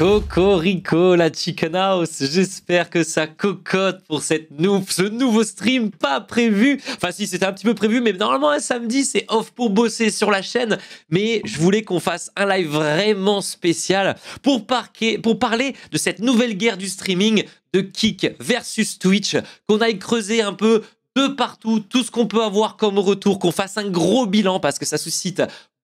Coco Rico, la Chicken House, j'espère que ça cocotte pour cette ce nouveau stream pas prévu. Enfin si c'était un petit peu prévu, mais normalement un samedi c'est off pour bosser sur la chaîne. Mais je voulais qu'on fasse un live vraiment spécial pour, pour parler de cette nouvelle guerre du streaming de Kick versus Twitch, qu'on aille creuser un peu de partout, tout ce qu'on peut avoir comme retour, qu'on fasse un gros bilan parce que ça suscite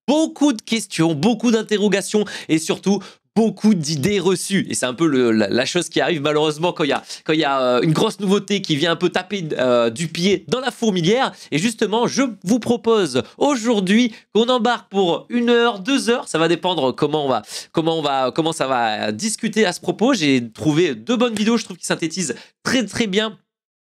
beaucoup de questions, beaucoup d'interrogations et surtout beaucoup d'idées reçues. Et c'est un peu la, chose qui arrive malheureusement quand il y a, quand y euh, une grosse nouveauté qui vient un peu taper euh, du pied dans la fourmilière. Et justement, je vous propose aujourd'hui qu'on embarque pour une heure, deux heures. Ça va dépendre comment on va, comment on va, comment ça va discuter à ce propos. J'ai trouvé deux bonnes vidéos, je trouve, qui synthétisent très très bien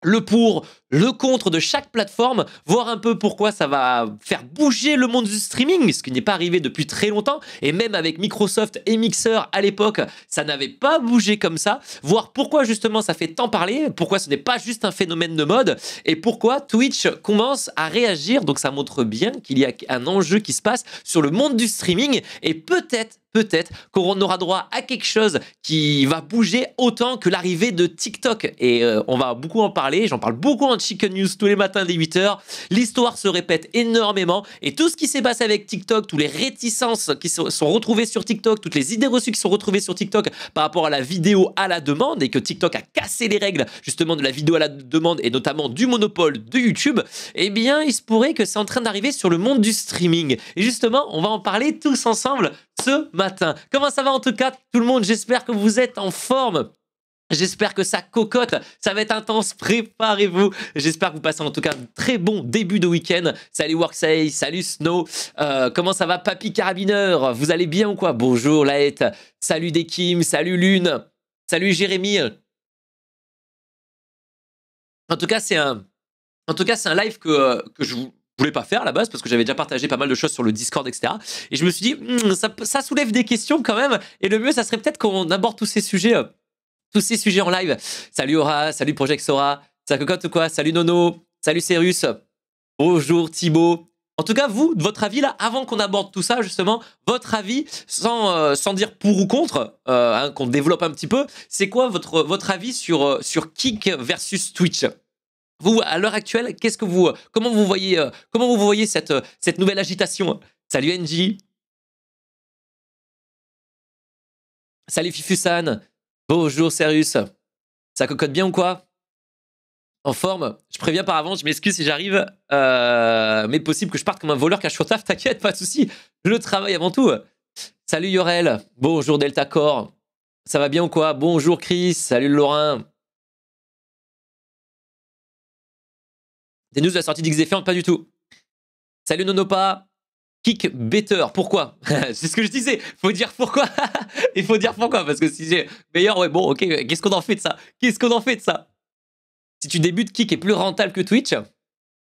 le pour, le contre de chaque plateforme, voir un peu pourquoi ça va faire bouger le monde du streaming, ce qui n'est pas arrivé depuis très longtemps, et même avec Microsoft et Mixer à l'époque, ça n'avait pas bougé comme ça, voir pourquoi justement ça fait tant parler, pourquoi ce n'est pas juste un phénomène de mode, et pourquoi Twitch commence à réagir, donc ça montre bien qu'il y a un enjeu qui se passe sur le monde du streaming, et peut-être peut-être qu'on aura droit à quelque chose qui va bouger autant que l'arrivée de TikTok. Et euh, on va beaucoup en parler, j'en parle beaucoup en Chicken News tous les matins des 8h. L'histoire se répète énormément et tout ce qui s'est passé avec TikTok, toutes les réticences qui sont retrouvées sur TikTok, toutes les idées reçues qui sont retrouvées sur TikTok par rapport à la vidéo à la demande et que TikTok a cassé les règles justement de la vidéo à la demande et notamment du monopole de YouTube, eh bien il se pourrait que c'est en train d'arriver sur le monde du streaming. Et justement, on va en parler tous ensemble ce matin. Comment ça va en tout cas tout le monde J'espère que vous êtes en forme. J'espère que ça cocotte, ça va être intense, préparez-vous. J'espère que vous passez en tout cas un très bon début de week-end. Salut Worksay, salut Snow, euh, comment ça va Papy Carabineur Vous allez bien ou quoi Bonjour Laet. salut Dekim, salut Lune, salut Jérémy. En tout cas, c'est un, en tout cas, c'est un live que euh, je vous je voulais pas faire à la base parce que j'avais déjà partagé pas mal de choses sur le Discord, etc. Et je me suis dit, hmm, ça, soulève des questions quand même. Et le mieux, ça serait peut-être qu'on aborde tous ces sujets, euh, tous ces sujets en live. Salut Aura, salut Project Sora, ça quoi Salut Nono, salut Cérus, bonjour Thibaut. En tout cas, vous, votre avis là, avant qu'on aborde tout ça, justement, votre avis, sans, euh, sans dire pour ou contre, euh, hein, qu'on développe un petit peu, c'est quoi votre, votre avis sur, sur Kick versus Twitch vous, à l'heure actuelle, qu'est-ce que vous, euh, comment vous voyez, euh, comment vous voyez cette, euh, cette nouvelle agitation Salut Angie, Salut Fifusan. Bonjour Serius. Ça cocotte bien ou quoi En forme Je préviens par avance, je m'excuse si j'arrive, mais possible que je parte comme un voleur cache au taf, t'inquiète, pas de souci. Je travaille avant tout. Salut Yorel. Bonjour Delta Core, Ça va bien ou quoi Bonjour Chris. Salut Laurent. Des news de la sortie d'XFE, pas du tout. Salut Nonopa, kick better. Pourquoi C'est ce que je disais. Faut dire pourquoi. Il faut dire pourquoi. Parce que si j'ai meilleur, ouais, bon, ok, qu'est-ce qu'on en fait de ça Qu'est-ce qu'on en fait de ça Si tu débutes, kick est plus rentable que Twitch.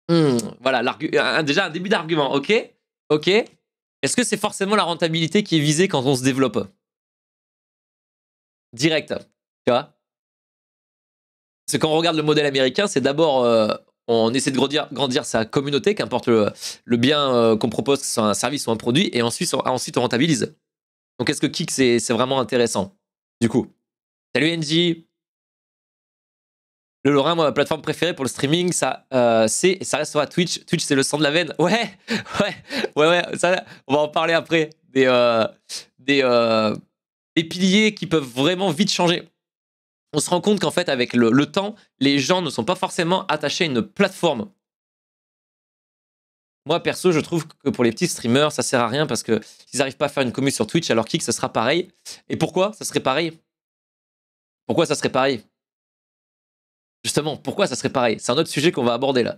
Hmm, voilà, déjà un début d'argument. Ok, ok. Est-ce que c'est forcément la rentabilité qui est visée quand on se développe Direct, tu vois Parce que quand on regarde le modèle américain, c'est d'abord euh, on essaie de grandir, sa communauté, qu'importe le, bien euh, qu'on propose, que ce soit un service ou un produit, et ensuite, on, rentabilise. Donc est-ce que Kik, c'est, vraiment intéressant Du coup, salut Angie. le Lorrain, ma plateforme préférée pour le streaming, ça, euh, c'est, ça restera Twitch. Twitch, c'est le sang de la veine. Ouais, ouais, ouais, ouais. Ça, on va en parler après. Des, euh, des, des piliers qui peuvent vraiment vite changer on se rend compte qu'en fait, avec le, temps, les gens ne sont pas forcément attachés à une plateforme. Moi, perso, je trouve que pour les petits streamers, ça sert à rien parce que s'ils n'arrivent pas à faire une commu sur Twitch, alors Kick, ça sera pareil. Et pourquoi ça serait pareil Pourquoi ça serait pareil Justement, pourquoi ça serait pareil C'est un autre sujet qu'on va aborder là.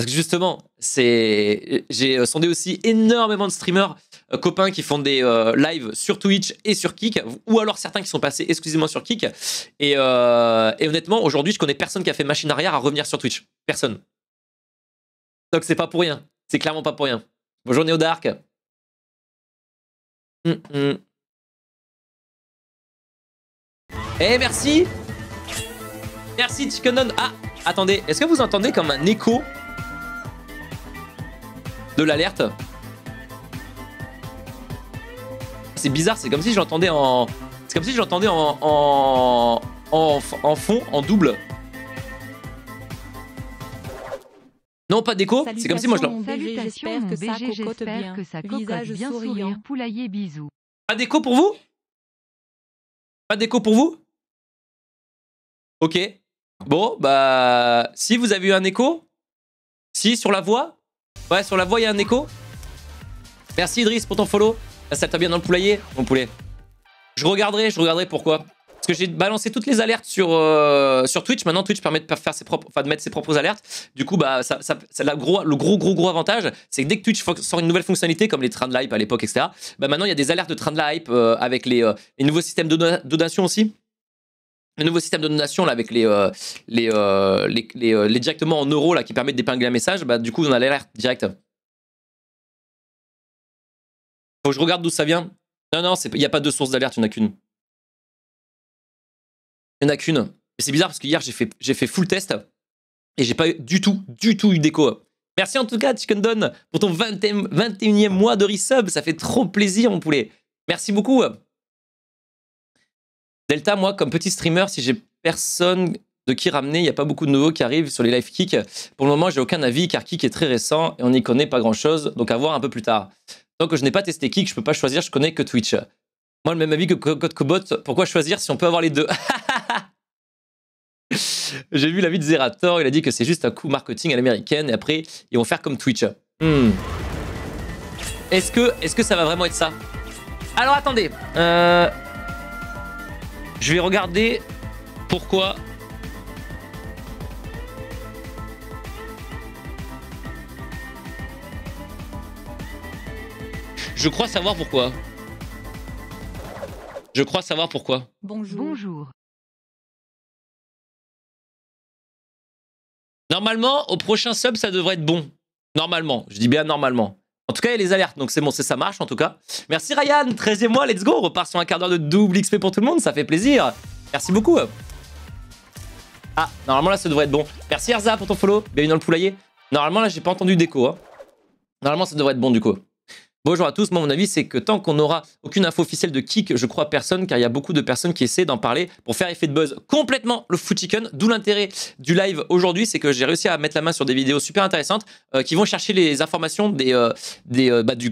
Parce que justement, j'ai euh, sondé aussi énormément de streamers euh, copains qui font des euh, lives sur Twitch et sur Kik, ou alors certains qui sont passés exclusivement sur Kik. Et, honnêtement, aujourd'hui, je connais personne qui a fait machine arrière à revenir sur Twitch. Personne. Donc c'est pas pour rien. C'est clairement pas pour rien. Bonjour Neo Dark. Mm, mm. Eh merci Merci Chicken Ah, attendez, est-ce que vous entendez comme un écho l'alerte. C'est bizarre, c'est comme si je l'entendais en. C'est comme si j'entendais en... En... en, fond, en double. Non, pas d'écho, c'est comme si moi je l'entendais. poulailler, Pas d'écho pour vous Pas d'écho pour vous Ok. Bon, bah, si vous avez eu un écho, si sur la voix, Ouais, sur la voix, il y a un écho. Merci Idriss pour ton follow. ça t'a bien dans le poulailler, mon poulet. Je regarderai, je regarderai pourquoi. Parce que j'ai balancé toutes les alertes sur, euh, sur Twitch. Maintenant, Twitch permet de, faire ses propres, enfin, de mettre ses propres alertes. Du coup, bah, ça, la gros, le gros, gros, gros avantage, c'est que dès que Twitch sort une nouvelle fonctionnalité, comme les trains de à l'époque, etc., bah, maintenant, il y a des alertes de trains de euh, avec euh, les, nouveaux systèmes de, aussi le nouveau système de donation là avec les euh, les, euh, euh, les, directement en euros là qui permet d'épingler un message bah du coup on a l'alerte directe faut que je regarde d'où ça vient non non il n'y a pas de sources d'alerte il n'y en a qu'une il n'y en a qu'une c'est bizarre parce que hier j'ai fait fait full test et j'ai pas du tout du tout eu d'écho merci en tout cas Chicken Don pour ton 21e mois de resub ça fait trop plaisir mon poulet merci beaucoup Delta, moi, comme petit streamer, si j'ai personne de qui ramener, il n'y a pas beaucoup de nouveaux qui arrivent sur les live kicks. Pour le moment, j'ai aucun avis car Kick est très récent et on n'y connaît pas grand chose, donc à voir un peu plus tard. Tant que je n'ai pas testé Kick, je peux pas choisir, je connais que Twitch. Moi, le même avis que Code pourquoi choisir si on peut avoir les deux J'ai vu l'avis de Zerator, il a dit que c'est juste un coup marketing à l'américaine et après, ils vont faire comme Twitch. Hmm. Est-ce que, est que ça va vraiment être ça Alors attendez, euh, je vais regarder pourquoi. Je crois savoir pourquoi. Je crois savoir pourquoi. Bonjour. Bonjour. Normalement, au prochain sub, ça devrait être bon. Normalement. Je dis bien normalement. En tout cas, il y a les alertes, donc c'est bon, ça marche en tout cas. Merci Ryan, 13 e mois, let's go, on repart sur un quart d'heure de double XP pour tout le monde, ça fait plaisir. Merci beaucoup. Ah, normalement là, ça devrait être bon. Merci Erza pour ton follow, bienvenue dans le poulailler. Normalement là, j'ai pas entendu d'écho. Hein. Normalement, ça devrait être bon du coup. Bonjour à tous, moi mon avis c'est que tant qu'on n'aura aucune info officielle de kick, je crois personne car il y a beaucoup de personnes qui essaient d'en parler pour faire effet de buzz complètement le foot chicken, d'où l'intérêt du live aujourd'hui, c'est que j'ai réussi à mettre la main sur des vidéos super intéressantes euh, qui vont chercher les informations des, d'un des,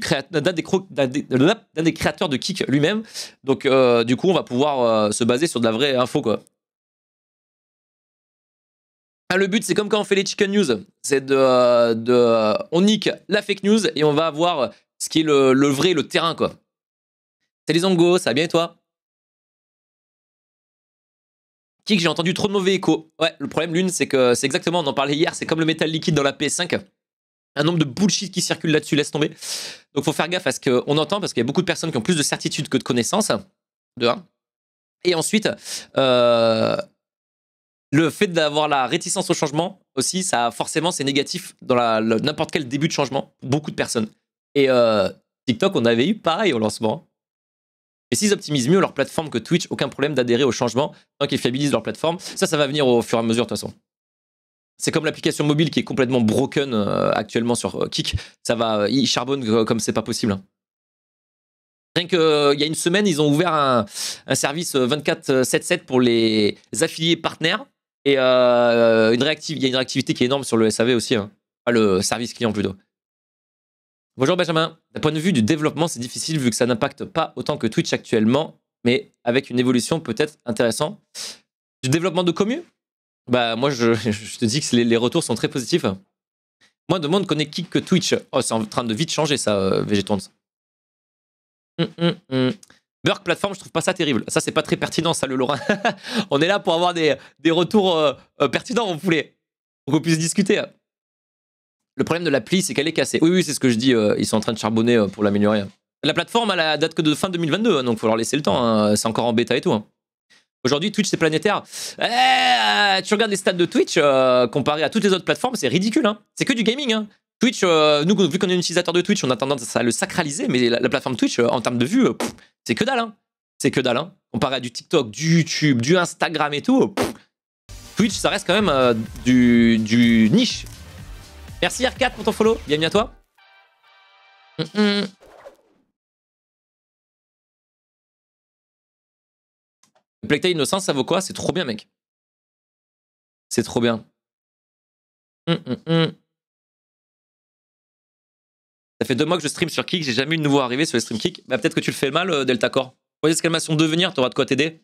créateurs de kick lui-même, donc euh, du coup on va pouvoir euh, se baser sur de la vraie info quoi. Ah, le but, c'est comme quand on fait les chicken news, c'est de, de, on nique la fake news et on va avoir ce qui est le, vrai, le terrain, quoi. Salut Zongo, ça va bien et toi Qui que j'ai entendu trop de mauvais échos. Ouais, le problème, l'une, c'est que c'est exactement, on en parlait hier, c'est comme le métal liquide dans la PS5 un nombre de bullshit qui circulent là-dessus, laisse tomber. Donc faut faire gaffe à ce qu'on entend, parce qu'il y a beaucoup de personnes qui ont plus de certitude que de connaissances, de un. Et ensuite, euh, le fait d'avoir la réticence au changement aussi, ça forcément c'est négatif dans n'importe quel début de changement beaucoup de personnes. Et euh, TikTok, on avait eu pareil au lancement. Mais s'ils optimisent mieux leur plateforme que Twitch, aucun problème d'adhérer au changement tant qu'ils fiabilisent leur plateforme. Ça, ça va venir au fur et à mesure de toute façon. C'est comme l'application mobile qui est complètement broken euh, actuellement sur Kick. Euh, Kik. Ça va, ils charbonnent comme c'est pas possible. Rien qu'il y a une semaine, ils ont ouvert un, service 24-7-7 pour les affiliés partenaires. Et il y a une réactivité qui est énorme sur le SAV aussi. Hein. le service client plutôt. Bonjour Benjamin. D'un point de vue du développement, c'est difficile vu que ça n'impacte pas autant que Twitch actuellement, mais avec une évolution peut-être intéressante. Du développement de commu Bah moi je, te dis que les, retours sont très positifs. Moins de monde connaît qui que Twitch. Oh c'est en train de vite changer ça, euh, Végétons. Hum, hum, hum. Burk plateforme, je trouve pas ça terrible. Ça c'est pas très pertinent ça le Laurent. on est là pour avoir des, retours euh, euh, pertinents, on voulez Pour qu'on puisse discuter. Le problème de l'appli, c'est qu'elle est cassée. Oui, oui, c'est ce que je dis. Euh, ils sont en train de charbonner euh, pour l'améliorer. Hein. La plateforme, elle la date que de fin 2022, hein, donc il faut leur laisser le temps. Hein. C'est encore en bêta et tout. Aujourd'hui, Twitch, c'est planétaire. Eh, euh, tu regardes les stats de Twitch, comparé à toutes les autres plateformes, c'est ridicule. C'est que du gaming. Twitch, nous, vu qu'on est utilisateur de Twitch, on a tendance à le sacraliser, mais la, plateforme Twitch, en termes de vues, c'est que dalle. C'est que dalle. Comparé à du TikTok, du YouTube, du Instagram et tout, Twitch, ça reste quand même du niche. Merci R4 pour ton follow. Bienvenue à toi. Mm Plecta Innocence, ça vaut quoi C'est trop bien, mec. C'est trop bien. ça fait deux mois que je stream sur Kick, j'ai jamais eu de nouveau arrivé sur les stream Kick. Bah, peut-être que tu le fais mal, euh, Delta Core. Pose son devenir, t'auras de quoi t'aider.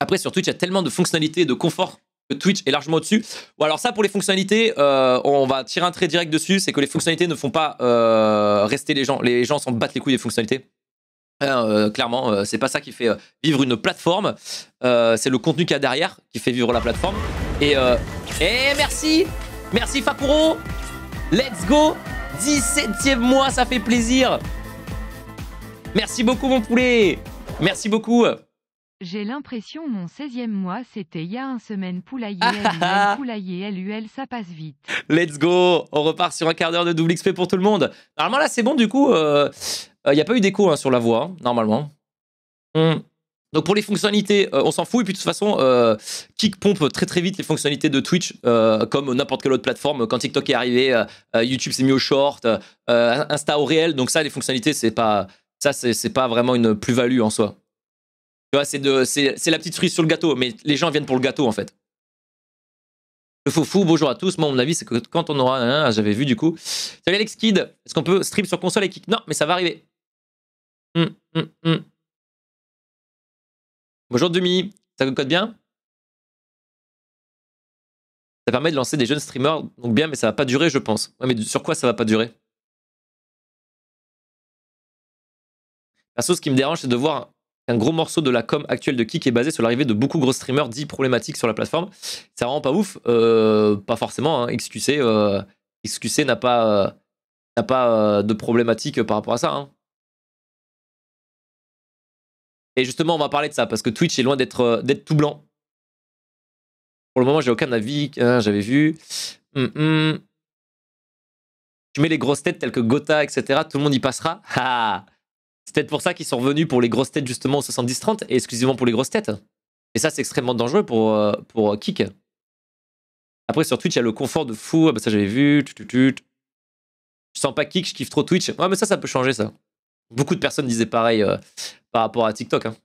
Après, sur Twitch, il y a tellement de fonctionnalités et de confort Twitch est largement au-dessus. Bon, alors ça, pour les fonctionnalités, euh, on va tirer un trait direct dessus, c'est que les fonctionnalités ne font pas euh, rester les gens. Les gens s'en battent les couilles des fonctionnalités. Euh, clairement, c'est pas ça qui fait vivre une plateforme. c'est le contenu qu'il y a derrière qui fait vivre la plateforme. Et, merci Merci Fapuro Let's go 17e mois, ça fait plaisir Merci beaucoup mon poulet Merci beaucoup j'ai l'impression mon 16e mois, c'était il y a un semaine poulailler, ah, LUL, ah, ah. poulailler, LUL, ça passe vite. Let's go On repart sur un quart d'heure de double XP pour tout le monde. Normalement, là, c'est bon, du coup, il euh, n'y euh, a pas eu d'écho hein, sur la voix, hein, normalement. Hmm. Donc pour les fonctionnalités, euh, on s'en fout. Et puis de toute façon, Kick pompe très très vite les fonctionnalités de Twitch, comme n'importe quelle autre plateforme. Quand TikTok est arrivé, YouTube s'est mis au short, Insta au réel. Donc ça, les fonctionnalités, c'est pas ça, c'est pas vraiment une plus-value en soi. Tu vois, c'est, la petite frise sur le gâteau, mais les gens viennent pour le gâteau en fait. Le faux fou, bonjour à tous. Moi, mon avis, c'est que quand on aura hein, ah, j'avais vu du coup. Salut Alex Kid, est-ce qu'on peut stream sur console et kick Non, mais ça va arriver. Hum, hum, hum. Bonjour Demi, ça code bien Ça permet de lancer des jeunes streamers, donc bien, mais ça va pas durer, je pense. Ouais, mais sur quoi ça va pas durer Perso, ce qui me dérange, c'est de voir un gros morceau de la com actuelle de Kik est basé sur l'arrivée de beaucoup de gros streamers dits problématiques sur la plateforme. Ça rend pas ouf, euh, pas forcément. Hein. XQC, euh, n'a pas, euh, n'a pas de problématique par rapport à ça. Hein. Et justement, on va parler de ça parce que Twitch est loin d'être d'être tout blanc. Pour le moment, j'ai aucun avis. Hein, j'avais vu. Hum, hum. Tu mets les grosses têtes telles que Gotha, etc. Tout le monde y passera. C'est peut-être pour ça qu'ils sont revenus pour les grosses têtes justement au 70-30 et exclusivement pour les grosses têtes. Et ça, c'est extrêmement dangereux pour, euh, pour euh, Kik. Après, sur Twitch, il y a le confort de fou. Ah, bah, ça, j'avais vu. Je sens pas Kik, je kiffe trop Twitch. Ouais, ah, mais ça, ça peut changer, ça. Beaucoup de personnes disaient pareil euh, par rapport à TikTok. Hein.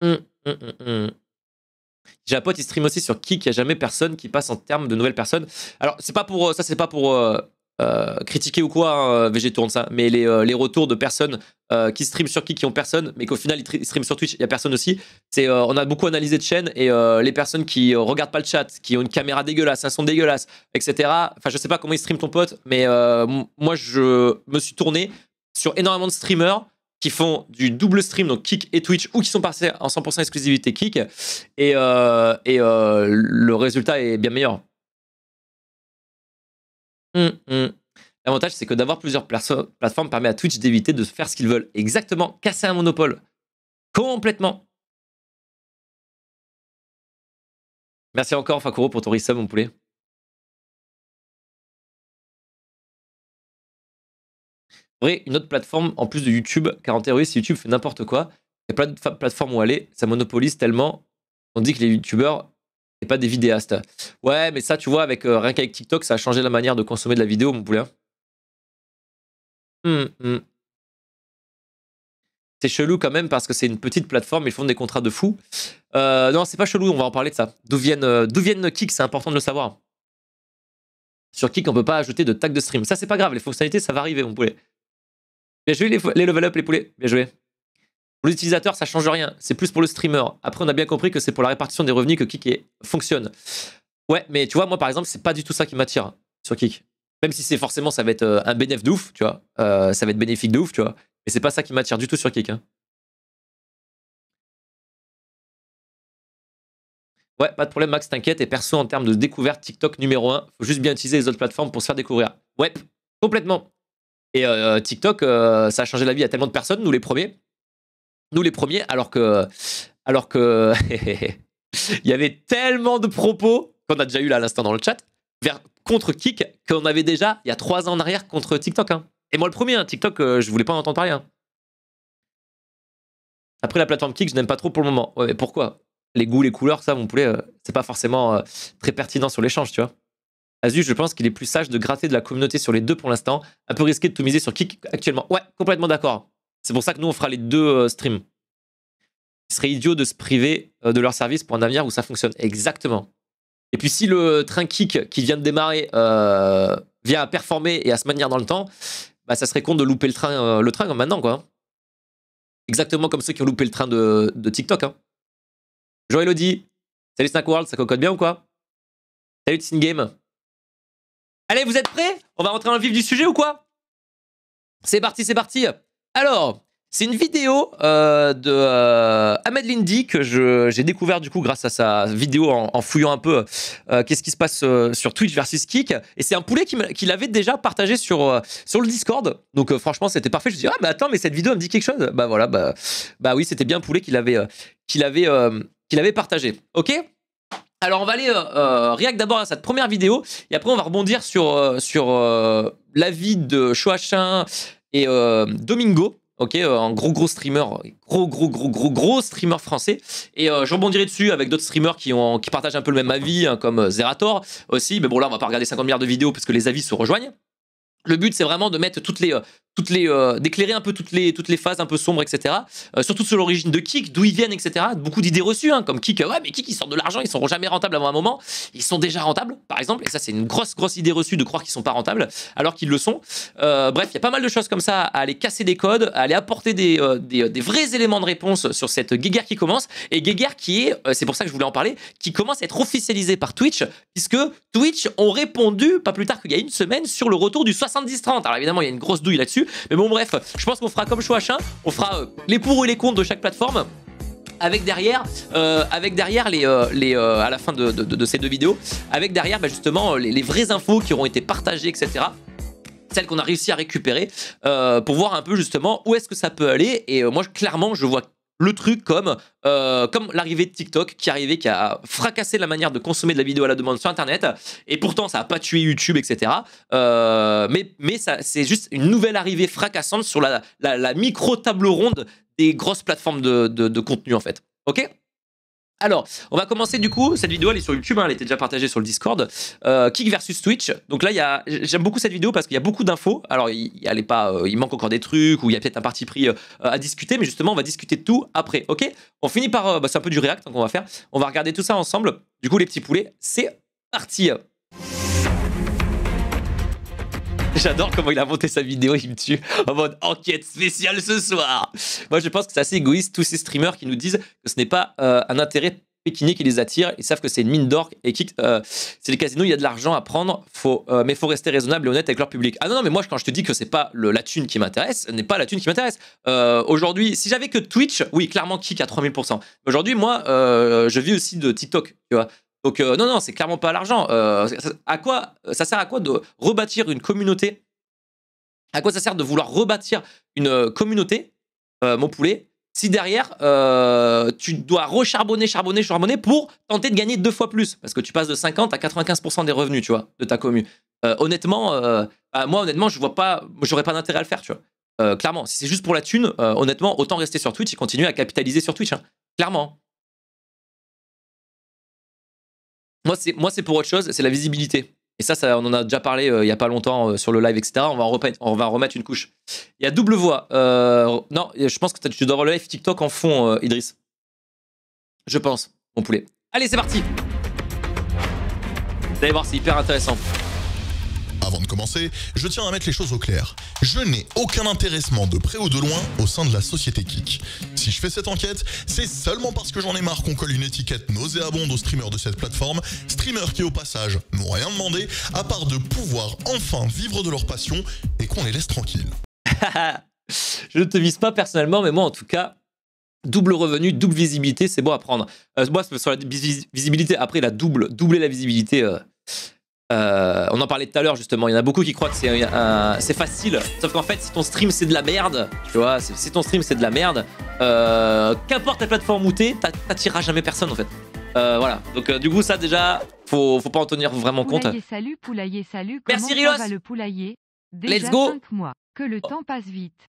Hum, hum, hum, J'ai un pote, il stream aussi sur Kik. Il n'y a jamais personne qui passe en termes de nouvelles personnes. Alors, c'est pas pour. Ça, c'est pas pour. Euh, critiquer ou quoi, hein, euh, VG tourne ça, mais les, euh, retours de personnes qui stream sur qui qui ont personne, mais qu'au final ils, stream sur Twitch, il y a personne aussi. C'est on a beaucoup analysé de chaînes et les personnes qui regardent pas le chat, qui ont une caméra dégueulasse, un son dégueulasse, etc. Enfin, je sais pas comment ils streament ton pote, mais moi je me suis tourné sur énormément de streamers qui font du double stream, donc Kick et Twitch, ou qui sont passés en 100% exclusivité Kick, et le résultat est bien meilleur. Hum, hum. L'avantage, c'est que d'avoir plusieurs plateformes permet à Twitch d'éviter de faire ce qu'ils veulent. Exactement, casser un monopole. Complètement. Merci encore, Fakuro, pour ton resub, mon poulet. Vrai, une autre plateforme en plus de YouTube, car en si YouTube fait n'importe quoi, il n'y a pas de plateforme où aller, ça monopolise tellement. On dit que les YouTubeurs pas des vidéastes. Ouais, mais ça, tu vois, avec euh, rien qu'avec TikTok, ça a changé la manière de consommer de la vidéo, mon poulet. Hum, hum. C'est chelou quand même parce que c'est une petite plateforme, ils font des contrats de fous. Euh, non, c'est pas chelou, on va en parler de ça. D'où viennent, euh, d'où viennent Kik, c'est important de le savoir. Sur kick, on peut pas ajouter de tag de stream. Ça, c'est pas grave, les fonctionnalités, ça va arriver, mon poulet. Bien joué, les, les level up, les poulets. Bien joué. Pour l'utilisateur, ça change rien. C'est plus pour le streamer. Après, on a bien compris que c'est pour la répartition des revenus que Kik fonctionne. Ouais, mais tu vois, moi, par exemple, c'est pas du tout ça qui m'attire sur Kik. Même si c'est forcément, ça va être euh, un bénéf de ouf, tu vois. Euh, ça va être bénéfique de ouf, tu vois. Mais c'est pas ça qui m'attire du tout sur Kik. Hein. Ouais, pas de problème, Max, t'inquiète. Et perso, en termes de découverte, TikTok numéro 1, faut juste bien utiliser les autres plateformes pour se faire découvrir. Ouais, complètement. Et euh, TikTok, ça a changé la vie à tellement de personnes, nous les premiers. Nous les premiers, alors que, alors que, il y avait tellement de propos qu'on a déjà eu là à l'instant dans le chat vers, contre Kik qu'on avait déjà il y a trois ans en arrière contre TikTok. Hein. Et moi le premier, hein, TikTok, euh, je voulais pas en entendre parler. Hein. Après la plateforme Kik, je n'aime pas trop pour le moment. Ouais, pourquoi Les goûts, les couleurs, ça, mon poulet, euh, c'est pas forcément euh, très pertinent sur l'échange, tu vois. Azu, je pense qu'il est plus sage de gratter de la communauté sur les deux pour l'instant. Un peu risqué de tout miser sur Kik actuellement. Ouais, complètement d'accord. C'est pour ça que nous, on fera les deux euh, streams. Ce serait idiot de se priver euh, de leur service pour un avenir où ça fonctionne. Exactement. Et puis si le train kick qui vient de démarrer euh, vient à performer et à se maintenir dans le temps, bah, ça serait con de louper le train, le train maintenant, quoi. Hein. Exactement comme ceux qui ont loupé le train de, TikTok. Hein. Jean-Elodie, salut Snack World, ça cocotte bien ou quoi Salut Teen Game. Allez, vous êtes prêts On va rentrer dans le vif du sujet ou quoi C'est parti, c'est parti alors, c'est une vidéo euh, de euh, Ahmed Lindy que j'ai découvert du coup grâce à sa vidéo en, fouillant un peu euh, qu'est-ce qui se passe sur Twitch versus Kick. Et c'est un poulet qu'il avait déjà partagé sur, sur le Discord. Donc franchement, c'était parfait. Je me suis dit, ah, mais attends, mais cette vidéo me dit quelque chose. Bah voilà, bah, bah oui, c'était bien poulet qu'il avait, partagé. Ok alors on va aller euh, d'abord à cette première vidéo et après on va rebondir sur, sur l'avis de Choachin et euh, Domingo, ok, euh, un gros gros streamer, gros gros gros gros gros streamer français. Et euh, je rebondirai dessus avec d'autres streamers qui, ont, qui partagent un peu le même avis, hein, comme Zerator aussi. Mais bon là, on va pas regarder 50 milliards de vidéos parce que les avis se rejoignent. Le but, c'est vraiment de mettre toutes les, toutes les euh, d'éclairer un peu toutes les toutes les phases un peu sombres etc euh, surtout sur l'origine de Kik d'où ils viennent etc beaucoup d'idées reçues hein, comme Kik euh, ouais mais Kik ils sortent de l'argent ils seront jamais rentables avant un moment ils sont déjà rentables par exemple et ça c'est une grosse grosse idée reçue de croire qu'ils sont pas rentables alors qu'ils le sont bref il y a pas mal de choses comme ça à aller casser des codes à aller apporter des, des, des, vrais éléments de réponse sur cette guéguerre qui commence et guéguerre qui est c'est pour ça que je voulais en parler qui commence à être officialisée par Twitch puisque Twitch ont répondu pas plus tard qu'il y a une semaine sur le retour du 70-30 alors évidemment il y a une grosse douille là-dessus mais bon, bref, je pense qu'on fera comme Chouachin, on fera euh, les pour et les contre de chaque plateforme avec derrière, euh, avec derrière les, euh, les à la fin de, ces deux vidéos, avec derrière bah, justement les, les, vraies infos qui auront été partagées, etc. Celles qu'on a réussi à récupérer pour voir un peu justement où est-ce que ça peut aller. Et moi, clairement, je vois le truc comme, euh, comme l'arrivée de TikTok qui est qui a fracassé la manière de consommer de la vidéo à la demande sur Internet. Et pourtant, ça n'a pas tué YouTube, etc. Euh, mais c'est juste une nouvelle arrivée fracassante sur la, micro-table ronde des grosses plateformes de, de contenu, en fait. OK alors, on va commencer du coup. Cette vidéo, elle est sur YouTube, hein, elle était déjà partagée sur le Discord. Euh, Kick versus Twitch. Donc là, j'aime beaucoup cette vidéo parce qu'il y a beaucoup d'infos. Alors, il, allait pas, euh, il manque encore des trucs ou il y a peut-être un parti pris euh, à discuter, mais justement, on va discuter de tout après. Ok On finit par, bah, c'est un peu du React qu'on va faire. On va regarder tout ça ensemble. Du coup, les petits poulets, c'est parti. J'adore comment il a monté sa vidéo, il me tue en mode enquête spéciale ce soir. Moi, je pense que c'est assez égoïste tous ces streamers qui nous disent que ce n'est pas euh, un intérêt péquiné qui les attire. Ils savent que c'est une mine d'or et que euh, c'est les casinos, il y a de l'argent à prendre, faut, il euh, mais faut rester raisonnable et honnête avec leur public. Ah non, non, mais moi, quand je te dis que c'est pas le, la thune qui m'intéresse, n'est pas la thune qui m'intéresse. Aujourd'hui, si j'avais que Twitch, oui, clairement, kick à 3000%. Aujourd'hui, moi, je vis aussi de TikTok, tu vois. Donc euh, non, non, c'est clairement pas l'argent. Euh, à quoi euh, ça sert à quoi de rebâtir une communauté À quoi ça sert de vouloir rebâtir une communauté, mon poulet, si derrière tu dois recharbonner, charbonner, charbonner pour tenter de gagner deux fois plus parce que tu passes de 50 à 95% des revenus, tu vois, de ta commune. honnêtement, bah, moi honnêtement, je vois pas, j'aurais pas d'intérêt à le faire, tu vois. clairement, si c'est juste pour la thune, honnêtement, autant rester sur Twitch et continuer à capitaliser sur Twitch. Hein. Clairement. Moi, c'est, moi, c'est pour autre chose, c'est la visibilité. Et ça, ça, on en a déjà parlé euh, il n'y a pas longtemps euh, sur le live, etc. On va, en remettre, on va remettre une couche. Il y a double voix. Euh, non, je pense que tu dois avoir le live TikTok en fond, Idriss. Je pense, mon poulet. Allez, c'est parti Vous allez voir, c'est hyper intéressant. Avant de commencer, je tiens à mettre les choses au clair. Je n'ai aucun intéressement de près ou de loin au sein de la société Kik. Si je fais cette enquête, c'est seulement parce que j'en ai marre qu'on colle une étiquette nauséabonde aux streamers de cette plateforme, streamers qui au passage n'ont rien demandé à part de pouvoir enfin vivre de leur passion et qu'on les laisse tranquilles. je ne te vise pas personnellement, mais moi en tout cas, double revenu, double visibilité, c'est bon à prendre. Euh, moi, sur la visibilité, après la double, doubler la visibilité, euh, euh, on en parlait tout à l'heure justement, il y en a beaucoup qui croient que c'est facile, sauf qu'en fait si ton stream c'est de la merde, tu vois, si ton stream c'est de la merde, euh, qu'importe ta plateforme moutée, t'es, t'attireras jamais personne en fait. Euh, voilà, donc du coup ça déjà, faut, faut pas en tenir vraiment compte. Salut, poulailler, salut. Merci Rilos. Va le poulailler déjà Let's go. 5 mois. Que le temps passe vite.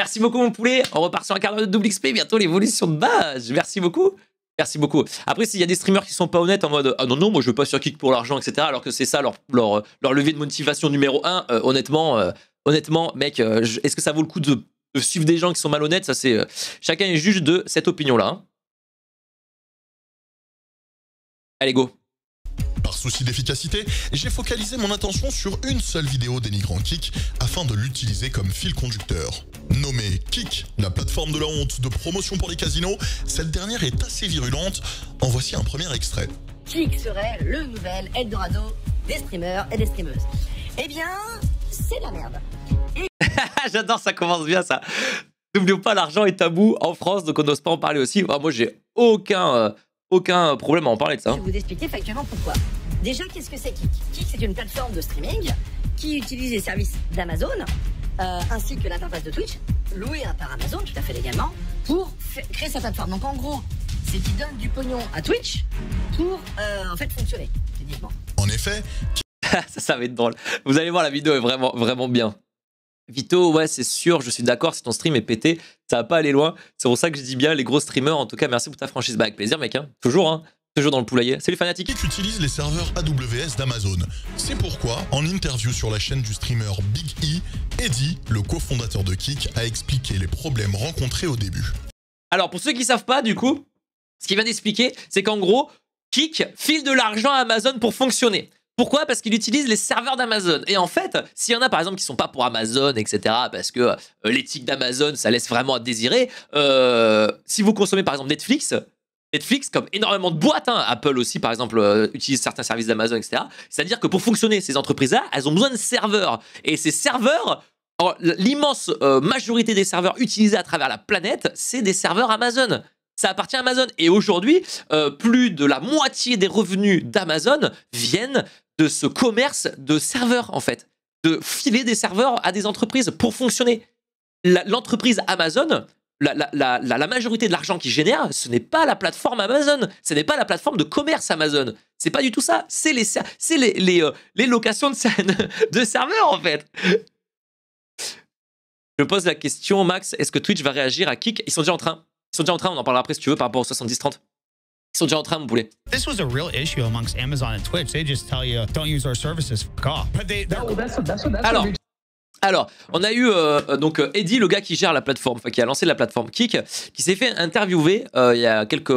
Merci beaucoup mon poulet, on repart sur un cadre de double XP, bientôt l'évolution de base, merci beaucoup. Merci beaucoup. Après, s'il y a des streamers qui sont pas honnêtes en mode Ah non, non, moi je veux pas sur Kick pour l'argent, etc., alors que c'est ça leur, leur, levier de motivation numéro un, euh, honnêtement, euh, honnêtement, mec, euh, est-ce que ça vaut le coup de, suivre des gens qui sont malhonnêtes Ça, c'est. chacun est juge de cette opinion-là. Hein. Allez, go souci d'efficacité, j'ai focalisé mon attention sur une seule vidéo dénigrant Kik afin de l'utiliser comme fil conducteur. Nommée Kik, la plateforme de la honte de promotion pour les casinos, cette dernière est assez virulente. En voici un premier extrait. Kik serait le nouvel Eldorado des streamers et des streameuses. Eh bien, c'est la merde. J'adore, ça commence bien ça. N'oublions pas, l'argent est tabou en France, donc on n'ose pas en parler aussi. moi, j'ai aucun, euh, aucun problème à en parler de ça. Je vais vous expliquer factuellement pourquoi. Déjà, qu'est-ce que c'est Kik Kik, c'est une plateforme de streaming qui utilise les services d'Amazon euh, ainsi que l'interface de Twitch, louée par Amazon, tout à fait légalement, pour créer sa plateforme. Donc en gros, c'est qui donne du pognon à Twitch pour euh, en fait fonctionner techniquement. En effet. ça, ça va être drôle. Vous allez voir, la vidéo est vraiment, vraiment bien. Vito, ouais, c'est sûr, je suis d'accord, si ton stream est pété, ça va pas aller loin. C'est pour ça que je dis bien les gros streamers, en tout cas, merci pour ta franchise. Bah, avec plaisir, mec, hein. toujours, hein. Toujours dans le poulailler. Salut fanatique utilise les serveurs AWS d'Amazon. C'est pourquoi, en interview sur la chaîne du streamer Big E, Eddie, le cofondateur de Kik, a expliqué les problèmes rencontrés au début. Alors pour ceux qui ne savent pas du coup, ce qu'il vient d'expliquer, c'est qu'en gros, Kik file de l'argent à Amazon pour fonctionner. Pourquoi Parce qu'il utilise les serveurs d'Amazon. Et en fait, s'il y en a par exemple qui ne sont pas pour Amazon, etc., parce que euh, l'éthique d'Amazon, ça laisse vraiment à désirer, euh, si vous consommez par exemple Netflix, Netflix, comme énormément de boîtes, hein. Apple aussi par exemple euh, utilise certains services d'Amazon, etc. C'est-à-dire que pour fonctionner, ces entreprises-là, elles ont besoin de serveurs. Et ces serveurs, l'immense euh, majorité des serveurs utilisés à travers la planète, c'est des serveurs Amazon. Ça appartient à Amazon. Et aujourd'hui, euh, plus de la moitié des revenus d'Amazon viennent de ce commerce de serveurs, en fait. De filer des serveurs à des entreprises pour fonctionner. L'entreprise Amazon, la, majorité de l'argent qu'ils génèrent, ce n'est pas la plateforme Amazon, ce n'est pas la plateforme de commerce Amazon. C'est pas du tout ça. C'est les, c'est les, les, euh, locations de, de serveurs, en fait. Je pose la question, Max, est-ce que Twitch va réagir à Kik Ils sont déjà en train. Ils sont déjà en train, on en parlera après si tu veux, par rapport aux 70-30. Ils sont déjà en train, mon poulet. Alors, alors, on a eu euh, donc euh, Eddie, le gars qui gère la plateforme, qui a lancé la plateforme Kick, qui s'est fait interviewer euh, il y a quelques,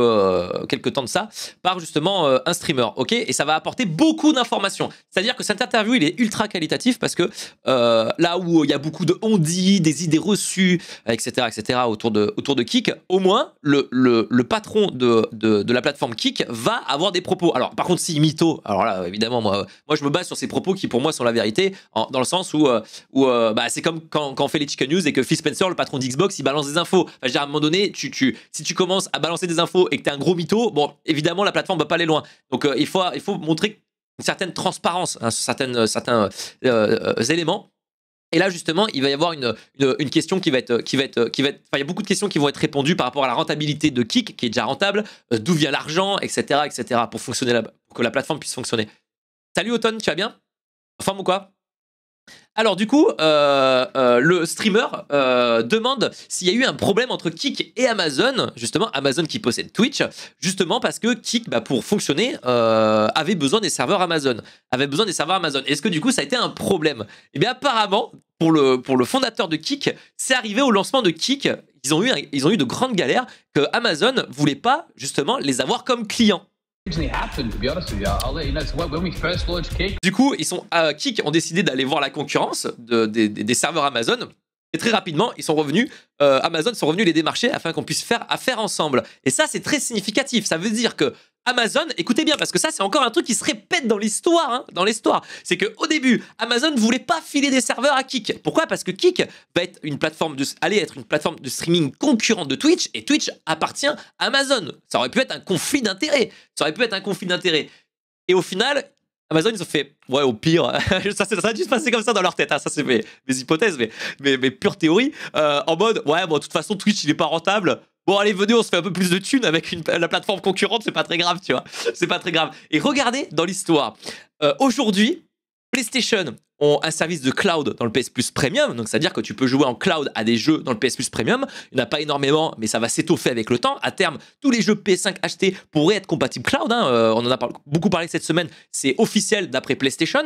quelques temps de ça par justement un streamer, ok Et ça va apporter beaucoup d'informations. C'est-à-dire que cette interview, il est ultra qualitatif parce que là où il y a beaucoup de on dit, des idées reçues, etc., etc., autour de, autour de Kik, au moins, le, patron de, la plateforme Kick va avoir des propos. Alors, par contre, si mytho, alors là, évidemment, moi, moi je me base sur ces propos qui, pour moi, sont la vérité, dans le sens où euh, bah, c'est comme quand, on fait les Chicken News et que Phil Spencer, le patron d'Xbox, il balance des infos. Enfin, à un moment donné, si tu commences à balancer des infos et que tu es un gros mytho, bon, évidemment, la plateforme ne va pas aller loin. Donc, euh, il, faut, montrer une certaine transparence, hein, sur euh, certains éléments. Et là, justement, il va y avoir une, question qui va être. Qui il y a beaucoup de questions qui vont être répondues par rapport à la rentabilité de Kik, qui est déjà rentable, d'où vient l'argent, etc., etc., pour, fonctionner pour que la plateforme puisse fonctionner. Salut Auton, tu vas bien En forme ou quoi alors du coup, euh, euh, le streamer euh, demande s'il y a eu un problème entre Kik et Amazon, justement Amazon qui possède Twitch, justement parce que Kik, bah, pour fonctionner, avait besoin des serveurs Amazon, avait besoin des serveurs Amazon. Est-ce que du coup ça a été un problème Eh bien apparemment, pour le, pour le fondateur de Kik, c'est arrivé au lancement de Kik, ils ont eu, ils ont eu de grandes galères que Amazon voulait pas justement les avoir comme clients. Du coup, ils sont, à Kik ont décidé d'aller voir la concurrence des serveurs Amazon très rapidement, ils sont revenus, euh, Amazon sont revenus les démarcher afin qu'on puisse faire affaire ensemble. Et ça, c'est très significatif. Ça veut dire que Amazon, écoutez bien, parce que ça, c'est encore un truc qui se répète dans l'histoire. Hein, dans l'histoire, c'est que au début, Amazon ne voulait pas filer des serveurs à Kik. Pourquoi Parce que Kik va une plateforme de, allait être une plateforme de streaming concurrente de Twitch, et Twitch appartient à Amazon. Ça aurait pu être un conflit d'intérêts. Ça aurait pu être un conflit d'intérêts. Et au final, Amazon, ils ont fait, ouais, au pire, hein. ça, ça, a dû se passer comme ça dans leur tête. Hein. ça, c'est mes, mes, hypothèses, mais, mes, mes pures théories. Euh, en mode, ouais, bon, de toute façon, Twitch, il n'est pas rentable. Bon, allez, venez, on se fait un peu plus de thunes avec la plateforme concurrente, c'est pas très grave, tu vois. C'est pas très grave. Et regardez dans l'histoire. Euh, aujourd'hui, PlayStation ont un service de cloud dans le PS Plus Premium, donc c'est-à-dire que tu peux jouer en cloud à des jeux dans le PS Plus Premium. Il n'y en a pas énormément, mais ça va s'étoffer avec le temps. À terme, tous les jeux PS5 achetés pourraient être compatibles cloud. Hein. Euh, on en a beaucoup parlé cette semaine, c'est officiel d'après PlayStation.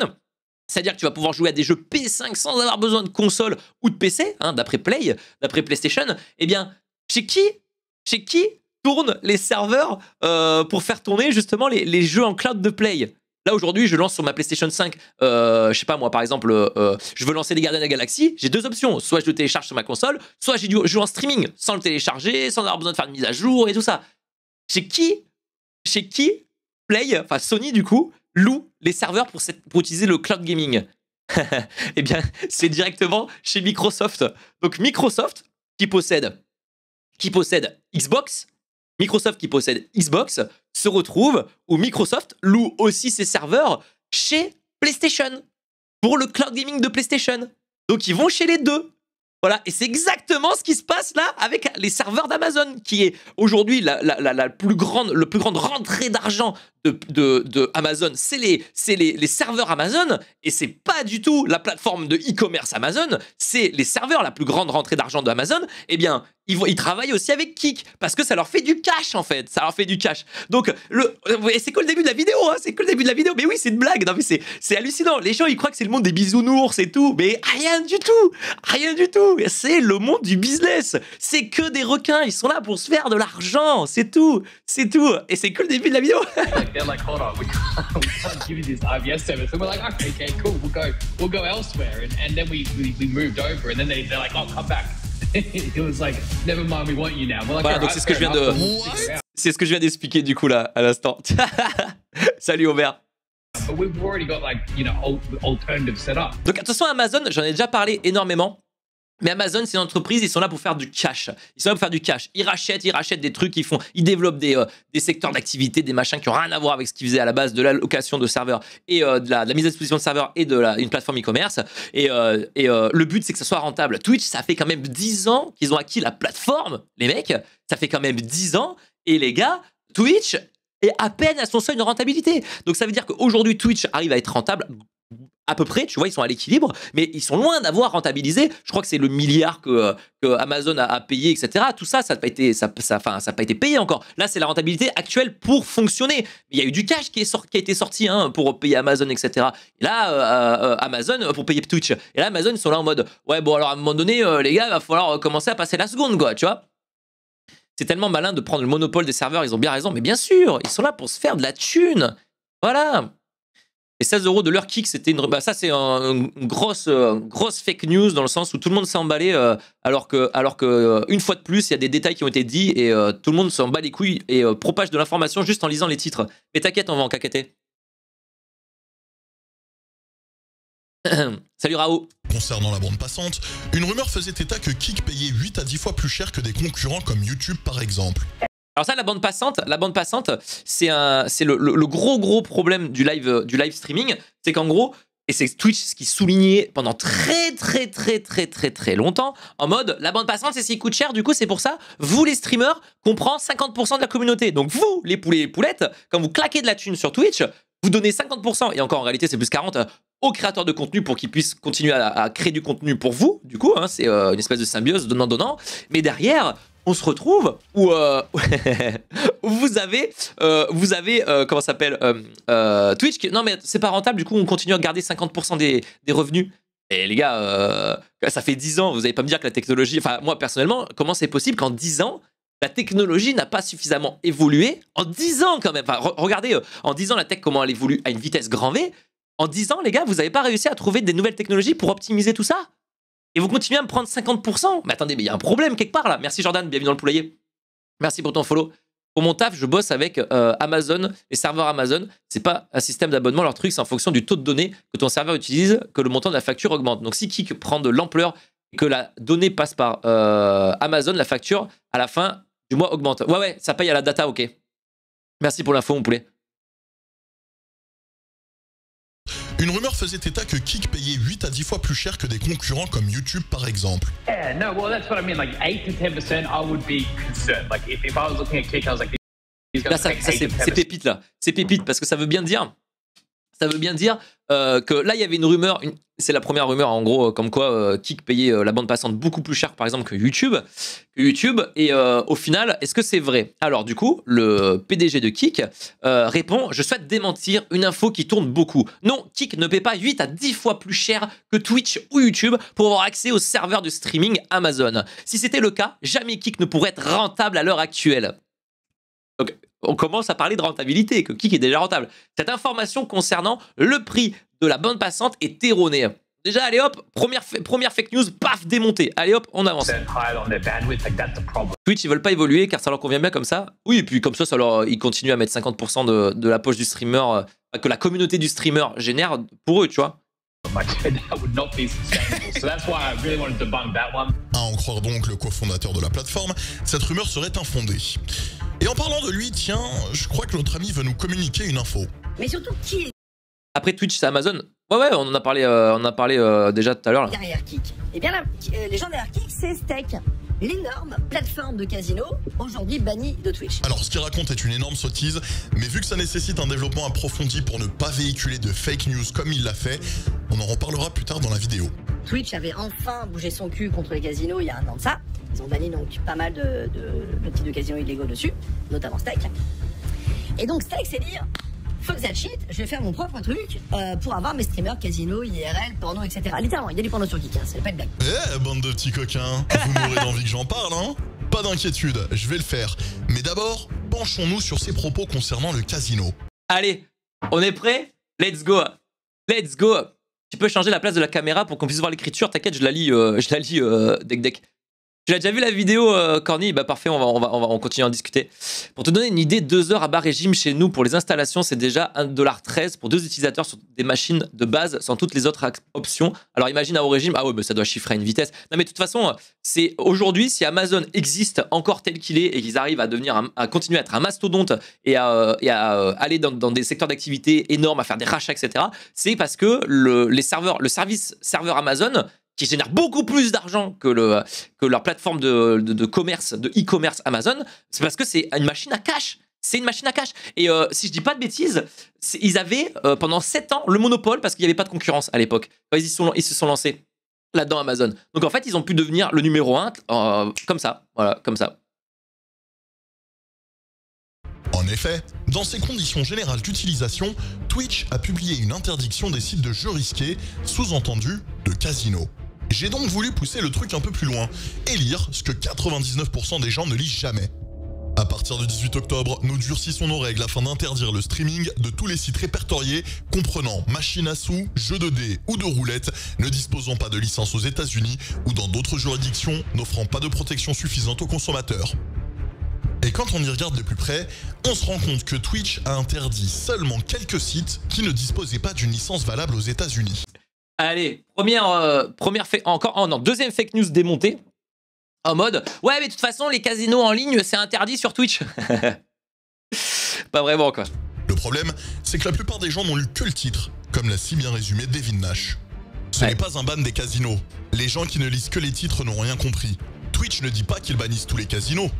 C'est-à-dire que tu vas pouvoir jouer à des jeux PS5 sans avoir besoin de console ou de PC, hein, d'après Play, d'après PlayStation. Eh bien, chez qui Chez qui tournent les serveurs euh, pour faire tourner justement les jeux en cloud de Play Là aujourd'hui, je lance sur ma PlayStation 5, euh, je sais pas moi par exemple, euh, euh, je veux lancer les Gardiens de la Galaxie, j'ai deux options, soit je le télécharge sur ma console, soit je joue en streaming sans le télécharger, sans avoir besoin de faire de mise à jour et tout ça. Chez qui Chez qui Play, enfin Sony du coup, loue les serveurs pour, utiliser le cloud gaming Eh bien, c'est directement chez Microsoft. Donc Microsoft qui possède qui possède Xbox, Microsoft qui possède Xbox se retrouve où Microsoft loue aussi ses serveurs chez PlayStation pour le cloud gaming de PlayStation. Donc ils vont chez les deux. Voilà, et c'est exactement ce qui se passe là avec les serveurs d'Amazon, qui est aujourd'hui la, plus grande, le plus grande rentrée d'argent de, Amazon, c'est les, les, serveurs Amazon et c'est pas du tout la plateforme de e-commerce Amazon, c'est les serveurs, la plus grande rentrée d'argent d'Amazon, eh bien, ils, ils, travaillent aussi avec Kik parce que ça leur fait du cash en fait, ça leur fait du cash. Donc, le, euh, c'est que le début de la vidéo, hein. c'est que le début de la vidéo, mais oui, c'est une blague, non mais c'est hallucinant. Les gens ils croient que c'est le monde des bisounours et tout, mais rien du tout, rien du tout, c'est le monde du business, c'est que des requins, ils sont là pour se faire de l'argent, c'est tout, c'est tout, et c'est que le début de la vidéo. like they're like, hold on, we can't, we can't give you this IBS service. And we're like, okay, okay, cool, we'll go, we'll go elsewhere. And, and then we, we, moved over, and then they, they're like, oh, come back. It was like, never mind, we want you now. We're like, voilà, donc c'est ce que je viens de. C'est ce que je viens d'expliquer du coup là, à l'instant. Salut Aubert. But we've already got like, you know, alternative set up. Donc attention Amazon, j'en ai déjà parlé énormément. Mais Amazon, c'est une entreprise, ils sont là pour faire du cash. Ils sont là pour faire du cash. Ils rachètent, ils rachètent des trucs, ils font, ils développent des, euh, secteurs d'activité, des machins qui n'ont rien à voir avec ce qu'ils faisaient à la base de la location de serveurs et euh, de, la, mise à disposition de serveurs et de une plateforme e-commerce. Et, euh, et le but, c'est que ça soit rentable. Twitch, ça fait quand même 10 ans qu'ils ont acquis la plateforme, les mecs. Ça fait quand même 10 ans. Et les gars, Twitch est à peine à son seuil de rentabilité. Donc ça veut dire qu'aujourd'hui, Twitch arrive à être rentable à peu près, tu vois, ils sont à l'équilibre, mais ils sont loin d'avoir rentabilisé. Je crois que c'est le milliard que, euh, que Amazon a, payé, etc. Tout ça, ça n'a pas été, ça n'a pas été payé encore. Là, c'est la rentabilité actuelle pour fonctionner. Il y a eu du cash qui, est qui a été sorti hein, pour payer Amazon, etc. Et là, euh, euh, Amazon pour payer Twitch. Et là, Amazon ils sont là en mode, ouais, bon, alors à un moment donné, les gars, il va falloir commencer à passer la seconde, quoi, tu vois. C'est tellement malin de prendre le monopole des serveurs, ils ont bien raison, mais bien sûr, ils sont là pour se faire de la thune. Voilà. Et 16 euros de leur kick, c'était une. Bah, ça, c'est une grosse, euh, grosse fake news dans le sens où tout le monde s'est emballé, euh, alors que, alors que euh, une fois de plus, il y a des détails qui ont été dits et tout le monde s'en bat les couilles et propage de l'information juste en lisant les titres. Mais t'inquiète, on va en cacater. Salut Rao. Concernant la bande passante, une rumeur faisait état que Kik payait 8 à 10 fois plus cher que des concurrents comme YouTube par exemple. Alors ça, la bande passante, la bande passante, c'est un, c'est le, gros gros problème du live, du live streaming, c'est qu'en gros, et c'est Twitch ce qui soulignait pendant très très très très très très longtemps, en mode la bande passante c'est ce qui coûte cher, du coup c'est pour ça, vous les streamers, comprend 50% de la communauté. Donc vous, les poulets et poulettes, quand vous claquez de la thune sur Twitch, vous donnez 50%, et encore en réalité c'est plus 40%, euh, aux créateurs de contenu pour qu'ils puissent continuer à, créer du contenu pour vous, du coup, hein, c'est euh, une espèce de symbiose donnant-donnant, mais derrière, on se retrouve où, euh, vous avez, euh, vous avez euh, comment s'appelle Twitch qui, Non, mais c'est pas rentable, du coup, on continue à garder 50% des, revenus. Et les gars, ça fait 10 ans, vous n'allez pas me dire que la technologie. Enfin, moi, personnellement, comment c'est possible qu'en 10 ans, la technologie n'a pas suffisamment évolué En 10 ans, quand même. Enfin, regardez, en 10 ans, la tech, comment elle évolue à une vitesse grand V. En 10 ans, les gars, vous n'avez pas réussi à trouver des nouvelles technologies pour optimiser tout ça et vous continuez à me prendre 50%. Mais attendez, mais il y a un problème quelque part là. Merci Jordan, bienvenue dans le poulailler. Merci pour ton follow. Pour mon taf, je bosse avec euh, Amazon, et serveurs Amazon. C'est pas un système d'abonnement. Leur truc, c'est en fonction du taux de données que ton serveur utilise que le montant de la facture augmente. Donc si Kik prend de l'ampleur et que la donnée passe par euh, Amazon, la facture à la fin du mois augmente. Ouais, ouais, ça paye à la data, ok. Merci pour l'info, mon poulet. Une rumeur faisait état que Kik payait 8 à 10 fois plus cher que des concurrents comme YouTube par exemple. Là, c'est pépite, là. C'est pépite, parce que ça veut bien dire ça veut bien dire euh, que là, il y avait une rumeur, c'est la première rumeur en gros, euh, comme quoi Kick euh, Kik payait la bande passante beaucoup plus cher par exemple que YouTube. YouTube et au final, est-ce que c'est vrai Alors du coup, le PDG de Kik répond Je souhaite démentir une info qui tourne beaucoup. Non, Kik ne paie pas 8 à 10 fois plus cher que Twitch ou YouTube pour avoir accès aux serveur de streaming Amazon. Si c'était le cas, jamais Kik ne pourrait être rentable à l'heure actuelle. ok on commence à parler de rentabilité, que qui est déjà rentable. Cette information concernant le prix de la bande passante est erronée. Déjà, allez hop, première, première fake news, paf, démontée. Allez hop, on avance. Twitch, ils veulent pas évoluer car ça leur convient bien comme ça. Oui, et puis comme ça, ça leur, ils continuent à mettre 50% de, de, la poche du streamer, euh, que la communauté du streamer génère pour eux, tu vois. À en croire donc le cofondateur de la plateforme, cette rumeur serait infondée. Et en parlant de lui, tiens, je crois que notre ami veut nous communiquer une info. Mais surtout qui Après Twitch, c'est Amazon. Ouais, ouais, on en a parlé, euh, on on a parlé euh, déjà tout à l'heure. Derrière kick. Eh bien, là, euh, les gens derrière Kik, c'est Steak l'énorme plateforme de casino, aujourd'hui bannie de Twitch. Alors, ce qu'il raconte est une énorme sottise, mais vu que ça nécessite un développement approfondi pour ne pas véhiculer de fake news comme il l'a fait, on en reparlera plus tard dans la vidéo. Twitch avait enfin bougé son cul contre les casinos il y a un an de ça. Ils ont banni donc pas mal de, petits casinos illégaux dessus, notamment Steak. Et donc Steak, c'est dire fuck that shit, je vais faire mon propre truc euh, pour avoir mes streamers casino, IRL, porno, etc. Littéralement, il y a du porno sur Geek, hein, c'est pas une blague. Eh, bande de petits coquins, vous mourrez d'envie que j'en parle, hein Pas d'inquiétude, je vais le faire. Mais d'abord, penchons-nous sur ses propos concernant le casino. Allez, on est prêt Let's go Let's go Tu peux changer la place de la caméra pour qu'on puisse voir l'écriture, t'inquiète, je la lis, euh, je la lis, euh, deck deck. J'ai déjà vu la vidéo, euh, Corny. Bah parfait, on va, on on à en discuter. Pour te donner une idée, deux heures à bas régime chez nous pour les installations, c'est déjà 1,13$ pour deux utilisateurs sur des machines de base sans toutes les autres options. Alors imagine à haut régime, ah ouais, mais bah, ça doit chiffrer à une vitesse. Non mais de toute façon, c'est aujourd'hui, si Amazon existe encore tel qu'il est et qu'ils arrivent à devenir, à continuer à être un mastodonte et à, euh, euh, aller dans, des secteurs d'activité énormes, à faire des rachats, etc., c'est parce que les serveurs, le service serveur Amazon, qui génèrent beaucoup plus d'argent que, que leur plateforme de, commerce, de e-commerce Amazon, c'est parce que c'est une machine à cash. C'est une machine à cash. Et euh, si je dis pas de bêtises, ils avaient euh, pendant 7 ans le monopole parce qu'il n'y avait pas de concurrence à l'époque. Ils, se sont lancés là-dedans Amazon. Donc en fait, ils ont pu devenir le numéro 1 euh, comme ça. Voilà, comme ça. En effet, dans ses conditions générales d'utilisation, Twitch a publié une interdiction des sites de jeux risqués, sous-entendu de casinos. J'ai donc voulu pousser le truc un peu plus loin et lire ce que 99% des gens ne lisent jamais. À partir du 18 octobre, nous durcissons nos règles afin d'interdire le streaming de tous les sites répertoriés comprenant machines à sous, jeux de dés ou de roulettes, ne disposant pas de licence aux États-Unis ou dans d'autres juridictions, n'offrant pas de protection suffisante aux consommateurs. Et quand on y regarde de plus près, on se rend compte que Twitch a interdit seulement quelques sites qui ne disposaient pas d'une licence valable aux États-Unis. Allez, première, euh, première encore, oh non, deuxième fake news démontée. En mode, ouais, mais de toute façon, les casinos en ligne, c'est interdit sur Twitch. Pas vraiment, quoi. Le problème, c'est que la plupart des gens n'ont lu que le titre, comme l'a si bien résumé David Nash. Ce n'est pas un ban des casinos. Les gens qui ne lisent que les titres n'ont rien compris. Twitch ne dit pas qu'ils bannissent tous les casinos.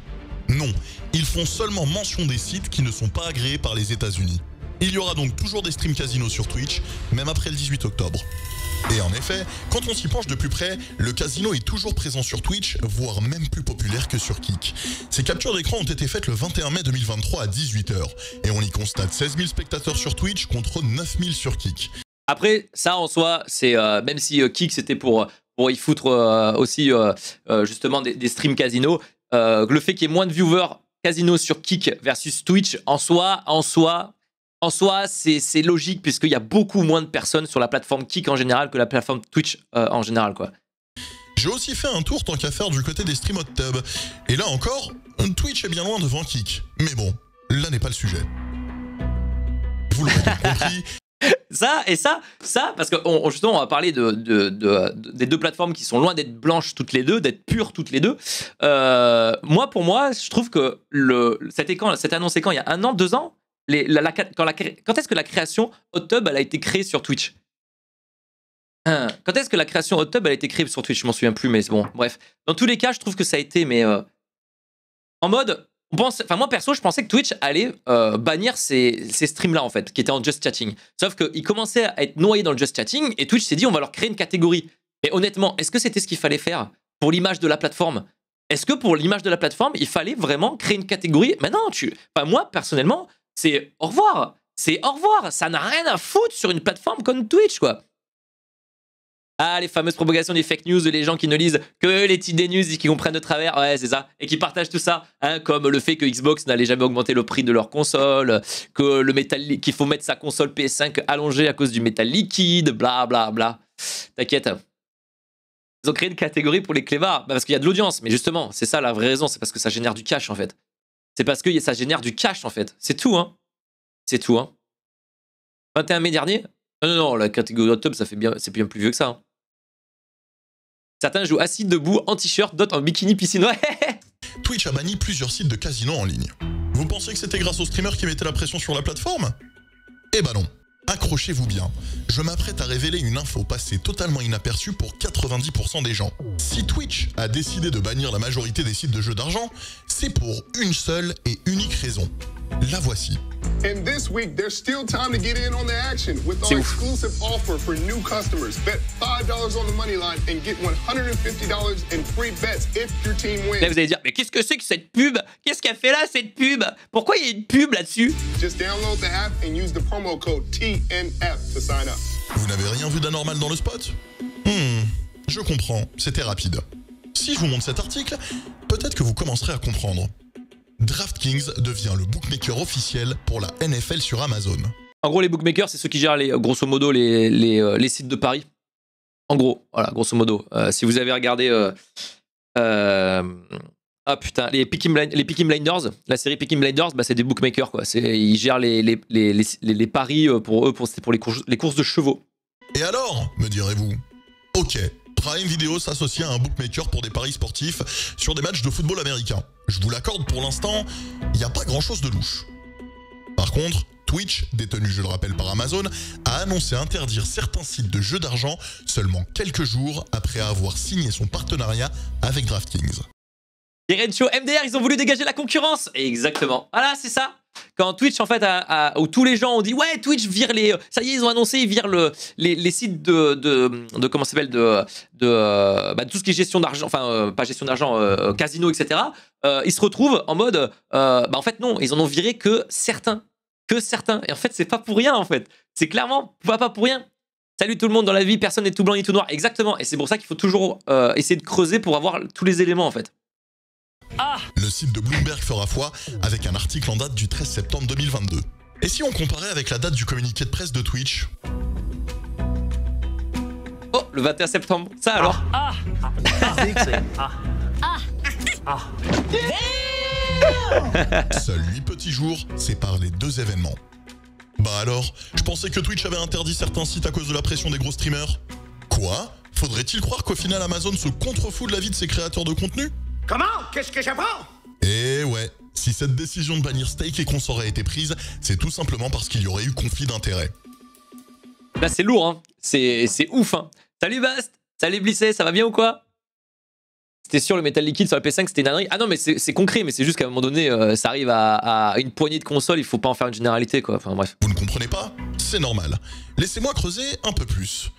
Non, ils font seulement mention des sites qui ne sont pas agréés par les États-Unis. Il y aura donc toujours des streams casinos sur Twitch, même après le 18 octobre. Et en effet, quand on s'y penche de plus près, le casino est toujours présent sur Twitch, voire même plus populaire que sur Kik. Ces captures d'écran ont été faites le 21 mai 2023 à 18h, et on y constate 16 000 spectateurs sur Twitch contre 9 000 sur Kik. Après, ça en soi, c'est euh, même si euh, Kik c'était pour, euh, pour y foutre aussi justement des, des, streams casino, le fait qu'il y ait moins de viewers casino sur Kik versus Twitch, en soi, en soi, en soi, c'est logique puisqu'il y a beaucoup moins de personnes sur la plateforme Kik en général que la plateforme Twitch euh, en général, quoi. J'ai aussi fait un tour tant qu'à faire du côté des streamers de Et là encore, Twitch est bien loin devant Kik. Mais bon, là n'est pas le sujet. Vous ça et ça, ça, parce que on, justement on va parler de, des deux plateformes qui sont loin d'être blanches toutes les deux, d'être pures toutes les deux. Euh, moi, pour moi, je trouve que le, cet, écran, cet quand il y a un an, deux ans, quand, est-ce que la création Hot Tub elle a été créée sur Twitch hein, Quand est-ce que la création Hot Tub elle a été créée sur Twitch Je m'en souviens plus, mais bon, bref. Dans tous les cas, je trouve que ça a été, mais euh, en mode, enfin moi perso, je pensais que Twitch allait euh, bannir ces, streams là en fait, qui étaient en just chatting. Sauf qu'ils commençaient à être noyés dans le just chatting et Twitch s'est dit on va leur créer une catégorie. Mais honnêtement, est-ce que c'était ce qu'il fallait faire pour l'image de la plateforme Est-ce que pour l'image de la plateforme, il fallait vraiment créer une catégorie Mais non, tu, moi personnellement, c'est au revoir. C'est au revoir. Ça n'a rien à foutre sur une plateforme comme Twitch, quoi. Ah, les fameuses propagations des fake news, les gens qui ne lisent que les titres des news et qui comprennent de travers, ouais, c'est ça, et qui partagent tout ça, hein, comme le fait que Xbox n'allait jamais augmenter le prix de leur console, que le métal, qu'il faut mettre sa console PS5 allongée à cause du métal liquide, bla bla bla. T'inquiète. Ils ont créé une catégorie pour les clébards, bah, parce qu'il y a de l'audience, mais justement, c'est ça la vraie raison, c'est parce que ça génère du cash en fait. C'est parce que ça génère du cash, en fait. C'est tout, hein. C'est tout, hein. 21 mai dernier Non, non, non, la catégorie hot ça fait bien, c'est bien plus vieux que ça. Hein. Certains jouent assis, debout, en t-shirt, d'autres en bikini, piscine. Twitch a manié plusieurs sites de casino en ligne. Vous pensez que c'était grâce aux streamers qui mettaient la pression sur la plateforme Eh ben non. Accrochez-vous bien, je m'apprête à révéler une info passée totalement inaperçue pour 90% des gens. Si Twitch a décidé de bannir la majorité des sites de jeux d'argent, c'est pour une seule et unique raison. La voici. And this week, there's still time to get in on the action with our exclusive offer for new customers. Bet $5 on the money line and get $150 in free bets if your team wins. Là, vous allez dire, mais qu'est-ce que c'est que cette pub Qu'est-ce qu'elle fait là, cette pub Pourquoi il y a une pub là-dessus Just download the app and use the promo code TNF to sign up. Vous n'avez rien vu d'anormal dans le spot Hmm, je comprends, c'était rapide. Si je vous montre cet article, peut-être que vous commencerez à comprendre. DraftKings devient le bookmaker officiel pour la NFL sur Amazon. En gros, les bookmakers, c'est ceux qui gèrent euh, grosso modo euh, les, sites de paris. En gros, voilà, grosso modo. Euh, si vous avez regardé. ah putain, les Picking, Blinders, la série Picking Blinders, bah, c'est des bookmakers. quoi. Ils gèrent les, paris pour eux, pour, pour les courses de chevaux. Et alors, me direz-vous Ok, Prime Video s'associe à un bookmaker pour des paris sportifs sur des matchs de football américain. Je vous l'accorde, pour l'instant, il n'y a pas grand-chose de louche. Par contre, Twitch, détenu je le rappelle par Amazon, a annoncé interdire certains sites de jeux d'argent seulement quelques jours après avoir signé son partenariat avec DraftKings. Les MDR, ils ont voulu dégager la concurrence Exactement. Voilà, c'est ça. Quand Twitch, en fait, où tous les gens ont dit ouais, Twitch vire les, ça y est, ils ont annoncé, ils virent le, les, sites de, de, de comment s'appelle, de, de, bah, tout ce qui est gestion d'argent, enfin euh, pas gestion d'argent, euh, euh, casino, etc. ils se retrouvent en mode, bah en fait non, ils en ont viré que certains, que certains. Et en fait, c'est pas pour rien, en fait. C'est clairement pas pas pour rien. Salut tout le monde dans la vie, personne n'est tout blanc ni tout noir. Exactement. Et c'est pour ça qu'il faut toujours essayer de creuser pour avoir tous les éléments, en fait. Ah. Le site de Bloomberg fera foi avec un article en date du 13 septembre 2022. Et si on comparait avec la date du communiqué de presse de Twitch Oh, le 21 septembre. Ça alors Ah Ah Ah Ah, Seul 8 petits jours séparent les deux événements. Bah alors, je pensais que Twitch avait interdit certains sites à cause de la pression des gros streamers. Quoi Faudrait-il croire qu'au final Amazon se contrefout de la vie de ses créateurs de contenu Comment Qu'est-ce que j'apprends Eh ouais, si cette décision de bannir Steak et Consort aurait été prise, c'est tout simplement parce qu'il y aurait eu conflit d'intérêts. Là, bah, c'est lourd, hein. C'est ouf, hein. Salut Bast Salut Blissé, ça va bien ou quoi c'était sûr, le métal liquide sur la PS5, c'était une Ah non, mais c'est concret, mais c'est juste qu'à un moment donné, euh, ça arrive à, à, une poignée de consoles, il faut pas en faire une généralité, quoi. Enfin bref. Vous ne comprenez pas C'est normal. Laissez-moi creuser un peu plus.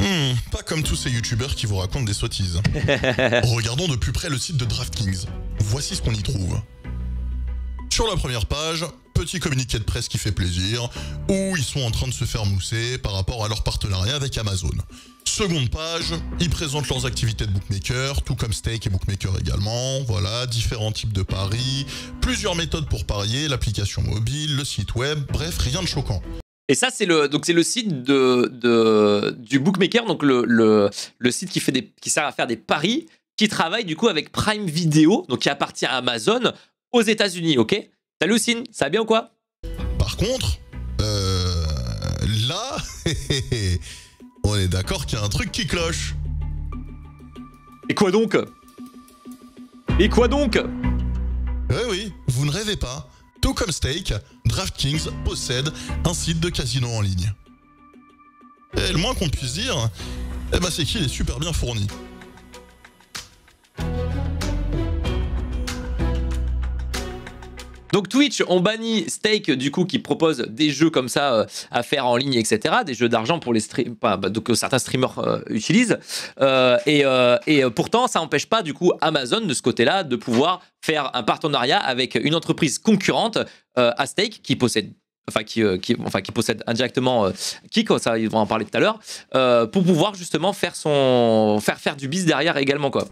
Hmm, pas comme tous ces youtubeurs qui vous racontent des sottises. Regardons de plus près le site de DraftKings. Voici ce qu'on y trouve. Sur la première page, petit communiqué de presse qui fait plaisir, où ils sont en train de se faire mousser par rapport à leur partenariat avec Amazon. Seconde page, ils présentent leurs activités de bookmaker, tout comme Stake et Bookmaker également. Voilà, différents types de paris, plusieurs méthodes pour parier, l'application mobile, le site web, bref, rien de choquant. Et ça, c'est le, donc c'est le site de, du bookmaker, donc le, site qui, fait des, qui sert à faire des paris, qui travaille du coup avec Prime Video, donc qui appartient à Amazon, aux États-Unis, ok Salut Lucine, ça va bien ou quoi Par contre, euh, là, on est d'accord qu'il y a un truc qui cloche. Et quoi donc Et quoi donc Oui, eh oui, vous ne rêvez pas. Tout comme Stake, DraftKings possède un site de casino en ligne. Et le moins qu'on puisse dire, eh ben, c'est qu'il est super bien fourni. Donc Twitch, on bannit Stake, du coup, qui propose des jeux comme ça euh, à faire en ligne, etc. Des jeux d'argent pour les que bah, euh, certains streamers euh, utilisent. et, pourtant, ça n'empêche pas, du coup, Amazon, de ce côté-là, de pouvoir faire un partenariat avec une entreprise concurrente à Stake qui possède Enfin qui, enfin qui, possède indirectement Kik, on ça ils vont en parler tout à l'heure, pour pouvoir justement faire son faire faire du bis derrière également quoi.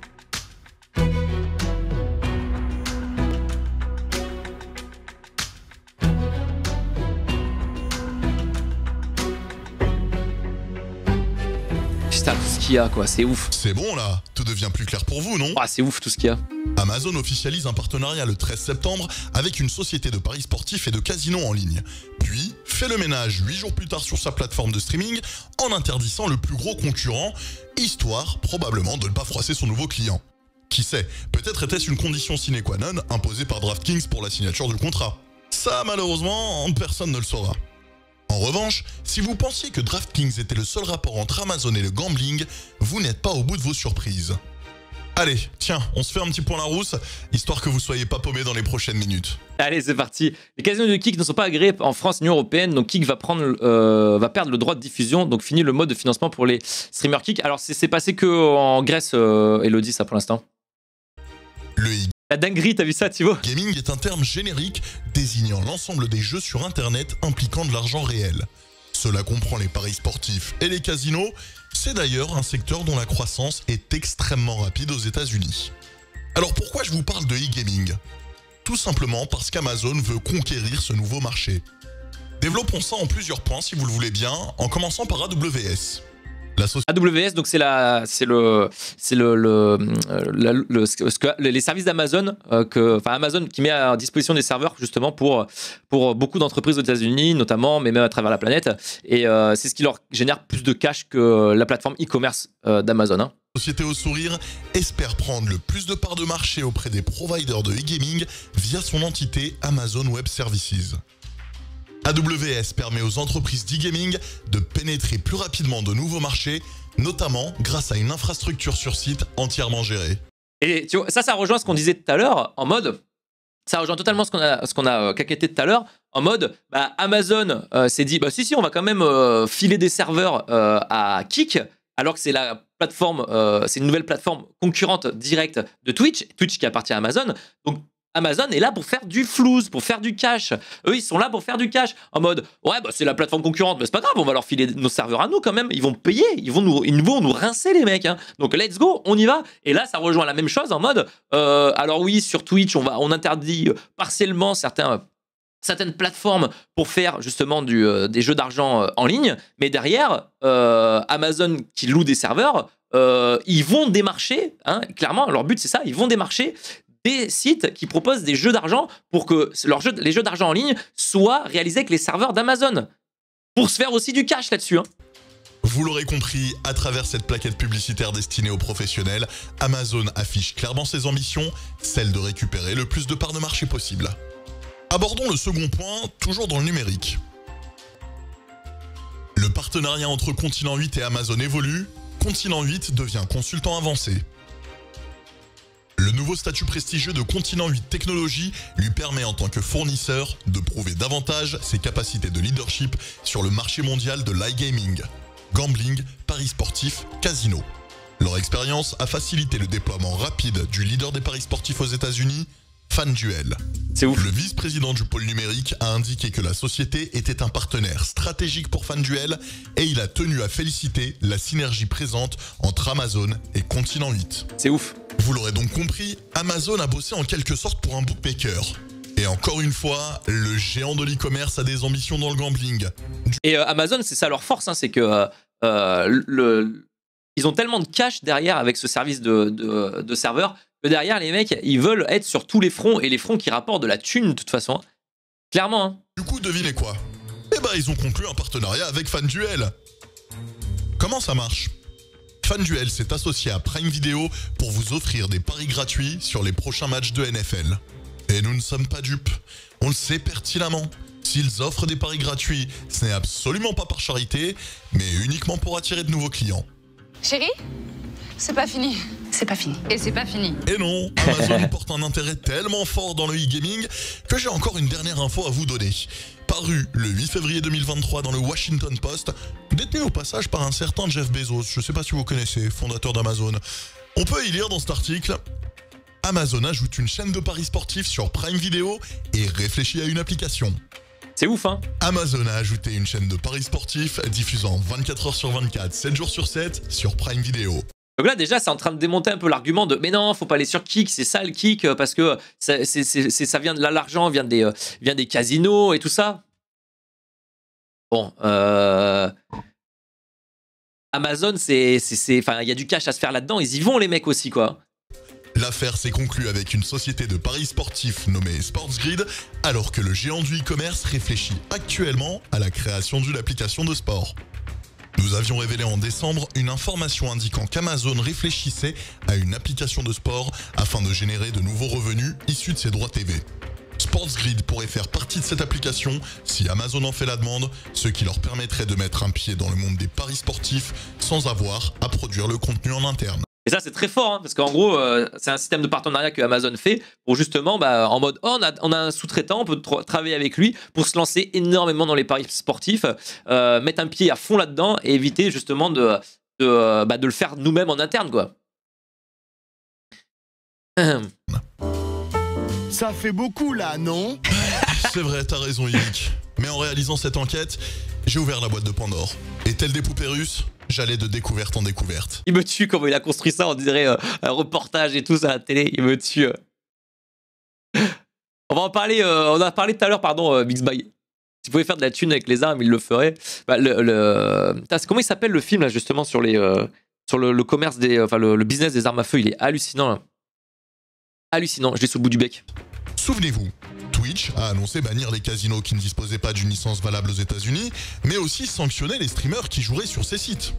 C'est tout ce qu'il y a, quoi. C'est ouf. C'est bon, là. Tout devient plus clair pour vous, non Ah, c'est ouf tout ce qu'il y a. Amazon officialise un partenariat le 13 septembre avec une société de paris sportifs et de casinos en ligne. Puis, fait le ménage 8 jours plus tard sur sa plateforme de streaming en interdisant le plus gros concurrent, histoire probablement de ne pas froisser son nouveau client. Qui sait, peut-être était-ce une condition sine qua non imposée par DraftKings pour la signature du contrat. Ça, malheureusement, personne ne le saura. En revanche, si vous pensiez que DraftKings était le seul rapport entre Amazon et le gambling, vous n'êtes pas au bout de vos surprises. Allez, tiens, on se fait un petit point la rousse, histoire que vous soyez pas paumés dans les prochaines minutes. Allez, c'est parti. Les casinos de Kik ne sont pas agréés en France et européenne, donc Kik euh, va, perdre le droit de diffusion, donc fini le mode de financement pour les streamers Kick. Alors, c'est passé que en Grèce, euh, Elodie, ça pour l'instant Le la dinguerie, t'as vu ça, Gaming est un terme générique désignant l'ensemble des jeux sur Internet impliquant de l'argent réel. Cela comprend les paris sportifs et les casinos. C'est d'ailleurs un secteur dont la croissance est extrêmement rapide aux États-Unis. Alors pourquoi je vous parle de e-gaming Tout simplement parce qu'Amazon veut conquérir ce nouveau marché. Développons ça en plusieurs points si vous le voulez bien, en commençant par AWS. AWS, donc c'est la, c'est le, c'est le, euh, les services d'Amazon euh, que, enfin Amazon qui met à disposition des serveurs justement pour pour beaucoup d'entreprises aux États-Unis notamment, mais même à travers la planète. Et euh, c'est ce qui leur génère plus de cash que la plateforme e-commerce d'Amazon. Hein. Société au sourire espère prendre le plus de parts de marché auprès des providers de e-gaming via son entité Amazon Web Services. AWS permet aux entreprises d'e-gaming de pénétrer plus rapidement de nouveaux marchés, notamment grâce à une infrastructure sur site entièrement gérée. Et ça, ça rejoint ce qu'on disait tout à l'heure, en mode, ça rejoint totalement ce qu'on a, ce euh, caquetté tout à l'heure, en mode, bah, Amazon euh, s'est dit, bah, si, si, on va quand même euh, filer des serveurs à Kik, alors que c'est la plateforme, c'est une nouvelle plateforme concurrente directe de Twitch, Twitch qui appartient à Amazon. Amazon est là pour faire du flouze, pour faire du cash. Eux, ils sont là pour faire du cash. En mode, ouais, bah, c'est la plateforme concurrente, mais c'est pas grave, on va leur filer nos serveurs à nous quand même. Ils vont payer, ils vont nous, ils vont nous rincer, les mecs. Hein. Donc, let's go, on y va. Et là, ça rejoint la même chose en mode, euh, alors oui, sur Twitch, on, va, on interdit euh, partiellement certains certaines plateformes pour faire justement du, euh, des jeux d'argent en ligne, mais derrière, Amazon qui loue des serveurs, ils vont démarcher, hein, clairement, leur but c'est ça, ils vont démarcher des sites qui proposent des jeux d'argent pour que les jeux d'argent en ligne soient réalisés avec les serveurs d'Amazon. Pour se faire aussi du cash là-dessus. Hein. Vous l'aurez compris, à travers cette plaquette publicitaire destinée aux professionnels, Amazon affiche clairement ses ambitions, celle de récupérer le plus de parts de marché possible. Abordons le second point, toujours dans le numérique. Le partenariat entre Continent 8 et Amazon évolue, Continent 8 devient consultant avancé nouveau statut prestigieux de Continent 8 Technologies lui permet en tant que fournisseur de prouver davantage ses capacités de leadership sur le marché mondial de gaming, gambling, paris sportifs, casino. Leur expérience a facilité le déploiement rapide du leader des paris sportifs aux États-Unis FanDuel. C'est ouf. Le vice-président du pôle numérique a indiqué que la société était un partenaire stratégique pour FanDuel et il a tenu à féliciter la synergie présente entre Amazon et Continent 8. C'est ouf. Vous l'aurez donc compris, Amazon a bossé en quelque sorte pour un bookmaker. Et encore une fois, le géant de l'e-commerce a des ambitions dans le gambling. Et euh, Amazon, c'est ça leur force, hein, c'est que euh, ils ont tellement de cash derrière avec ce service de, de, de serveur derrière, les mecs, ils veulent être sur tous les fronts et les fronts qui rapportent de la thune de toute façon. Hein. Clairement. Hein. Du coup, devinez quoi Eh ben, ils ont conclu un partenariat avec FanDuel. Comment ça marche FanDuel s'est associé à Prime Video pour vous offrir des paris gratuits sur les prochains matchs de NFL. Et nous ne sommes pas dupes. On le sait pertinemment. S'ils offrent des paris gratuits, ce n'est absolument pas par charité, mais uniquement pour attirer de nouveaux clients. Chérie C'est pas fini. C'est pas fini. Et c'est pas fini. Et non, Amazon porte un intérêt tellement fort dans le e-gaming que j'ai encore une dernière info à vous donner. Paru le 8 février 2023 dans le Washington Post, détenu au passage par un certain Jeff Bezos, je sais pas si vous connaissez, fondateur d'Amazon. On peut y lire dans cet article Amazon ajoute une chaîne de paris sportifs sur Prime Video et réfléchit à une application. C'est ouf, hein Amazon a ajouté une chaîne de paris sportifs diffusant 24h sur 24, 7 jours sur 7 sur Prime Video. Donc là, déjà, c'est en train de démonter un peu l'argument de mais non, faut pas aller sur Kik, c'est ça le Kick, euh, parce que euh, ça, c'est, ça vient de là, l'argent vient des, euh, vient des casinos et tout ça. Bon, euh. Amazon, c'est, c'est, enfin, il y a du cash à se faire là-dedans. Ils y vont les mecs aussi, quoi. L'affaire s'est conclue avec une société de paris sportifs nommée SportsGrid, alors que le géant du e-commerce réfléchit actuellement à la création d'une application de sport. Nous avions révélé en décembre une information indiquant qu'Amazon réfléchissait à une application de sport afin de générer de nouveaux revenus issus de ses droits TV. SportsGrid pourrait faire partie de cette application si Amazon en fait la demande, ce qui leur permettrait de mettre un pied dans le monde des paris sportifs sans avoir à produire le contenu en interne. Et ça, c'est très fort, hein, parce qu'en gros, euh, c'est un système de partenariat que Amazon fait pour justement, bah, en mode, oh, on, a, un sous-traitant, on peut travailler avec lui pour se lancer énormément dans les paris sportifs, euh, mettre un pied à fond là-dedans et éviter justement de, de, euh, bah, de le faire nous-mêmes en interne, quoi. Ça fait beaucoup là, non C'est vrai, t'as raison, Yannick. Mais en réalisant cette enquête, j'ai ouvert la boîte de Pandore. Et tel des poupées russes, J'allais de découverte en découverte. Il me tue comment il a construit ça, on dirait euh, un reportage et tout ça à la télé. Il me tue. On va en parler, euh, on a parlé tout à l'heure, pardon, Vixby. Euh, by. vous pouviez faire de la thune avec les armes, il le ferait. Bah, le, Comment il s'appelle le film, là, justement, sur, les, sur le, commerce des. Enfin, le, business des armes à feu Il est hallucinant, Hallucinant, je l'ai sous le bout du bec. Souvenez-vous, a annoncé bannir les casinos qui ne disposaient pas d'une licence valable aux États-Unis, mais aussi sanctionner les streamers qui joueraient sur ces sites.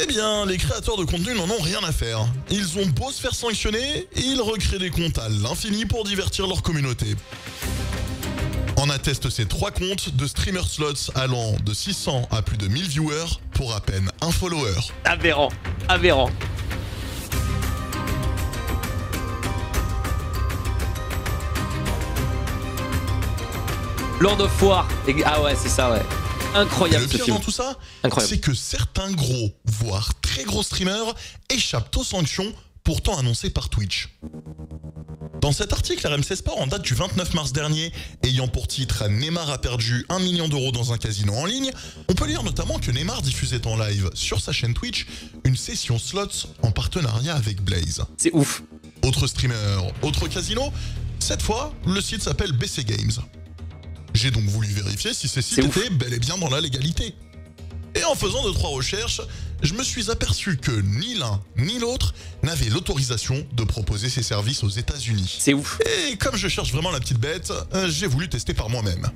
Eh bien, les créateurs de contenu n'en ont rien à faire. Ils ont beau se faire sanctionner, ils recréent des comptes à l'infini pour divertir leur communauté. On atteste ces trois comptes de streamer slots allant de 600 à plus de 1000 viewers pour à peine un follower. Aberrant, aberrant. Lord de foire Ah ouais, c'est ça, ouais. Incroyable le pire dans tout ça, c'est que certains gros, voire très gros streamers échappent aux sanctions pourtant annoncées par Twitch. Dans cet article, RMC Sport, en date du 29 mars dernier, ayant pour titre Neymar a perdu 1 million d'euros dans un casino en ligne, on peut lire notamment que Neymar diffusait en live sur sa chaîne Twitch une session slots en partenariat avec Blaze. C'est ouf. Autre streamer, autre casino, cette fois, le site s'appelle BC Games. J'ai donc voulu vérifier si ces sites étaient bel et bien dans la légalité. Et en faisant deux trois recherches, je me suis aperçu que ni l'un ni l'autre n'avait l'autorisation de proposer ces services aux États-Unis. C'est ouf. Et comme je cherche vraiment la petite bête, euh, j'ai voulu tester par moi-même.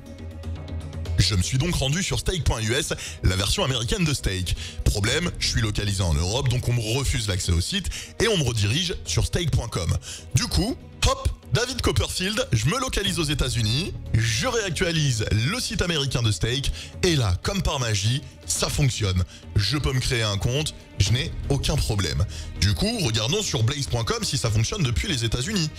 Je me suis donc rendu sur stake.us, la version américaine de Steak. Problème, je suis localisé en Europe, donc on me refuse l'accès au site et on me redirige sur Steak.com. Du coup, hop, David Copperfield, je me localise aux États-Unis, je réactualise le site américain de Steak, et là, comme par magie, ça fonctionne. Je peux me créer un compte, je n'ai aucun problème. Du coup, regardons sur blaze.com si ça fonctionne depuis les États-Unis.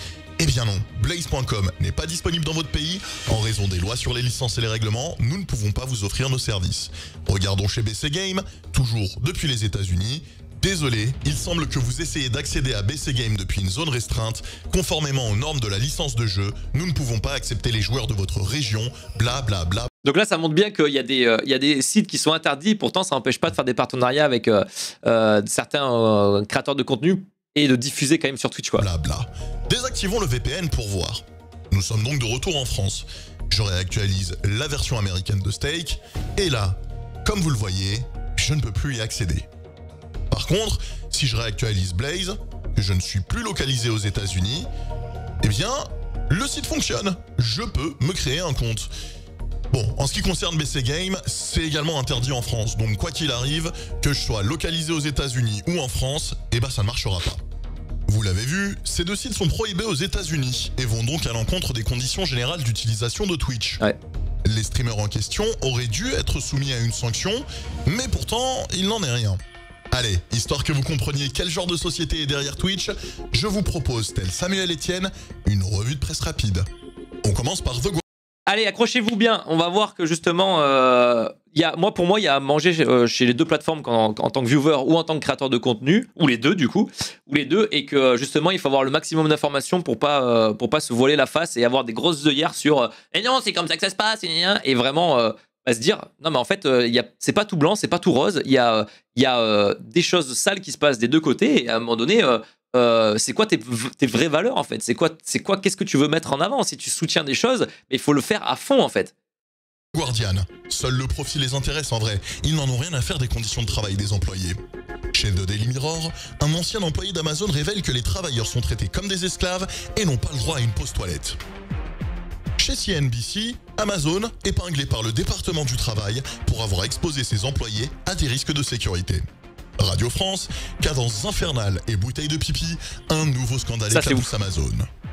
Eh bien non, blaze.com n'est pas disponible dans votre pays. En raison des lois sur les licences et les règlements, nous ne pouvons pas vous offrir nos services. Regardons chez BC Game, toujours depuis les États-Unis, Désolé, il semble que vous essayez d'accéder à BC Game depuis une zone restreinte. Conformément aux normes de la licence de jeu, nous ne pouvons pas accepter les joueurs de votre région, bla bla bla. Donc là, ça montre bien qu'il y, a des, euh, sites qui sont interdits, pourtant ça n'empêche pas de faire des partenariats avec euh, euh, certains créateurs de contenu et de diffuser quand même sur Twitch. Quoi. Bla Désactivons le VPN pour voir. Nous sommes donc de retour en France. Je réactualise la version américaine de Stake, et là, comme vous le voyez, je ne peux plus y accéder. Par contre, si je réactualise Blaze, que je ne suis plus localisé aux États-Unis, eh bien, le site fonctionne. Je peux me créer un compte. Bon, en ce qui concerne BC Game, c'est également interdit en France. Donc, quoi qu'il arrive, que je sois localisé aux États-Unis ou en France, eh ben, ça ne marchera pas. Vous l'avez vu, ces deux sites sont prohibés aux États-Unis et vont donc à l'encontre des conditions générales d'utilisation de Twitch. Les streamers en question auraient dû être soumis à une sanction, mais pourtant, il n'en est rien. Allez, histoire que vous compreniez quel genre de société est derrière Twitch, je vous propose, tel Samuel Etienne, une revue de presse rapide. On commence par The Allez, accrochez-vous bien. On va voir que justement, euh, moi pour moi, il y a à manger chez euh, les deux plateformes en, tant que viewer ou en tant que créateur de contenu, ou les deux du coup, ou les deux, et que euh, justement, il faut avoir le maximum d'informations pour pas pour pas se voiler la face et avoir des grosses œillères sur. et eh non, c'est comme ça que ça se passe. Et, et vraiment à se dire non mais en fait euh, c'est pas tout blanc c'est pas tout rose il y a, euh, y a euh, des choses sales qui se passent des deux côtés et à un moment donné c'est quoi tes, tes, vraies valeurs en fait c'est quoi c'est quoi qu'est-ce que tu veux mettre en avant si tu soutiens des choses mais il faut le faire à fond en fait Guardian, seul le profit les intéresse en vrai. Ils n'en ont rien à faire des conditions de travail des employés. Chez de Daily Mirror, un ancien employé d'Amazon révèle que les travailleurs sont traités comme des esclaves et n'ont pas le droit à une pause toilette chez CNBC, Amazon, épinglé par le département du travail pour avoir exposé ses employés à des risques de sécurité. Radio France, cadence infernale et bouteille de pipi, un nouveau scandale chez Amazon.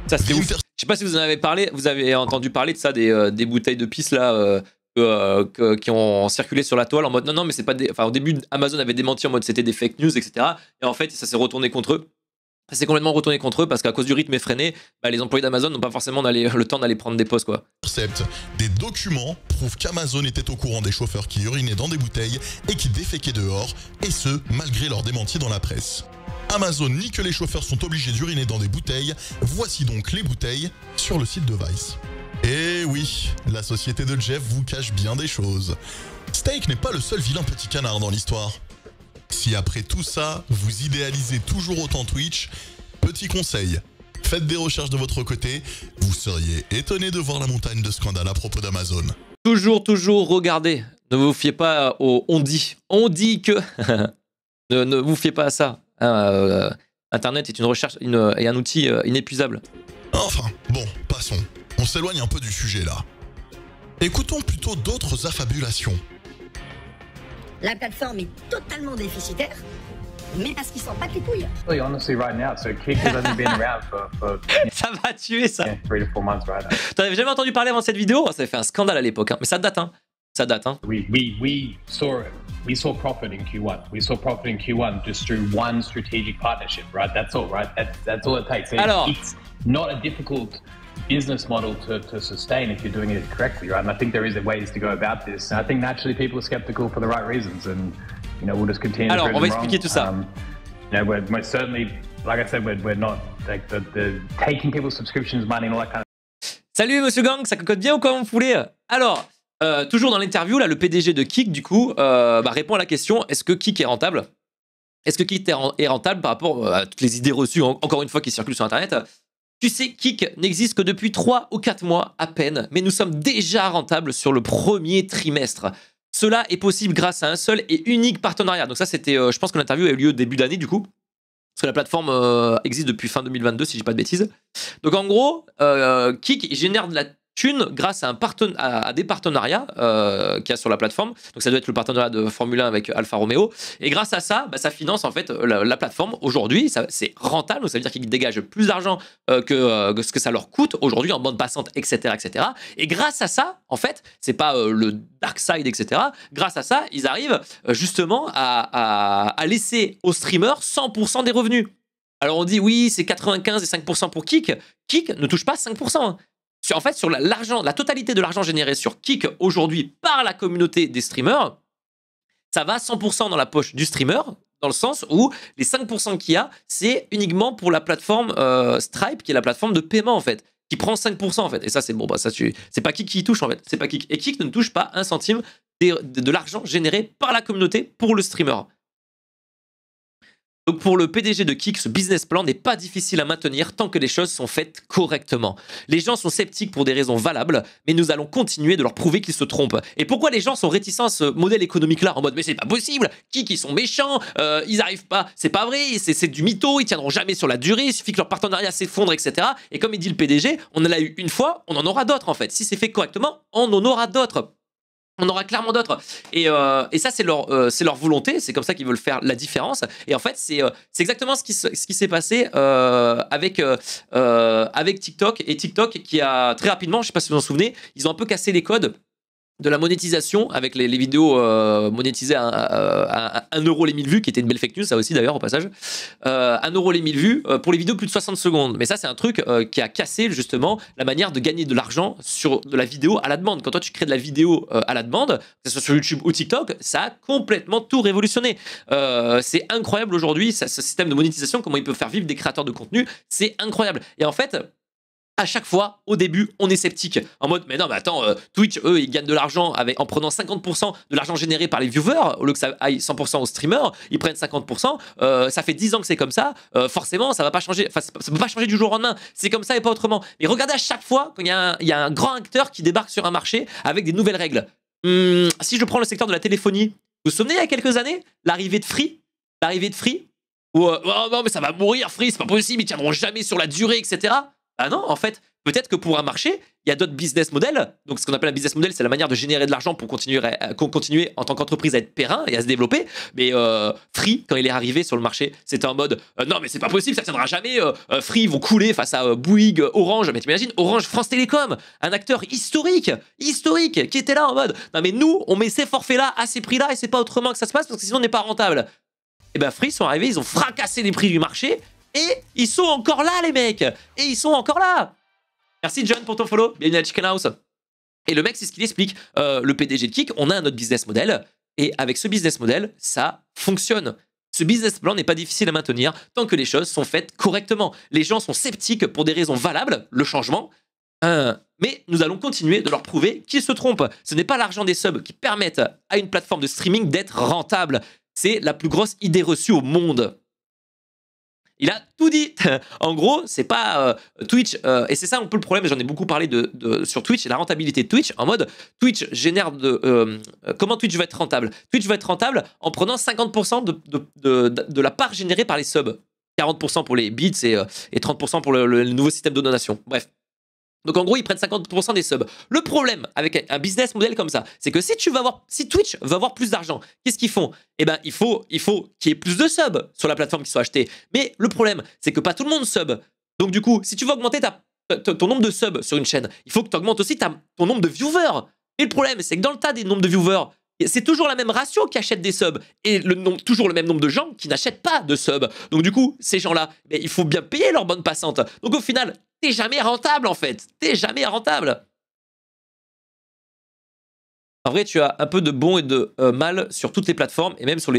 Ça, c'était ouf. Je sais pas si vous en avez parlé, vous avez entendu parler de ça, des, euh, bouteilles de pisse là, euh, euh, qui ont circulé sur la toile en mode non, non, mais c'est pas des. Enfin, au début, Amazon avait démenti en mode c'était des fake news, etc. Et en fait, ça s'est retourné contre eux c'est complètement retourné contre eux parce qu'à cause du rythme effréné, bah, les employés d'Amazon n'ont pas forcément le temps d'aller prendre des postes. Quoi. Des documents prouvent qu'Amazon était au courant des chauffeurs qui urinaient dans des bouteilles et qui déféquaient dehors, et ce, malgré leur démenti dans la presse. Amazon nie que les chauffeurs sont obligés d'uriner dans des bouteilles, voici donc les bouteilles sur le site de Vice. Et eh oui, la société de Jeff vous cache bien des choses. Steak n'est pas le seul vilain petit canard dans l'histoire. Si après tout ça, vous idéalisez toujours autant Twitch, petit conseil, faites des recherches de votre côté, vous seriez étonné de voir la montagne de scandales à propos d'Amazon. Toujours, toujours, regardez, ne vous fiez pas au on dit, on dit que, ne, vous fiez pas à ça. Hein, euh, Internet est une recherche et un outil euh, inépuisable. Enfin, bon, passons. On s'éloigne un peu du sujet là. Écoutons plutôt d'autres affabulations la plateforme est totalement déficitaire, mais parce qu'ils sont pas les couilles. ça va tuer ça. T'en avais jamais entendu parler avant cette vidéo oh, Ça avait fait un scandale à l'époque, hein. mais ça date, hein. Ça date, hein. We, we, we saw We saw profit in Q1. We saw profit in Q1 just through one strategic partnership, right? That's all, right? That's, that's all it takes. Alors, It's not a difficult business model to, to sustain if you're doing it correctly, right? And I think there is ways to go about this. And I think naturally people are skeptical for the right reasons, and you know we'll just continue. Alors, on va expliquer wrong. tout ça. Um, you know, we're, we're, certainly, like I said, we're, we're not like the, the taking people's subscriptions money and all that kind of. Salut Monsieur Gang, ça cocotte bien ou comment vous voulez Alors. Euh, toujours dans l'interview, là, le PDG de Kik, du coup, euh, bah, répond à la question est-ce que Kik est rentable Est-ce que Kik est rentable par rapport euh, à toutes les idées reçues, encore une fois, qui circulent sur Internet tu sais, Kik n'existe que depuis 3 ou 4 mois à peine, mais nous sommes déjà rentables sur le premier trimestre. Cela est possible grâce à un seul et unique partenariat. Donc ça, c'était, euh, je pense que l'interview a eu lieu début d'année du coup, parce que la plateforme euh, existe depuis fin 2022 si je pas de bêtises. Donc en gros, euh, Kik génère de la grâce à, des partenariats euh, qu'il y a sur la plateforme. Donc ça doit être le partenariat de Formule 1 avec Alfa Romeo. Et grâce à ça, bah, ça finance en fait la, plateforme. Aujourd'hui, c'est rentable, donc ça veut dire qu'ils dégagent plus d'argent euh, euh, que, ce que ça leur coûte aujourd'hui en bande passante, etc., etc. Et grâce à ça, en fait, c'est pas le dark side, etc. Grâce à ça, ils arrivent justement à, à laisser aux streamers 100% des revenus. Alors on dit oui, c'est 95 et 5% pour Kik. Kik ne touche pas 5% en fait, sur l'argent, la totalité de l'argent généré sur Kick aujourd'hui par la communauté des streamers, ça va 100% dans la poche du streamer, dans le sens où les 5% qu'il y a, c'est uniquement pour la plateforme euh, Stripe, qui est la plateforme de paiement en fait, qui prend 5% en fait. Et ça, c'est bon, bah, ça, c'est pas Kik qui y touche en fait, c'est pas Kik. Et Kik ne touche pas un centime de l'argent généré par la communauté pour le streamer. Donc pour le PDG de Kik, ce business plan n'est pas difficile à maintenir tant que les choses sont faites correctement. Les gens sont sceptiques pour des raisons valables, mais nous allons continuer de leur prouver qu'ils se trompent. Et pourquoi les gens sont réticents à ce modèle économique-là en mode mais c'est pas possible, Kik ils sont méchants, euh, ils arrivent pas, c'est pas vrai, c'est du mytho, ils tiendront jamais sur la durée, il suffit que leur partenariat s'effondre, etc. Et comme il dit le PDG, on en a eu une fois, on en aura d'autres en fait. Si c'est fait correctement, on en aura d'autres. On aura clairement d'autres. Et, euh, ça, c'est leur, euh, leur volonté, c'est comme ça qu'ils veulent faire la différence. Et en fait, c'est euh, exactement ce qui, ce qui s'est passé avec, avec TikTok. Et TikTok qui a très rapidement, je ne sais pas si vous vous en souvenez, ils ont un peu cassé les codes de la monétisation avec les, vidéos euh, monétisées à, euro les 1000 vues, qui était une belle fake news, ça aussi d'ailleurs au passage. Euh, 1 euro les 1000 vues euh, pour les vidéos plus de 60 secondes. Mais ça, c'est un truc euh, qui a cassé justement la manière de gagner de l'argent sur de la vidéo à la demande. Quand toi, tu crées de la vidéo à la demande, que ce soit sur YouTube ou TikTok, ça a complètement tout révolutionné. c'est incroyable aujourd'hui, ce système de monétisation, comment il peut faire vivre des créateurs de contenu, c'est incroyable. Et en fait, à chaque fois, au début, on est sceptique. En mode, mais non, mais attends, euh, Twitch, eux, ils gagnent de l'argent en prenant 50% de l'argent généré par les viewers, au lieu que ça aille 100% aux streamers, ils prennent 50%. Euh, ça fait 10 ans que c'est comme ça. Euh, forcément, ça va pas changer. Enfin, ça peut pas changer du jour au lendemain. C'est comme ça et pas autrement. Mais regardez à chaque fois quand il y, a un grand acteur qui débarque sur un marché avec des nouvelles règles. Hum, si je prends le secteur de la téléphonie, vous vous souvenez il y a quelques années, l'arrivée de Free L'arrivée de Free Ou, oh non, mais ça va mourir, Free, c'est pas possible, ils tiendront jamais sur la durée, etc. Ah non, en fait, peut-être que pour un marché, il y a d'autres business models. Donc, ce qu'on appelle un business model, c'est la manière de générer de l'argent pour continuer, continuer en tant qu'entreprise à être périn et à se développer. Mais euh, Free, quand il est arrivé sur le marché, c'était en mode euh, non, mais c'est pas possible, ça tiendra jamais. Euh, free vont couler face à Bouygues, Orange. Mais t'imagines, Orange, France Télécom, un acteur historique, historique, qui était là en mode non, mais nous, on met ces forfaits-là à ces prix-là et c'est pas autrement que ça se passe parce que sinon on n'est pas rentable. Et eh bien Free sont arrivés, ils ont fracassé les prix du marché et ils sont encore là, les mecs Et ils sont encore là Merci John pour ton follow, bienvenue à Chicken House. Et le mec, c'est ce qu'il explique. Euh, le PDG de Kik, on a un autre business model, et avec ce business model, ça fonctionne. Ce business plan n'est pas difficile à maintenir tant que les choses sont faites correctement. Les gens sont sceptiques pour des raisons valables, le changement, euh, mais nous allons continuer de leur prouver qu'ils se trompent. Ce n'est pas l'argent des subs qui permettent à une plateforme de streaming d'être rentable. C'est la plus grosse idée reçue au monde. Il a tout dit. en gros, c'est pas euh, Twitch. Euh, et c'est ça un peu le problème. J'en ai beaucoup parlé de, sur Twitch la rentabilité de Twitch. En mode, Twitch génère de. Euh, comment Twitch va être rentable Twitch va être rentable en prenant 50% de, la part générée par les subs. 40% pour les bits et, et 30% pour le nouveau système de donation. Bref. Donc en gros, ils prennent 50% des subs. Le problème avec un business model comme ça, c'est que si tu vas avoir, si Twitch va avoir plus d'argent, qu'est-ce qu'ils font Eh ben, il faut, il faut qu'il y ait plus de subs sur la plateforme qui soit achetée. Mais le problème, c'est que pas tout le monde sub. Donc du coup, si tu veux augmenter ton nombre de subs sur une chaîne, il faut que tu augmentes aussi ton nombre de viewers. Et le problème, c'est que dans le tas des nombres de viewers, c'est toujours la même ratio qui achète des subs et toujours le même nombre de gens qui n'achètent pas de subs. Donc du coup, ces gens-là, il faut bien payer leur bonne passante. Donc au final, t'es jamais rentable en fait. T'es jamais rentable. En vrai, tu as un peu de bon et de euh, mal sur toutes les plateformes et même sur,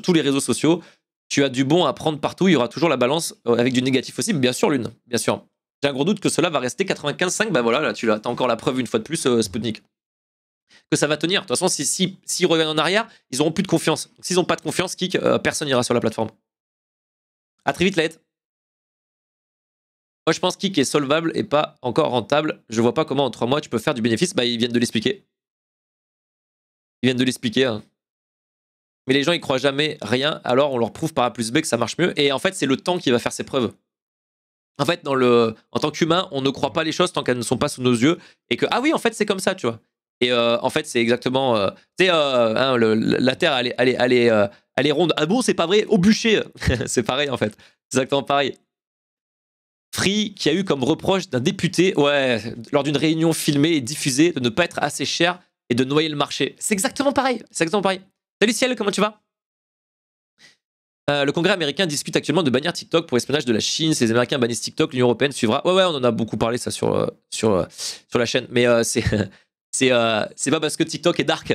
tous les réseaux sociaux. Tu as du bon à prendre partout. Il y aura toujours la balance euh, avec du négatif aussi. Bien sûr, Lune. Bien sûr. J'ai un gros doute que cela va rester 95,5. Ben bah, voilà, là, tu as, encore la preuve une fois de plus, euh, Spoutnik que ça va tenir. De toute façon, s'ils si, si, reviennent en arrière, ils n'auront plus de confiance. s'ils n'ont pas de confiance, Kik euh, personne n'ira sur la plateforme. À très vite, l'aide Moi, je pense Kik est solvable et pas encore rentable. Je vois pas comment en trois mois tu peux faire du bénéfice. Bah, ils viennent de l'expliquer. Ils viennent de l'expliquer. Hein. Mais les gens, ils croient jamais rien. Alors, on leur prouve par A plus B que ça marche mieux. Et en fait, c'est le temps qui va faire ses preuves. En fait, dans le, en tant qu'humain, on ne croit pas les choses tant qu'elles ne sont pas sous nos yeux. Et que, ah oui, en fait, c'est comme ça, tu vois. Et euh, en fait, c'est exactement. Euh, tu sais, euh, hein, la Terre, elle est, elle elle est, ronde. Ah bon, c'est pas vrai Au bûcher C'est pareil, en fait. C'est exactement pareil. Free, qui a eu comme reproche d'un député, ouais, lors d'une réunion filmée et diffusée, de ne pas être assez cher et de noyer le marché. C'est exactement pareil. C'est exactement pareil. Salut Ciel, comment tu vas le Congrès américain discute actuellement de bannir TikTok pour espionnage de la Chine. Si les Américains bannissent TikTok, l'Union européenne suivra. Ouais, ouais, on en a beaucoup parlé ça sur, sur, sur la chaîne. Mais c'est C'est euh, pas parce que TikTok est dark.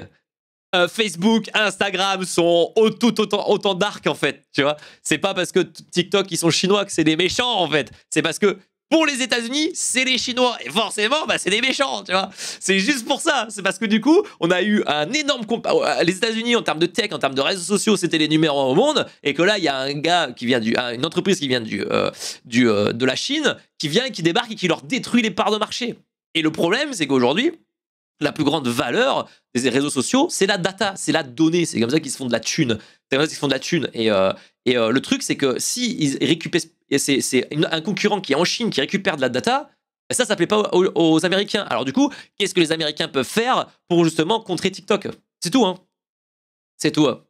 Euh, Facebook, Instagram sont tout autant, autant dark en fait, tu vois. C'est pas parce que TikTok ils sont chinois que c'est des méchants en fait. C'est parce que pour les États-Unis, c'est les Chinois. Et forcément, bah, c'est des méchants, tu vois. C'est juste pour ça. C'est parce que du coup, on a eu un énorme. Euh, les États-Unis, en termes de tech, en termes de réseaux sociaux, c'était les numéros au monde. Et que là, il y a un gars qui vient du. Une entreprise qui vient du, euh, du, de la Chine, qui vient, qui débarque et qui leur détruit les parts de marché. Et le problème, c'est qu'aujourd'hui, la plus grande valeur des réseaux sociaux, c'est la data, c'est la donnée. C'est comme ça qu'ils se font de la thune. C'est comme ça qu'ils font de la thune. Et, euh, et euh, le truc, c'est que si ils récupèrent, c'est un concurrent qui est en Chine qui récupère de la data, ben ça, ça plaît pas aux, Américains. Alors du coup, qu'est-ce que les Américains peuvent faire pour justement contrer TikTok C'est tout, hein C'est tout. Hein.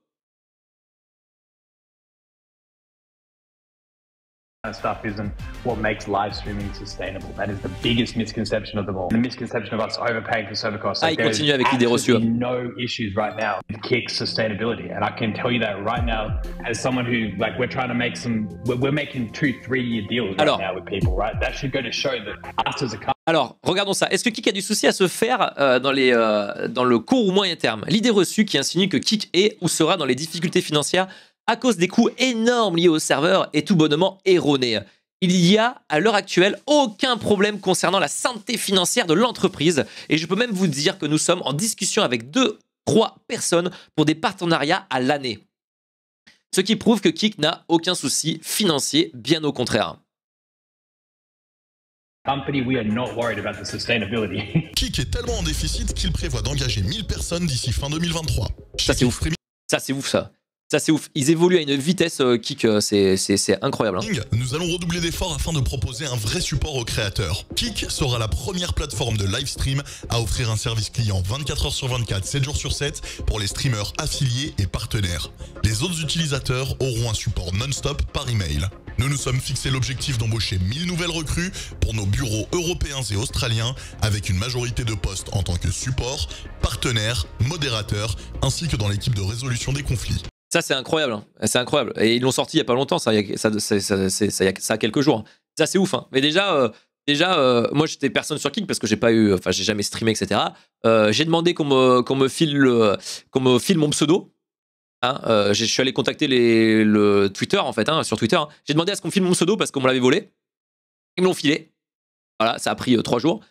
stuff isn't what makes live streaming sustainable. That is the biggest misconception of them all. The misconception of us overpaying for server costs. Like ah, il continue avec l'idée reçue. No issues right now with Kick sustainability, and I can tell you that right now as someone who like we're trying to make some, we're, we're making two, three year deals right Alors. now with people, right? That should go to show that us as a company. Alors, regardons ça. Est-ce que Kik a du souci à se faire euh, dans, les, euh, dans le court ou moyen terme L'idée reçue qui insinue que Kik est ou sera dans les difficultés financières à cause des coûts énormes liés au serveur est tout bonnement erroné. Il n'y a à l'heure actuelle aucun problème concernant la santé financière de l'entreprise et je peux même vous dire que nous sommes en discussion avec deux, trois personnes pour des partenariats à l'année. Ce qui prouve que Kik n'a aucun souci financier, bien au contraire. Kik est tellement en déficit qu'il prévoit d'engager 1000 personnes d'ici fin 2023. Ça c'est ouf. Ça c'est ouf ça. Ça, c'est ouf. Ils évoluent à une vitesse euh, Kik, euh, c'est, incroyable. Hein. Nous allons redoubler d'efforts afin de proposer un vrai support aux créateurs. Kik sera la première plateforme de live stream à offrir un service client 24 h sur 24, 7 jours sur 7 pour les streamers affiliés et partenaires. Les autres utilisateurs auront un support non-stop par email. Nous nous sommes fixés l'objectif d'embaucher 1000 nouvelles recrues pour nos bureaux européens et australiens avec une majorité de postes en tant que support, partenaire, modérateur ainsi que dans l'équipe de résolution des conflits. Ça, c'est incroyable. Hein. C'est incroyable. Et ils l'ont sorti il y a pas longtemps, ça, y a, ça, ça, a quelques jours. Hein. Ça, c'est ouf. Hein. Mais déjà, euh, déjà euh, moi, j'étais personne sur King parce que j'ai pas eu, enfin, j'ai jamais streamé, etc. Euh, j'ai demandé qu'on me, me, file me file mon pseudo. je suis allé contacter le Twitter, en fait, sur Twitter. J'ai demandé à ce qu'on file mon pseudo parce qu'on me l'avait volé. Ils me l'ont filé. Voilà, ça a pris trois jours.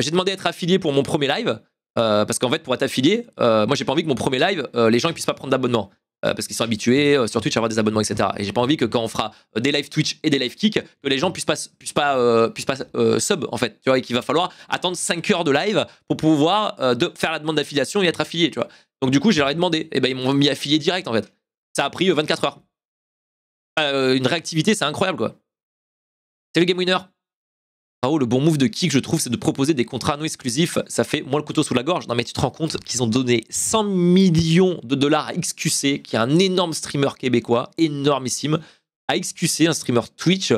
j'ai demandé à être affilié pour mon premier live. parce qu'en fait, pour être affilié, moi j'ai pas envie que mon premier live, les gens ils puissent pas prendre d'abonnement. Euh, parce qu'ils sont habitués euh, sur Twitch à avoir des abonnements, etc. Et j'ai pas envie que quand on fera des live Twitch et des live Kick, que les gens puissent pas, puissent pas, euh, pas sub, en fait, tu vois, et qu'il va falloir attendre 5 heures de live pour pouvoir de, faire la demande d'affiliation et être affilié, tu vois. Donc du coup, j'ai leur ai demandé, et eh ben ils m'ont mis affilié direct, en fait. Ça a pris 24 heures. une réactivité, c'est incroyable, quoi. c'est le Game Winner le bon move de Kik, je trouve, c'est de proposer des contrats non exclusifs. Ça fait moins le couteau sous la gorge. Non, mais tu te rends compte qu'ils ont donné 100 millions de dollars à XQC, qui est un énorme streamer québécois, énormissime. À XQC, un streamer Twitch,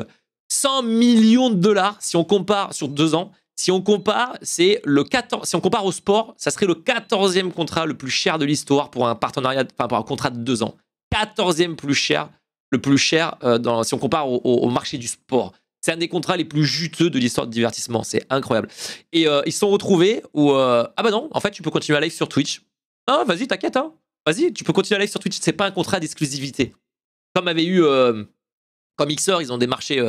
100 millions de dollars si on compare sur deux ans. Si on compare, c'est le 14, si on compare au sport, ça serait le 14e contrat le plus cher de l'histoire pour un partenariat, enfin pour un contrat de deux ans. 14e plus cher, le plus cher euh, si on compare au marché du sport. C'est un des contrats les plus juteux de l'histoire de divertissement. C'est incroyable. Et euh, ils se sont retrouvés où. Euh, ah bah non, en fait, tu peux continuer à live sur Twitch. Hein, vas-y, t'inquiète, hein. Vas-y, tu peux continuer à live sur Twitch. C'est pas un contrat d'exclusivité. Comme avait eu. Euh, comme Mixer, ils ont démarché.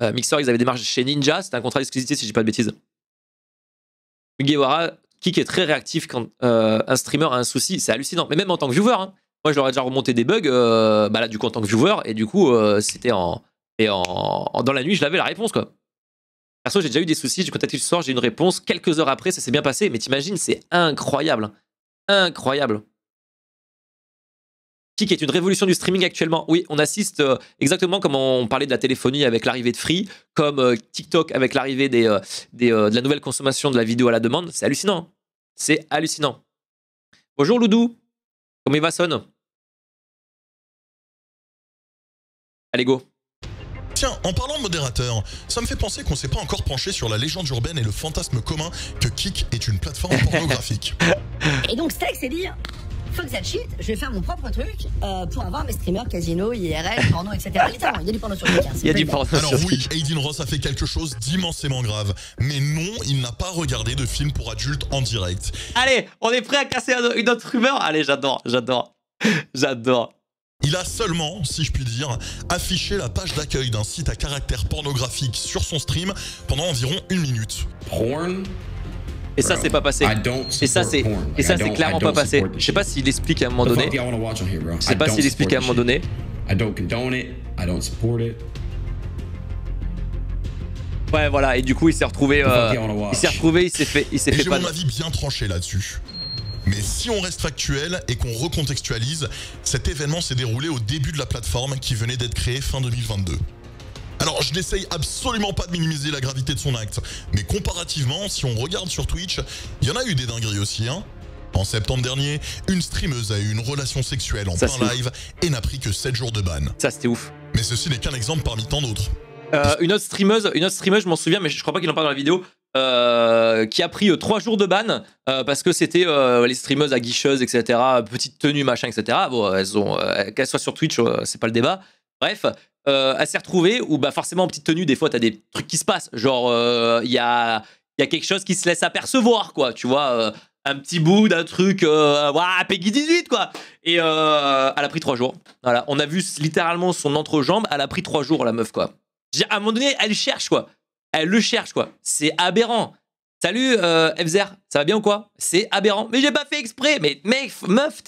Mixer, ils avaient démarché chez Ninja. C'était un contrat d'exclusivité, si je dis pas de bêtises. Mugiwara, qui est très réactif quand un streamer a un souci, c'est hallucinant. Mais même en tant que viewer, hein. moi je leur ai déjà remonté des bugs, bah là du coup en tant que viewer, et du coup c'était en, et dans la nuit, je l'avais la réponse, quoi. Perso, j'ai déjà eu des soucis, j'ai contacté le soir, j'ai une réponse. Quelques heures après, ça s'est bien passé. Mais t'imagines, c'est incroyable. Incroyable. Qui est une révolution du streaming actuellement. Oui, on assiste euh, exactement comme on parlait de la téléphonie avec l'arrivée de Free, comme euh, TikTok avec l'arrivée des, euh, des de la nouvelle consommation de la vidéo à la demande. C'est hallucinant. C'est hallucinant. Bonjour Loudou. Comment il va, Allez, go en parlant de modérateur, ça me fait penser qu'on s'est pas encore penché sur la légende urbaine et le fantasme commun que Kik est une plateforme pornographique. Et donc Stack, c'est dire fuck that shit, je vais faire mon propre truc euh, pour avoir mes streamers casino, IRL, porno, etc. il y a du porno sur Kik. Hein, il y a du porno Alors oui, Aiden Ross a fait quelque chose d'immensément grave, mais non, il n'a pas regardé de film pour adultes en direct. Allez, on est prêt à casser une autre rumeur Allez, j'adore, j'adore, j'adore. Il a seulement, si je puis dire, affiché la page d'accueil d'un site à caractère pornographique sur son stream pendant environ une minute. Porn et ça, c'est pas passé. Et ça, c'est et ça, c'est clairement pas passé. Je sais pas s'il explique à un moment donné. Je sais pas s'il explique à un moment donné. Ouais, voilà. Et du coup, il s'est retrouvé, euh, il s'est retrouvé, il s'est fait, il s'est fait. J'ai mon avis bien tranché là-dessus. Mais si on reste factuel et qu'on recontextualise, cet événement s'est déroulé au début de la plateforme qui venait d'être créée fin 2022. Alors, je n'essaye absolument pas de minimiser la gravité de son acte, mais comparativement, si on regarde sur Twitch, il y en a eu des dingueries aussi, hein. En septembre dernier, une streameuse a eu une relation sexuelle en plein live et n'a pris que 7 jours de ban. Ça, c'était ouf. Mais ceci n'est qu'un exemple parmi tant d'autres. Euh, une autre streameuse, une autre streameuse, je m'en souviens, mais je crois pas qu'il en parle dans la vidéo. Euh, qui a pris euh, trois jours de ban euh, parce que c'était les streameuses aguicheuses, etc., petite tenue, machin, etc. Bon, elles ont, qu'elles soient sur Twitch, c'est pas le débat. Bref, elle s'est retrouvée où, bah, forcément, en petite tenue, des fois, t'as des trucs qui se passent. Genre, il y a, y, a, quelque chose qui se laisse apercevoir, quoi, tu vois. un petit bout d'un truc, Peggy 18, quoi. Et elle a pris trois jours. Voilà, on a vu littéralement son entrejambe, elle a pris trois jours, la meuf, quoi. À un moment donné, elle cherche, quoi. Elle le cherche, quoi. C'est aberrant. Salut, euh, FZR, ça va bien ou quoi C'est aberrant. Mais j'ai pas fait exprès. Mais mec, meuf,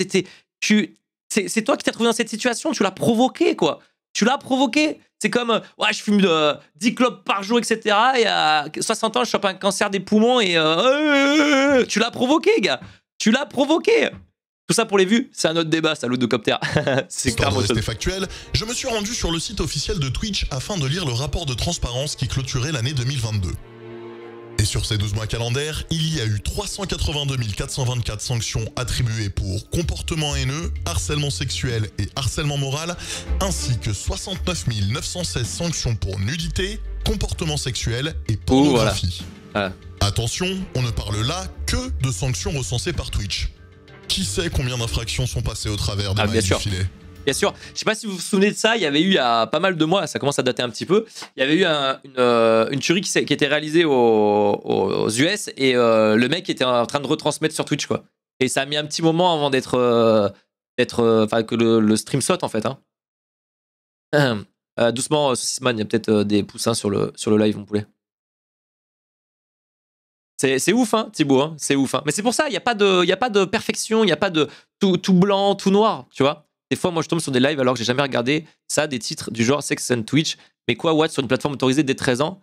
tu, c'est toi qui t'es trouvé dans cette situation. Tu l'as provoqué, quoi. Tu l'as provoqué. C'est comme, euh, ouais, je fume 10 euh, clopes par jour, etc. Et à 60 ans, je chope un cancer des poumons et. Euh, tu l'as provoqué, gars. Tu l'as provoqué. Tout ça pour les vues, c'est un autre débat, ça, Ludocopter. c'est clairement factuel, je me suis rendu sur le site officiel de Twitch afin de lire le rapport de transparence qui clôturait l'année 2022. Et sur ces 12 mois calendaires, il y a eu 382 424 sanctions attribuées pour comportement haineux, harcèlement sexuel et harcèlement moral, ainsi que 69 916 sanctions pour nudité, comportement sexuel et pornographie. Attention, on ne parle là que de sanctions recensées par Twitch. Qui sait combien d'infractions sont passées au travers des mailles du filet Bien sûr. Je sais pas si vous vous souvenez de ça, il y avait eu il y a pas mal de mois, ça commence à dater un petit peu, il y avait eu euh, une, tuerie qui, était réalisée aux, US et euh, le mec était en train de retransmettre sur Twitch, quoi. Et ça a mis un petit moment avant d'être. Euh, enfin, que le, stream saute, en fait. Hein. doucement, Saucissman, il y a peut-être des poussins sur le, sur le live, mon poulet. C'est ouf, hein, Thibaut, hein, c'est ouf. Hein Mais c'est pour ça, il n'y a, pas de, y a pas de perfection, il n'y a pas de tout, blanc, tout noir, tu vois. Des fois, moi, je tombe sur des lives alors que j'ai jamais regardé ça, des titres du genre Sex and Twitch. Mais quoi, what, sur une plateforme autorisée dès 13 ans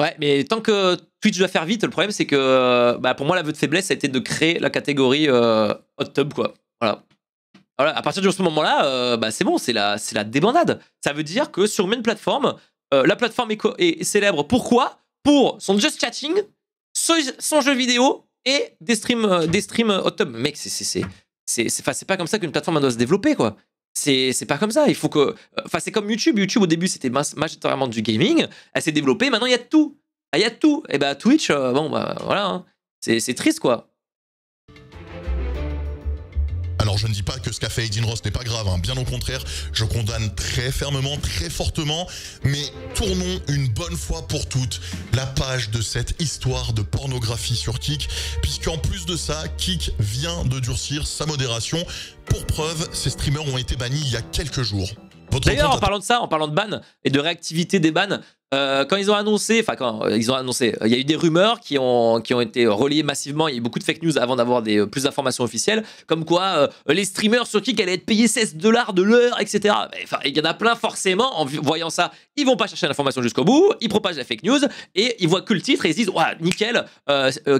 Ouais, mais tant que Twitch doit faire vite, le problème c'est que bah, pour moi, l'aveu de faiblesse, ça a été de créer la catégorie euh, hot tub, quoi. Voilà. À partir de ce moment-là, euh, bah, c'est bon, c'est la, la débandade. Ça veut dire que sur une plateforme, euh, la plateforme est, est célèbre. Pourquoi Pour son just chatting son jeu vidéo et des streams, euh, des streams euh, Mec, c'est c'est pas comme ça qu'une plateforme doit se développer, quoi. C'est pas comme ça. Il faut que. Euh, enfin, c'est comme YouTube. YouTube, au début, c'était majoritairement du gaming. Elle s'est développée. Maintenant, il y a tout. Ah, il y a tout. Et eh bah, ben, Twitch, bon, bah, voilà. Hein. C'est triste, quoi. Alors je ne dis pas que ce qu'a fait Aiden Ross n'est pas grave, hein. bien au contraire, je condamne très fermement, très fortement, mais tournons une bonne fois pour toutes la page de cette histoire de pornographie sur Kik, puisqu'en plus de ça, Kik vient de durcir sa modération. Pour preuve, ces streamers ont été bannis il y a quelques jours. D'ailleurs, en parlant de ça, en parlant de ban et de réactivité des bans, euh, quand ils ont annoncé, enfin quand euh, ils ont annoncé, euh, il y a eu des rumeurs qui ont, qui ont été reliées massivement, il y a eu beaucoup de fake news avant d'avoir des plus d'informations officielles, comme quoi les streamers sur Kik allaient être payés 16 dollars de l'heure, etc. Enfin, il y en a plein forcément, en voyant ça, ils vont pas chercher l'information jusqu'au bout, ils propagent la fake news, et ils voient que le titre et ils se disent, ouais, nickel,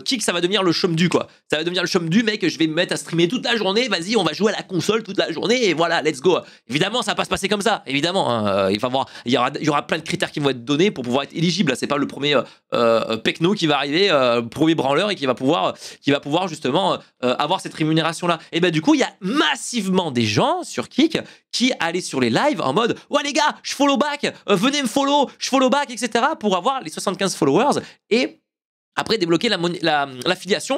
Kik ça va devenir le chum du quoi. Ça va devenir le chum du mec, je vais me mettre à streamer toute la journée, vas-y, on va jouer à la console toute la journée, et voilà, let's go. Évidemment, ça va pas se passer comme ça, évidemment. Hein, il, va il, y il y aura plein de critères qui vont être donnés pour pouvoir être éligible. C'est pas le premier euh, euh qui va arriver, le euh, premier branleur et qui va pouvoir, qui va pouvoir justement euh, avoir cette rémunération là. Et ben du coup, il y a massivement des gens sur Kik qui allaient sur les lives en mode ouais les gars, je follow back, venez me follow, je follow back, etc. pour avoir les 75 followers et après débloquer la, la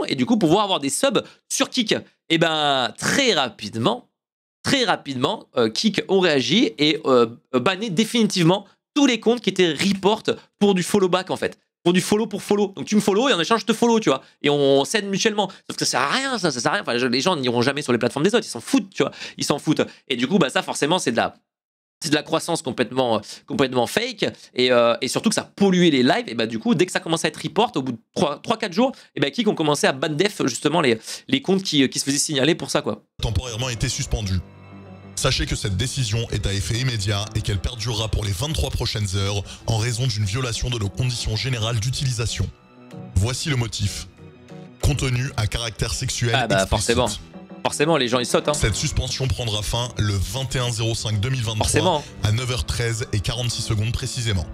et du coup pouvoir avoir des subs sur Kik. Et ben très rapidement, très rapidement, Kick Kik ont réagi et banné définitivement tous les comptes qui étaient report pour du follow back en fait pour du follow pour follow. Donc tu me follow et en échange je te follow, tu vois. Et on s'aide mutuellement. Sauf que ça sert à rien, ça, ça sert à rien. les gens n'iront jamais sur les plateformes des autres, ils s'en foutent, tu vois. Ils s'en foutent. Et du coup, bah ça forcément c'est de la c'est de la croissance complètement, complètement fake et, euh, et surtout que ça polluait les lives. Et bah, du coup, dès que ça commence à être report, au bout de 3-4 jours, et ben bah, qui ont commencé à ban def justement les, comptes qui, euh, qui se faisaient signaler pour ça. quoi. Temporairement été suspendus. Sachez que cette décision est à effet immédiat et qu'elle perdurera pour les 23 prochaines heures en raison d'une violation de nos conditions générales d'utilisation. Voici le motif. Contenu à caractère sexuel. Ah bah, forcément. Forcément, les gens y sautent. Hein. Cette suspension prendra fin le 21-05-2023 à 9h13 et 46 secondes précisément.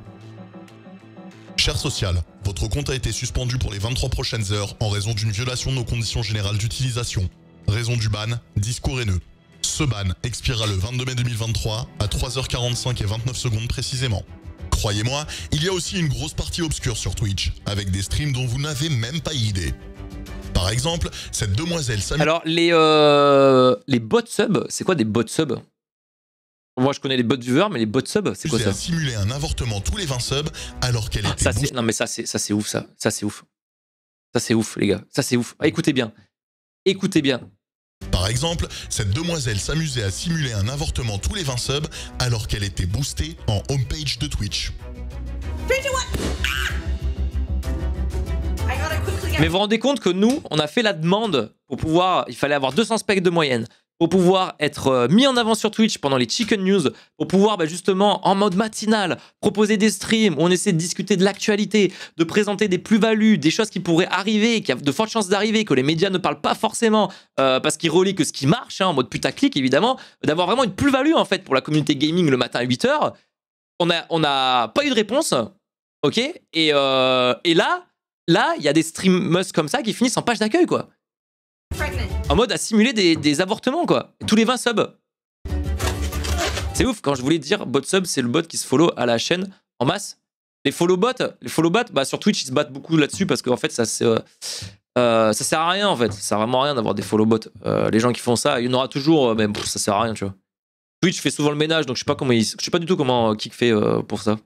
Cher social, votre compte a été suspendu pour les 23 prochaines heures en raison d'une violation de nos conditions générales d'utilisation. Raison du ban, discours haineux. Ce ban expirera le 22 mai 2023 à 3h45 et 29 secondes précisément. Croyez-moi, il y a aussi une grosse partie obscure sur Twitch, avec des streams dont vous n'avez même pas idée. Par exemple, cette demoiselle Alors, les, euh, les bots subs, c'est quoi des bots subs moi, je connais les bots viewers, mais les bots subs, c'est quoi ça simuler un avortement tous les 20 subs alors qu'elle ah, Non, mais ça, c'est ça, c'est ouf, ça. Ça, c'est ouf. Ça, c'est ouf, les gars. Ça, c'est ouf. Ah, écoutez bien. Écoutez bien. Par exemple, cette demoiselle s'amusait à simuler un avortement tous les 20 subs alors qu'elle était boostée en homepage de Twitch. Ah! Mais vous vous rendez compte que nous, on a fait la demande pour pouvoir, il fallait avoir 200 specs de moyenne pour pouvoir être euh, mis en avant sur Twitch pendant les Chicken News, pour pouvoir bah, justement en mode matinal proposer des streams, où on essaie de discuter de l'actualité, de présenter des plus-values, des choses qui pourraient arriver, qui a de fortes chances d'arriver, que les médias ne parlent pas forcément euh, parce qu'ils relient que ce qui marche, hein, en mode putaclic évidemment, d'avoir vraiment une plus-value en fait pour la communauté gaming le matin à 8h. On n'a on a pas eu de réponse, ok et, euh, et là, là, il y a des streamers comme ça qui finissent en page d'accueil quoi en mode à simuler des, avortements, quoi. Tous les 20 subs. C'est ouf, quand je voulais dire bot sub, c'est le bot qui se follow à la chaîne en masse. Les follow bots, les follow bots, bah, sur Twitch, ils se battent beaucoup là-dessus parce qu'en fait, ça euh, euh, ça sert à rien en fait, ça sert vraiment à rien d'avoir des follow bots. Euh, les gens qui font ça, il y en aura toujours, mais pff, ça sert à rien, tu vois. Twitch fait souvent le ménage, donc je sais pas comment je sais pas du tout comment Kik fait pour ça.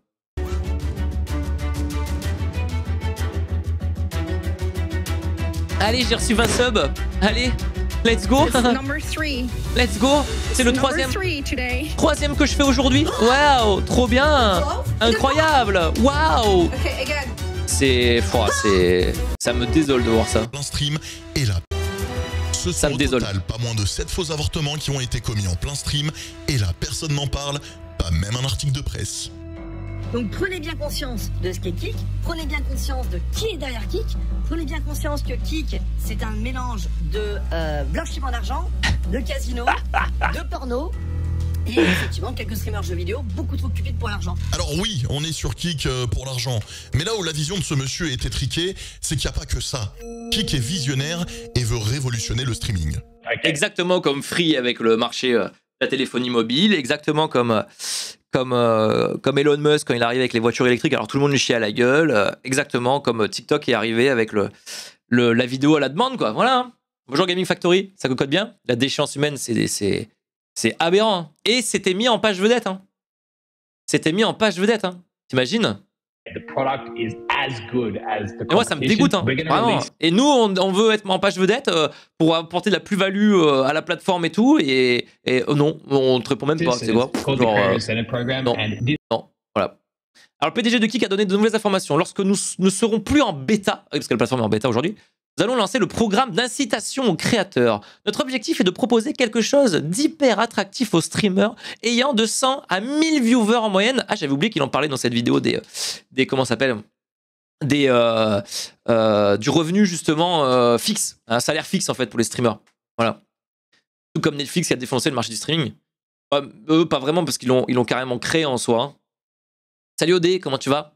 Allez, j'ai reçu 20 subs. Allez. Let's go. Let's go. C'est le troisième. Troisième que je fais aujourd'hui. Waouh, trop bien. Incroyable. Waouh. C'est, c'est, ça me désole de voir ça. stream et là. Ce ça me désole. pas moins de 7 faux avortements qui ont été commis en plein stream et là personne n'en parle, pas même un article de presse. Donc prenez bien conscience de ce qu'est Kik, prenez bien conscience de qui est derrière Kik, prenez bien conscience que Kik, c'est un mélange de euh, blanchiment d'argent, de casino, de porno, et effectivement, quelques streamers jeux vidéo beaucoup trop cupides pour l'argent. Alors oui, on est sur Kik euh, pour l'argent. Mais là où la vision de ce monsieur est étriquée, c'est qu'il n'y a pas que ça. Kik est visionnaire et veut révolutionner le streaming. Exactement comme Free avec le marché euh, de la téléphonie mobile, exactement comme, comme, euh, comme Elon Musk quand il arrive avec les voitures électriques, alors tout le monde lui chie à la gueule, euh, exactement comme euh, TikTok est arrivé avec le, la vidéo à la demande, quoi. Voilà. Hein. Bonjour Gaming Factory, ça cocotte bien. La déchéance humaine, c'est aberrant. Hein. Et c'était mis en page vedette. Hein. C'était mis en page vedette. Hein. T'imagines et moi, ça me dégoûte, hein, Et nous, on, veut être en page vedette euh, pour apporter de la plus-value euh, à la plateforme et tout. Et, euh, non, on te répond même pas. C'est quoi non, voilà. Alors, le PDG de Kik a donné de nouvelles informations. Lorsque nous ne serons plus en bêta, parce que la plateforme est en bêta aujourd'hui, nous allons lancer le programme d'incitation aux créateurs. Notre objectif est de proposer quelque chose d'hyper attractif aux streamers ayant de 100 à 1000 viewers en moyenne. Ah, j'avais oublié qu'il en parlait dans cette vidéo des, des comment s'appelle euh, euh, du revenu justement euh, fixe, un salaire fixe en fait pour les streamers. Voilà. Tout comme Netflix qui a défoncé le marché du streaming. eux, pas vraiment parce qu'ils l'ont, carrément créé en soi. Salut OD, comment tu vas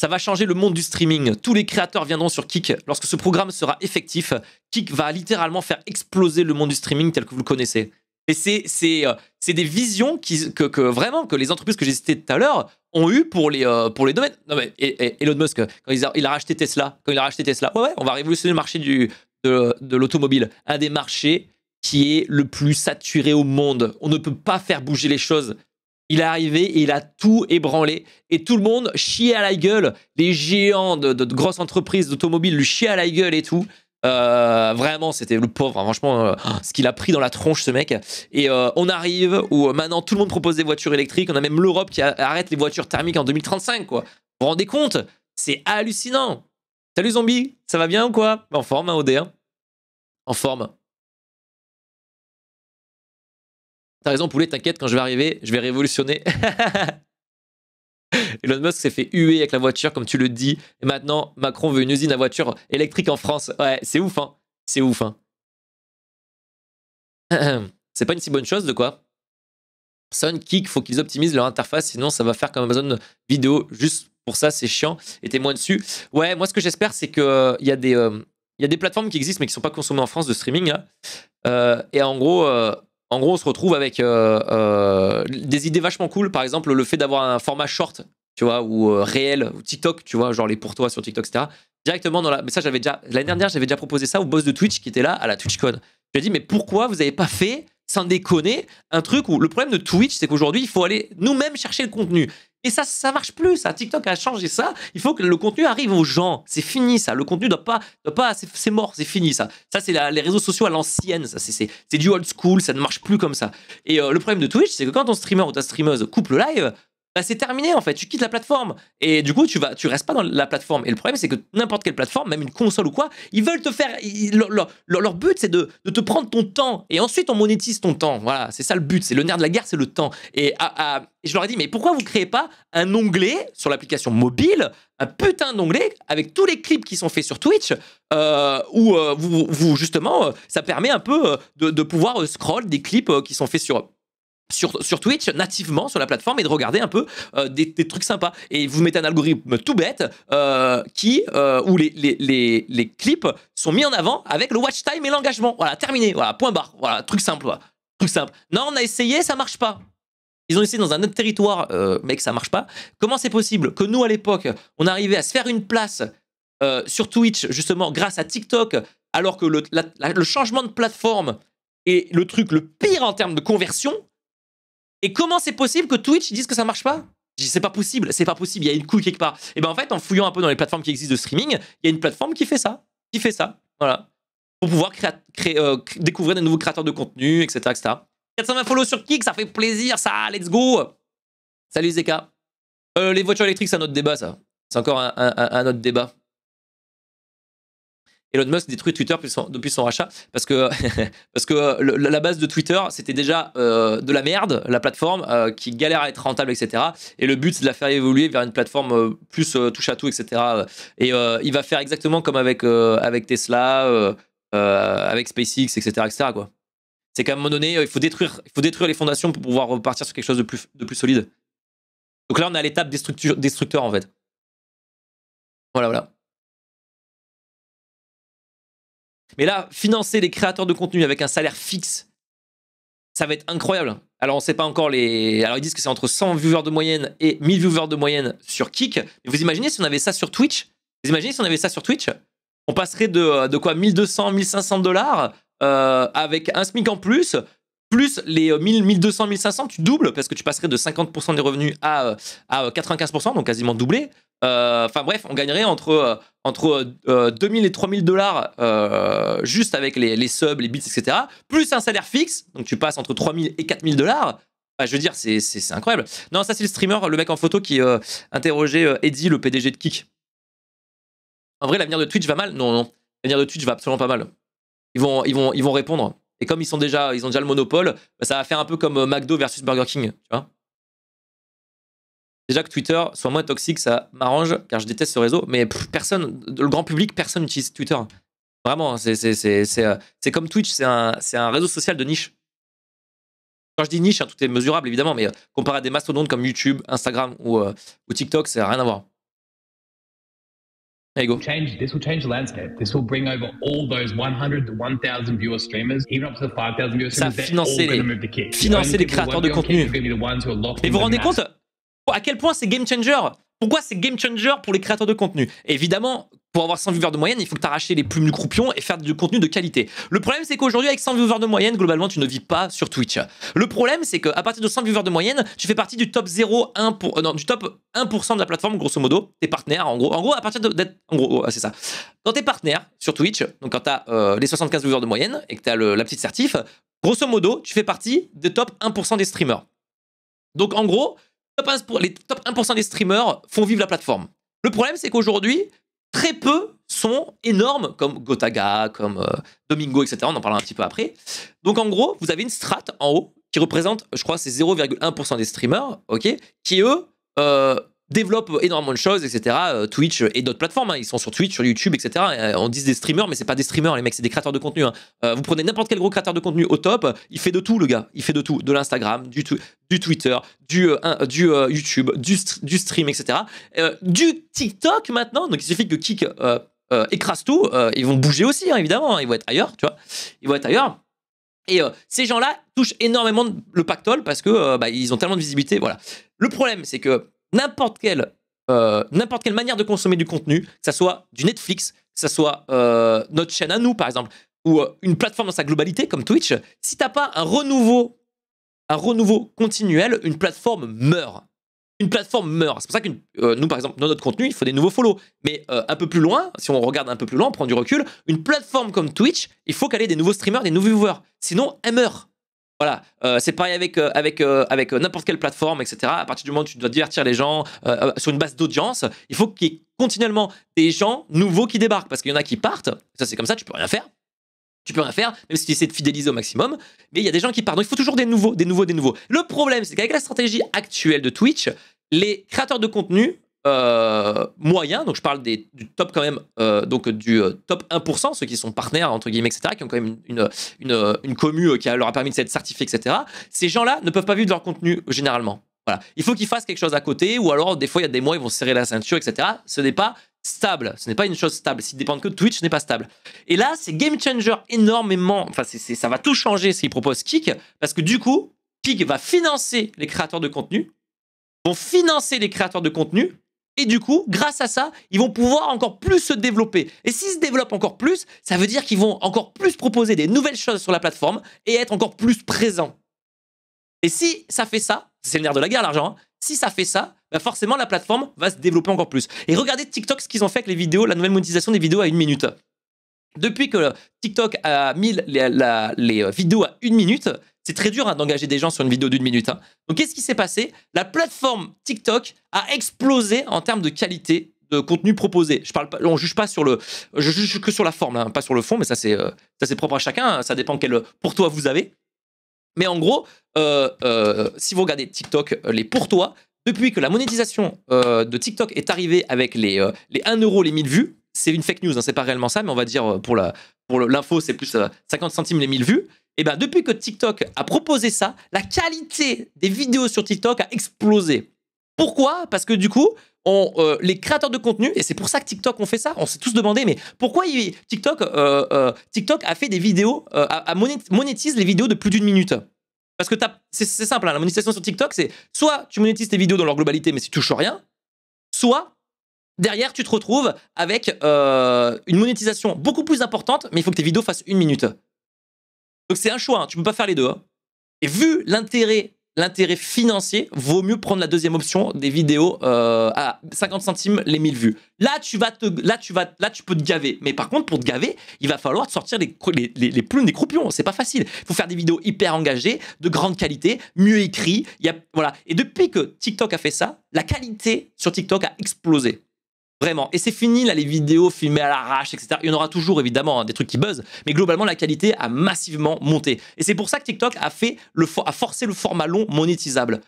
Ça va changer le monde du streaming. Tous les créateurs viendront sur Kik. Lorsque ce programme sera effectif, Kik va littéralement faire exploser le monde du streaming tel que vous le connaissez. Et c'est, c'est, euh, des visions que, vraiment que les entreprises que j'ai citées tout à l'heure ont eu pour les, euh, pour les domaines. Elon Musk, quand il a, racheté Tesla, quand il a racheté Tesla, ouais, on va révolutionner le marché de, l'automobile. Un des marchés qui est le plus saturé au monde. On ne peut pas faire bouger les choses. Il est arrivé et il a tout ébranlé. Et tout le monde chie à la gueule. Les géants de, grosses entreprises d'automobiles lui chiaient à la gueule et tout. Euh, vraiment, c'était le pauvre, hein, franchement, euh, ce qu'il a pris dans la tronche, ce mec. Et euh, on arrive où maintenant tout le monde propose des voitures électriques. On a même l'Europe qui arrête les voitures thermiques en 2035, quoi. Vous vous rendez compte C'est hallucinant. Salut zombie, ça va bien ou quoi bah, En forme, hein, OD. Hein. en forme. T'as raison, poulet, t'inquiète, quand je vais arriver, je vais révolutionner. Elon Musk s'est fait huer avec la voiture, comme tu le dis. Et maintenant, Macron veut une usine à voiture électrique en France. Ouais, c'est ouf, hein. C'est ouf, hein. C'est pas une si bonne chose, de quoi Son kick, faut qu'ils optimisent leur interface, sinon ça va faire comme Amazon vidéo. Juste pour ça, c'est chiant. Et témoin moins dessus. Ouais, moi, ce que j'espère, c'est qu'il euh, y a des. Euh, y a des plateformes qui existent mais qui sont pas consommées en France de streaming. Hein. Euh, et en gros, en gros, on se retrouve avec euh, euh, des idées vachement cool. Par exemple, le fait d'avoir un format short, tu vois, ou euh, réel, ou TikTok, tu vois, genre les pour toi sur TikTok, etc. Directement dans la. Mais ça, j'avais déjà. L'année dernière, j'avais déjà proposé ça au boss de Twitch qui était là à la code Je lui ai dit, mais pourquoi vous n'avez pas fait sans déconner, un truc où le problème de Twitch, c'est qu'aujourd'hui, il faut aller nous-mêmes chercher le contenu. Et ça, ça marche plus. Ça, TikTok a changé ça. Il faut que le contenu arrive aux gens. C'est fini ça. Le contenu doit pas, pas. C'est mort. C'est fini ça. Ça, c'est les réseaux sociaux à l'ancienne. Ça, c'est du old school. Ça ne marche plus comme ça. Et euh, le problème de Twitch, c'est que quand ton streamer ou ta streameuse coupe le live, bah, c'est terminé en fait, tu quittes la plateforme et du coup tu vas, tu restes pas dans la plateforme. Et le problème c'est que n'importe quelle plateforme, même une console ou quoi, ils veulent te faire, leur, but c'est de, te prendre ton temps et ensuite on monétise ton temps. Voilà, c'est ça le but, c'est le nerf de la guerre, c'est le temps. Et je leur ai dit mais pourquoi vous créez pas un onglet sur l'application mobile, un putain d'onglet avec tous les clips qui sont faits sur Twitch euh, où euh, vous, justement euh, ça permet un peu de, de pouvoir scroll des clips qui sont faits sur sur, sur, Twitch nativement sur la plateforme et de regarder un peu euh, des, trucs sympas. Et vous mettez un algorithme tout bête euh, qui euh, où les, les, les, les, clips sont mis en avant avec le watch time et l'engagement. Voilà, terminé. Voilà, point barre. Voilà, truc simple. Truc simple. Non, on a essayé, ça marche pas. Ils ont essayé dans un autre territoire, euh, mec, ça marche pas. Comment c'est possible que nous à l'époque, on arrivait à se faire une place sur Twitch justement grâce à TikTok, alors que le, le changement de plateforme est le truc le pire en termes de conversion et comment c'est possible que Twitch dise que ça marche pas c'est pas possible, c'est pas possible, il y a une couille quelque part. Et eh bien en fait, en fouillant un peu dans les plateformes qui existent de streaming, il y a une plateforme qui fait ça, qui fait ça, voilà. Pour pouvoir euh, découvrir des nouveaux créateurs de contenu, etc., 420 follow sur Kik, ça fait plaisir, ça, let's go Salut Zeka. Euh, les voitures électriques, c'est un autre débat, ça. C'est encore un, autre débat. Elon Musk détruit Twitter depuis son, rachat parce que, parce que euh, la base de Twitter, c'était déjà euh, de la merde, la plateforme euh, qui galère à être rentable, etc. Et le but, c'est de la faire évoluer vers une plateforme plus touche à tout, etc. Et il va faire exactement comme avec, Tesla, avec SpaceX, etc. etc. Quoi. C'est qu'à un moment donné, il faut, détruire, il faut détruire les fondations pour pouvoir repartir sur quelque chose de plus, de plus solide. Donc là, on est à l'étape destructeur en fait. Voilà, voilà. Mais là, financer les créateurs de contenu avec un salaire fixe, ça va être incroyable. Alors, on ne sait pas encore les. Alors, ils disent que c'est entre 100 viewers de moyenne et 1000 viewers de moyenne sur Kik. vous imaginez si on avait ça sur Twitch Vous imaginez si on avait ça sur Twitch On passerait de, de quoi 1200, 1500 dollars euh, avec un SMIC en plus, plus les 1000, 1200, 1500, tu doubles parce que tu passerais de 50% des revenus à 95%, euh, euh, donc quasiment doublé. Euh, enfin bref, on gagnerait entre, euh, entre 2000 euh, et 3000 dollars juste avec les, subs, les bits, etc. Plus un salaire fixe, donc tu passes entre 3000 et 4000 dollars. je veux dire, c'est incroyable. Non, ça c'est le streamer, le mec en photo qui interrogeait Eddie, le PDG de Kik. En vrai, l'avenir de Twitch va mal Non, non. L'avenir de Twitch va absolument pas mal. Ils vont, ils vont, ils vont répondre. Et comme ils, sont déjà, ils ont déjà le monopole, bah, ça va faire un peu comme McDo versus Burger King. Tu vois Déjà que Twitter soit moins toxique, ça m'arrange, car je déteste ce réseau, mais personne, le grand public, personne n'utilise Twitter. Vraiment, hein, euh, c'est comme Twitch, c'est un, réseau social de niche. Quand je dis niche, hein, tout est mesurable évidemment, mais euh, comparé à des mastodontes comme YouTube, Instagram ou, euh, ou TikTok, c'est rien à voir. Ça financer les, financer les créateurs de contenu. Et vous vous rendez compte à quel point c'est game changer pourquoi c'est game changer pour les créateurs de contenu Évidemment, pour avoir 100 viewers de moyenne, il faut que tu arraches les plumes du croupion et faire du contenu de qualité. Le problème, c'est qu'aujourd'hui, avec 100 viewers de moyenne, globalement, tu ne vis pas sur Twitch. Le problème, c'est qu'à partir de 100 viewers de moyenne, tu fais partie du top euh, du top 1% de la plateforme, grosso modo, tes partenaires, en gros. En gros, à partir d'être, en gros, c'est ça. Dans tes partenaires sur Twitch, donc quand tu as euh, les 75 viewers de moyenne et que tu as la petite certif, grosso modo, tu fais partie des top 1% des streamers. Donc, en gros, pour les top 1 des streamers font vivre la plateforme. Le problème, c'est qu'aujourd'hui, très peu sont énormes, comme Gotaga, comme euh, Domingo, etc. On en parlera un petit peu après. Donc en gros, vous avez une strate en haut qui représente, je crois, c'est 0,1% des streamers, ok, qui eux euh, développe énormément de choses, etc. Euh, Twitch euh, et d'autres plateformes, hein. ils sont sur Twitch, sur YouTube, etc. Euh, on dit des streamers, mais c'est pas des streamers, les mecs, c'est des créateurs de contenu. Hein. vous prenez n'importe quel gros créateur de contenu au top, il fait de tout, le gars. Il fait de tout, de l'Instagram, du, du Twitter, du, du YouTube, du, stream, etc. du TikTok maintenant, donc il suffit que Kik écrase tout, ils vont bouger aussi, hein, évidemment, ils vont être ailleurs, tu vois. Ils vont être ailleurs. Et ces gens-là touchent énormément le pactole parce que bah, ils ont tellement de visibilité. Voilà. Le problème, c'est que euh, n'importe quelle, manière de consommer du contenu, que ce soit du Netflix, que ce soit euh, notre chaîne à nous, par exemple, ou euh, une plateforme dans sa globalité, comme Twitch, si tu n'as pas un renouveau, un renouveau continuel, une plateforme meurt. Une plateforme meurt. C'est pour ça que nous, par exemple, dans notre contenu, il faut des nouveaux follow. Mais un peu plus loin, si on regarde un peu plus loin, on prend du recul, une plateforme comme Twitch, il faut qu'elle ait des nouveaux streamers, des nouveaux viewers. Sinon, elle meurt. Voilà, euh, c'est pareil avec, euh, avec, euh, avec n'importe quelle plateforme, etc. À partir du moment où tu dois divertir les gens sur une base d'audience, il faut qu'il y ait continuellement des gens nouveaux qui débarquent parce qu'il y en a qui partent. Ça, c'est comme ça, tu peux rien faire. Tu peux rien faire, même si tu essaies de fidéliser au maximum. Mais il y a des gens qui partent. Donc il faut toujours des nouveaux, des nouveaux, des nouveaux. Le problème, c'est qu'avec la stratégie actuelle de Twitch, les créateurs de contenu euh, moyen, donc je parle des, du top quand même, euh, donc du euh, top 1%, ceux qui sont partenaires, entre guillemets, etc., qui ont quand même une, une, une, commu qui leur a permis de s'être certifiés, etc., ces gens-là ne peuvent pas vivre de leur contenu généralement. Voilà. Il faut qu'ils fassent quelque chose à côté, ou alors des fois, il y a des mois, ils vont serrer la ceinture, etc. Ce n'est pas stable, ce n'est pas une chose stable. S'ils dépendent que de Twitch, ce n'est pas stable. Et là, c'est game changer énormément, enfin, ça va tout changer s'ils proposent Kik, parce que du coup, Kik va financer les créateurs de contenu, vont financer les créateurs de contenu et du coup, grâce à ça, ils vont pouvoir encore plus se développer. Et s'ils se développent encore plus, ça veut dire qu'ils vont encore plus proposer des nouvelles choses sur la plateforme et être encore plus présents. Et si ça fait ça, c'est le nerf de la guerre, l'argent, hein, si ça fait ça, bah forcément la plateforme va se développer encore plus. Et regardez TikTok, ce qu'ils ont fait avec les vidéos, la nouvelle monétisation des vidéos à une minute. Depuis que TikTok a mis les euh, vidéos à une minute, c'est très dur hein, d'engager des gens sur une vidéo d'une minute. Hein. Donc, qu'est-ce qui s'est passé La plateforme TikTok a explosé en termes de qualité de contenu proposé. Je parle pas, on juge pas sur le, je juge que sur la forme, hein, pas sur le fond, mais ça c'est, euh, ça c'est propre à chacun. ça dépend quel pour-toi vous avez. Mais en gros, euh, euh, si vous regardez TikTok, les pour toi depuis que la monétisation de TikTok est arrivée avec les, les 1 euro les 1000 vues, c'est une fake news, hein, c'est pas réellement ça, mais on va dire pour la pour l'info, c'est plus 50 centimes les 1000 vues. Et eh bien, depuis que TikTok a proposé ça, la qualité des vidéos sur TikTok a explosé. Pourquoi Parce que du coup, euh, les créateurs de contenu, et c'est pour ça que TikTok ont fait ça, on s'est tous demandé, mais pourquoi TikTok, euh, euh, TikTok a fait des vidéos, à monétise les vidéos de plus d'une minute Parce que c'est simple, hein, la monétisation sur TikTok, c'est soit tu monétises tes vidéos dans leur globalité, mais tu touches rien, soit derrière, tu te retrouves avec une monétisation beaucoup plus importante, mais il faut que tes vidéos fassent une minute. Donc c'est un choix, hein. tu ne peux pas faire les deux. Hein. Et vu l'intérêt l'intérêt financier, vaut mieux prendre la deuxième option des vidéos euh, à 50 centimes les 1000 vues. Là, tu vas là, tu peux te gaver. Mais par contre, pour te gaver, il va falloir te sortir les, plumes des croupions. C'est pas facile. Il faut faire des vidéos hyper engagées, de grande qualité, mieux écrites. voilà. Et depuis que TikTok a fait ça, la qualité sur TikTok a explosé. Vraiment. Et c'est fini, là, les vidéos filmées à l'arrache, etc. Il y en aura toujours, évidemment, hein, des trucs qui buzzent, mais globalement, la qualité a massivement monté. Et c'est pour ça que TikTok a, fait le a forcé le format long monétisable.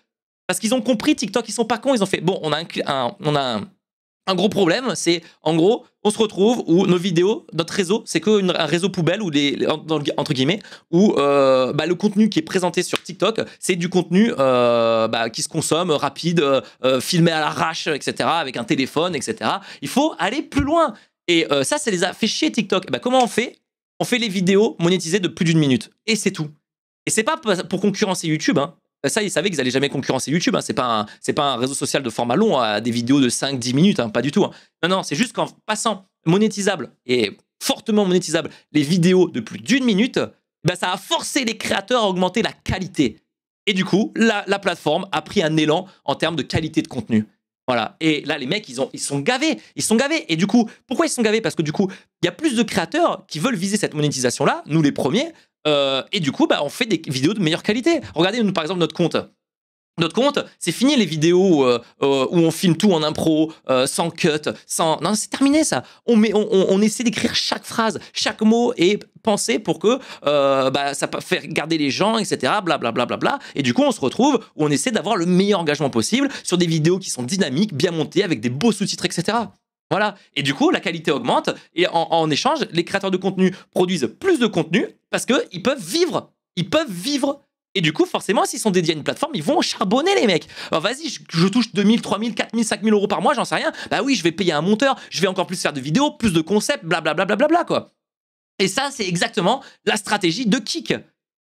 Parce qu'ils ont compris, TikTok, ils sont pas cons, ils ont fait, bon, on a on a un, un gros problème, c'est en gros, on se retrouve où nos vidéos, notre réseau, c'est qu'un réseau poubelle ou des entre guillemets, où euh, bah, le contenu qui est présenté sur TikTok, c'est du contenu euh, bah, qui se consomme rapide, euh, filmé à l'arrache, etc., avec un téléphone, etc. Il faut aller plus loin. Et ça, ça les a fait chier TikTok. Bah, comment on fait On fait les vidéos monétisées de plus d'une minute, et c'est tout. Et c'est pas pour concurrencer YouTube, hein. Euh, ça, ils savaient qu'ils n'allaient jamais concurrencer YouTube. Hein. C'est pas un réseau social de format long hein, à des vidéos de 5-10 minutes, hein, pas du tout. Hein. Non, non, c'est juste qu'en passant monétisable et fortement monétisable les vidéos de plus d'une minute, bah, ça a forcé les créateurs à augmenter la qualité. Et du coup, la, plateforme a pris un élan en termes de qualité de contenu. Voilà. Et là, les mecs, ils, ont, ils sont gavés. Ils sont gavés. Et du coup, pourquoi ils sont gavés Parce que du coup, il y a plus de créateurs qui veulent viser cette monétisation-là, nous les premiers, euh, et du coup, bah, on fait des vidéos de meilleure qualité. Regardez, nous, par exemple, notre compte. Notre compte, c'est fini les vidéos euh, euh, où on filme tout en impro, sans cut, sans. Non, c'est terminé ça. On, essaie d'écrire chaque phrase, chaque mot et penser pour que bah, ça faire garder les gens, etc. Bla, Et du coup, on se retrouve où on essaie d'avoir le meilleur engagement possible sur des vidéos qui sont dynamiques, bien montées, avec des beaux sous-titres, etc. Voilà. Et du coup, la qualité augmente et en, échange, les créateurs de contenu produisent plus de contenu parce qu'ils peuvent vivre. Ils peuvent vivre et du coup, forcément, s'ils sont dédiés à une plateforme, ils vont charbonner les mecs. Alors bah, vas-y, je, touche 2000, 3000, 4000, 5000 euros par mois, j'en sais rien. Bah oui, je vais payer un monteur, je vais encore plus faire de vidéos, plus de concepts, blablabla, bla, quoi. Et ça, c'est exactement la stratégie de Kick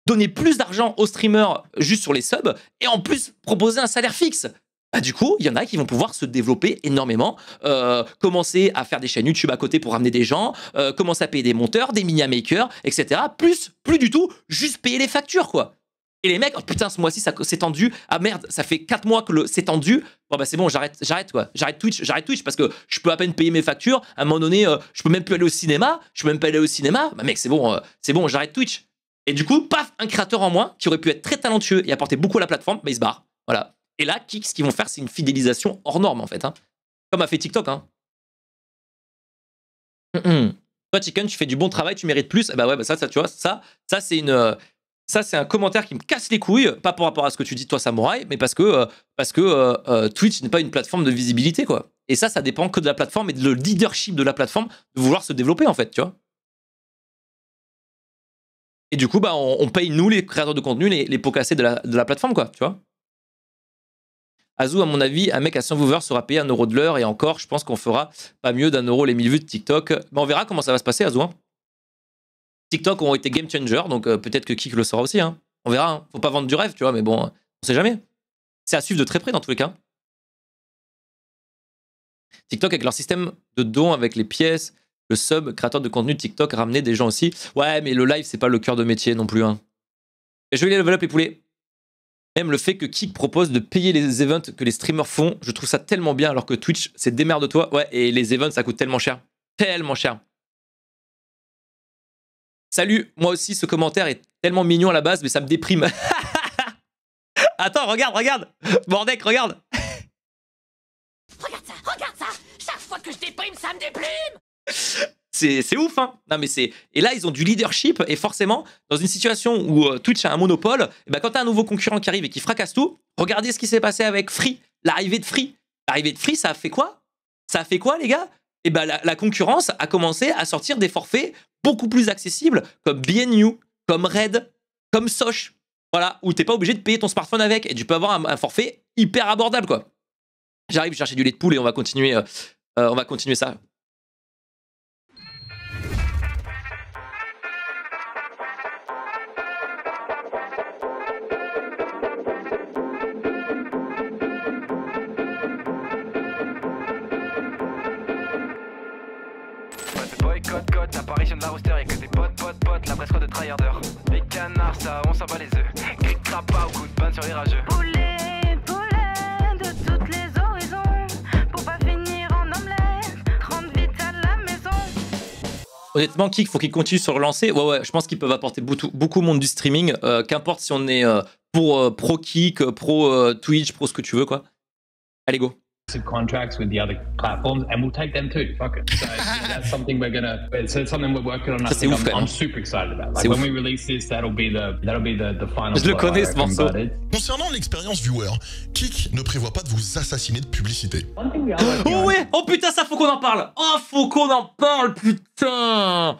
Donner plus d'argent aux streamers juste sur les subs et en plus proposer un salaire fixe. Bah, du coup, il y en a qui vont pouvoir se développer énormément, euh, commencer à faire des chaînes YouTube à côté pour ramener des gens, euh, commencer à payer des monteurs, des mini makers, etc. Plus, plus du tout, juste payer les factures, quoi. Et les mecs, oh, putain, ce mois-ci, c'est tendu. Ah merde, ça fait 4 mois que c'est tendu. Bon, bah c'est bon, j'arrête, j'arrête, quoi. J'arrête Twitch, j'arrête Twitch parce que je peux à peine payer mes factures. À un moment donné, euh, je peux même plus aller au cinéma. Je peux même pas aller au cinéma. Bah mec, c'est bon, c'est bon, j'arrête Twitch. Et du coup, paf, un créateur en moins qui aurait pu être très talentueux et apporter beaucoup à la plateforme, mais bah, il se barre. Voilà. Et là, Kik, ce qu'ils vont faire, c'est une fidélisation hors norme, en fait. Hein. Comme a fait TikTok. Hein. Hum, hum. Toi, Chicken, tu fais du bon travail, tu mérites plus. Eh ben bah ouais, ça, ça, tu vois, ça, ça c'est une. Euh, ça, c'est un commentaire qui me casse les couilles, pas par rapport à ce que tu dis, toi, Samouraï, mais parce que, euh, parce que euh, Twitch n'est pas une plateforme de visibilité, quoi. Et ça, ça dépend que de la plateforme et de le leadership de la plateforme de vouloir se développer, en fait, tu vois. Et du coup, bah, on, paye, nous, les créateurs de contenu, les, les pots cassés de la, de la plateforme, quoi, tu vois. Azou, à mon avis, un mec à 100 viewers sera payé un euro de l'heure et encore, je pense qu'on fera pas mieux d'un euro les 1000 vues de TikTok. Mais on verra comment ça va se passer, Azou. Hein. TikTok ont été game changer, donc euh, peut-être que Kik le sera aussi. Hein. On verra. Hein. Faut pas vendre du rêve, tu vois, mais bon, on sait jamais. C'est à suivre de très près dans tous les cas. TikTok avec leur système de dons, avec les pièces, le sub, créateur de contenu TikTok, ramener des gens aussi. Ouais, mais le live, c'est pas le cœur de métier non plus. Et je vais les level up les poulets. Même le fait que Kik propose de payer les events que les streamers font. Je trouve ça tellement bien alors que Twitch, c'est démerde-toi. Ouais, et les events, ça coûte tellement cher. Tellement cher. Salut, moi aussi, ce commentaire est tellement mignon à la base, mais ça me déprime. Attends, regarde, regarde. Bordek, regarde. regarde ça, regarde ça. Chaque fois que je déprime, ça me déprime. c'est ouf, hein Non, mais c'est. Et là, ils ont du leadership, et forcément, dans une situation où euh, Twitch a un monopole, et eh ben, quand t'as un nouveau concurrent qui arrive et qui fracasse tout, regardez ce qui s'est passé avec Free, l'arrivée de Free. L'arrivée de Free, ça a fait quoi Ça a fait quoi, les gars Et eh ben, la, concurrence a commencé à sortir des forfaits beaucoup plus accessibles, comme BNU, comme Red, comme Soch. Voilà, où t'es pas obligé de payer ton smartphone avec, et tu peux avoir un, forfait hyper abordable, quoi. J'arrive chercher du lait de poule et on va continuer, euh, euh, on va continuer ça. de la roster, y'a que des potes, potes, potes, la presse de tryharder. Les canards, ça, on s'en bat les œufs. Cric pas au coup de bain sur les rageux. Poulet, poulet, de toutes les horizons, pour pas finir en omelette, à la maison. Honnêtement, Kik, faut qu'il continue sur le lancer. Ouais, ouais, je pense qu'ils peuvent apporter beaucoup, beaucoup au monde du streaming. Euh, Qu'importe si on est euh, pour euh, pro Kik, pro euh, Twitch, pro ce que tu veux, quoi. Allez, go contracts with the other platforms and we'll take them too. Fuck it. So that's something we're gonna. So it's something we're working on. I'm, super excited about. Like when we release this, that'll be the that'll be the, the final. Je le connais ce morceau. Concernant l'expérience viewer, Kik ne prévoit pas de vous assassiner de publicité. Oh ouais. Oh putain, ça faut qu'on en parle. Oh faut qu'on en parle, putain.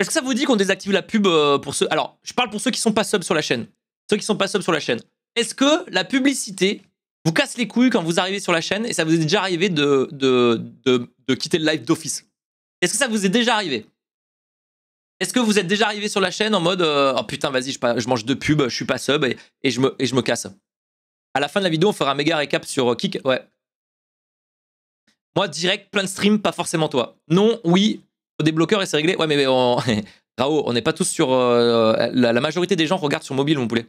Est-ce que ça vous dit qu'on désactive la pub euh, pour ceux Alors, je parle pour ceux qui sont pas sub sur la chaîne. Ceux qui sont pas sub sur la chaîne. Est-ce que la publicité vous cassez les couilles quand vous arrivez sur la chaîne et ça vous est déjà arrivé de, de, quitter le live d'office. Est-ce que ça vous est déjà arrivé Est-ce que vous êtes déjà arrivé sur la chaîne en mode euh, Oh putain, vas-y, je, mange deux pubs, je suis pas sub et, et, je me, et je me casse À la fin de la vidéo, on fera un méga récap sur euh, Kick. Ouais. Moi, direct, plein de stream, pas forcément toi. Non, oui, des bloqueurs et c'est réglé. Ouais, mais on... Rao, on n'est pas tous sur. Euh, la, majorité des gens regardent sur mobile, mon poulet.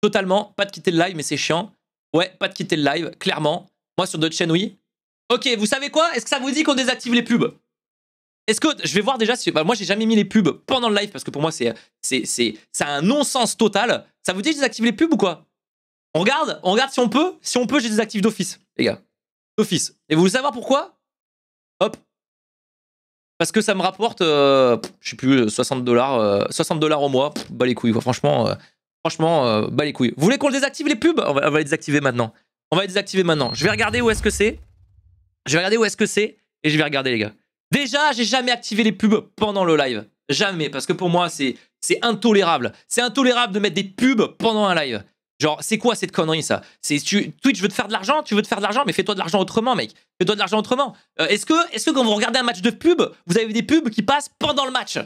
Totalement, pas de quitter le live, mais c'est chiant. Ouais, pas de quitter le live, clairement. Moi, sur d'autres chaînes, oui. Ok, vous savez quoi Est-ce que ça vous dit qu'on désactive les pubs Est-ce que je vais voir déjà si. Bah, moi, j'ai jamais mis les pubs pendant le live parce que pour moi, c'est c'est un non-sens total. Ça vous dit que je désactive les pubs ou quoi On regarde, on regarde si on peut. Si on peut, je désactive d'office, les gars. D'office. Et vous voulez savoir pourquoi Hop. Parce que ça me rapporte, euh, je sais plus, 60 euh, dollars, 60 euh, dollars au mois. bah les couilles, franchement, Franchement, bah les couilles. Vous voulez qu'on le désactive les pubs on va, les désactiver maintenant. On va les désactiver maintenant. Je vais regarder où est-ce que c'est. Je vais regarder où est-ce que c'est et je vais regarder les gars. Déjà, j'ai jamais activé les pubs pendant le live. Jamais, parce que pour moi, c'est intolérable. C'est intolérable de mettre des pubs pendant un live. Genre, c'est quoi cette connerie ça C'est tu, Twitch veut te faire de l'argent, tu veux te faire de l'argent, mais fais-toi de l'argent autrement, mec. Fais-toi de l'argent autrement. Euh, est-ce que, est-ce que quand vous regardez un match de pub, vous avez des pubs qui passent pendant le match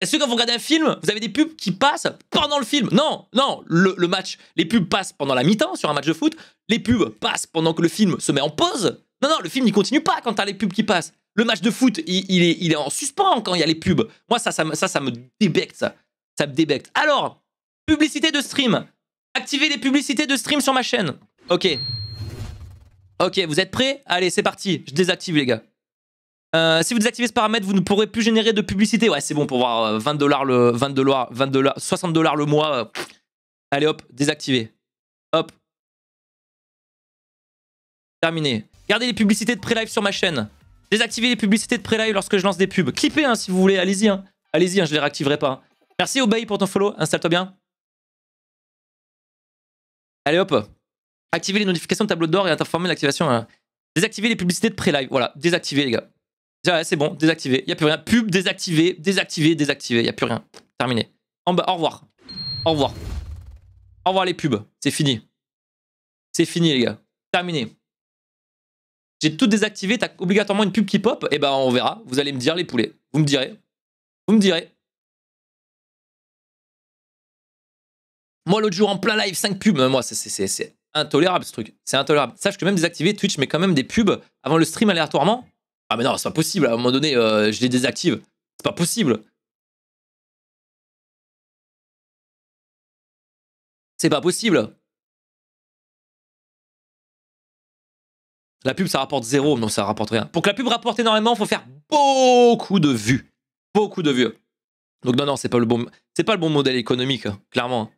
est-ce que quand vous regardez un film, vous avez des pubs qui passent pendant le film Non, non, le, match, les pubs passent pendant la mi-temps sur un match de foot, les pubs passent pendant que le film se met en pause. Non, non, le film n'y continue pas quand t'as les pubs qui passent. Le match de foot, il, est, il est en suspens quand il y a les pubs. Moi, ça, ça, ça, ça me débecte, ça. Ça me débecte. Alors, publicité de stream. Activez les publicités de stream sur ma chaîne. Ok. Ok, vous êtes prêts Allez, c'est parti. Je désactive, les gars. Euh, si vous désactivez ce paramètre, vous ne pourrez plus générer de publicité. Ouais, c'est bon pour voir 20 euh, dollars le dollars, 20 dollars, 60 dollars le mois. Euh, allez hop, désactivez Hop. Terminé. Gardez les publicités de pré-live sur ma chaîne. Désactivez les publicités de pré-live lorsque je lance des pubs. Clippez hein, si vous voulez, allez-y. Hein. Allez-y, hein, je les réactiverai pas. Merci Obey pour ton follow, installe-toi bien. Allez hop. Activez les notifications de tableau d'or et informez l'activation. Hein. Désactivez les publicités de pré-live. Voilà, désactivez les gars c'est bon, désactivé, il n'y a plus rien. Pub, désactivé, désactivé, désactivé, il n'y a plus rien. Terminé. au revoir. Au revoir. Au revoir les pubs, c'est fini. C'est fini les gars, terminé. J'ai tout désactivé, t'as obligatoirement une pub qui pop, et eh ben on verra, vous allez me dire les poulets. Vous me direz. Vous me direz. Moi l'autre jour en plein live, 5 pubs, moi c'est intolérable ce truc. C'est intolérable. Sache que même désactiver Twitch mais quand même des pubs avant le stream aléatoirement. Ah mais non, c'est pas possible, à un moment donné, euh, je les désactive. C'est pas possible. C'est pas possible. La pub, ça rapporte zéro. Non, ça rapporte rien. Pour que la pub rapporte énormément, il faut faire beaucoup de vues. Beaucoup de vues. Donc non, non, c'est pas le bon, c'est pas le bon modèle économique, clairement.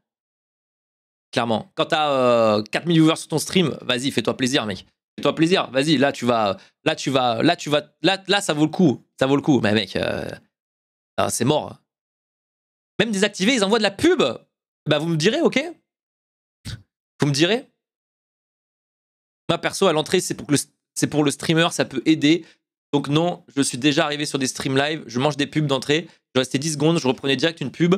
Clairement. Quand t'as 4000 euh, viewers sur ton stream, vas-y, fais-toi plaisir, mec toi plaisir. Vas-y, là tu vas, là tu vas, là tu vas, là, là ça vaut le coup, ça vaut le coup. Mais mec, euh, c'est mort. Même désactivé, ils envoient de la pub. Bah vous me direz, ok Vous me direz. Moi perso à l'entrée, c'est pour le, c'est pour le streamer, ça peut aider. Donc non, je suis déjà arrivé sur des streams live, je mange des pubs d'entrée, je restais 10 secondes, je reprenais direct une pub,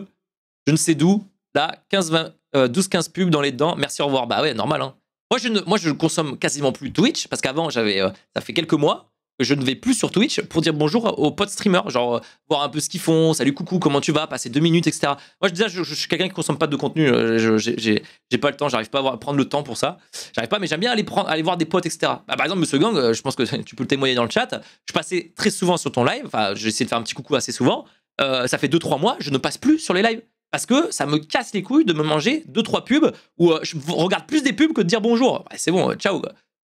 je ne sais d'où, là, 15, 20, 12-15 pubs dans les dents, merci, au revoir. Bah ouais, normal, hein. Moi je, ne, consomme quasiment plus Twitch parce qu'avant, j'avais, euh, ça fait quelques mois que je ne vais plus sur Twitch pour dire bonjour aux potes streamers, genre euh, voir un peu ce qu'ils font, salut, coucou, comment tu vas, passer deux minutes, etc. Moi, je disais, je, suis quelqu'un qui consomme pas de contenu, euh, je j'ai pas le temps, j'arrive pas à, prendre le temps pour ça. J'arrive pas, mais j'aime bien aller, prendre, aller voir des potes, etc. Bah, par exemple, Monsieur Gang, je pense que tu peux le témoigner dans le chat, je passais très souvent sur ton live, enfin, j'essaie de faire un petit coucou assez souvent. ça fait 2-3 mois, je ne passe plus sur les lives parce que ça me casse les couilles de me manger deux trois pubs ou euh, je regarde plus des pubs que de dire bonjour. c'est bon, euh, ciao,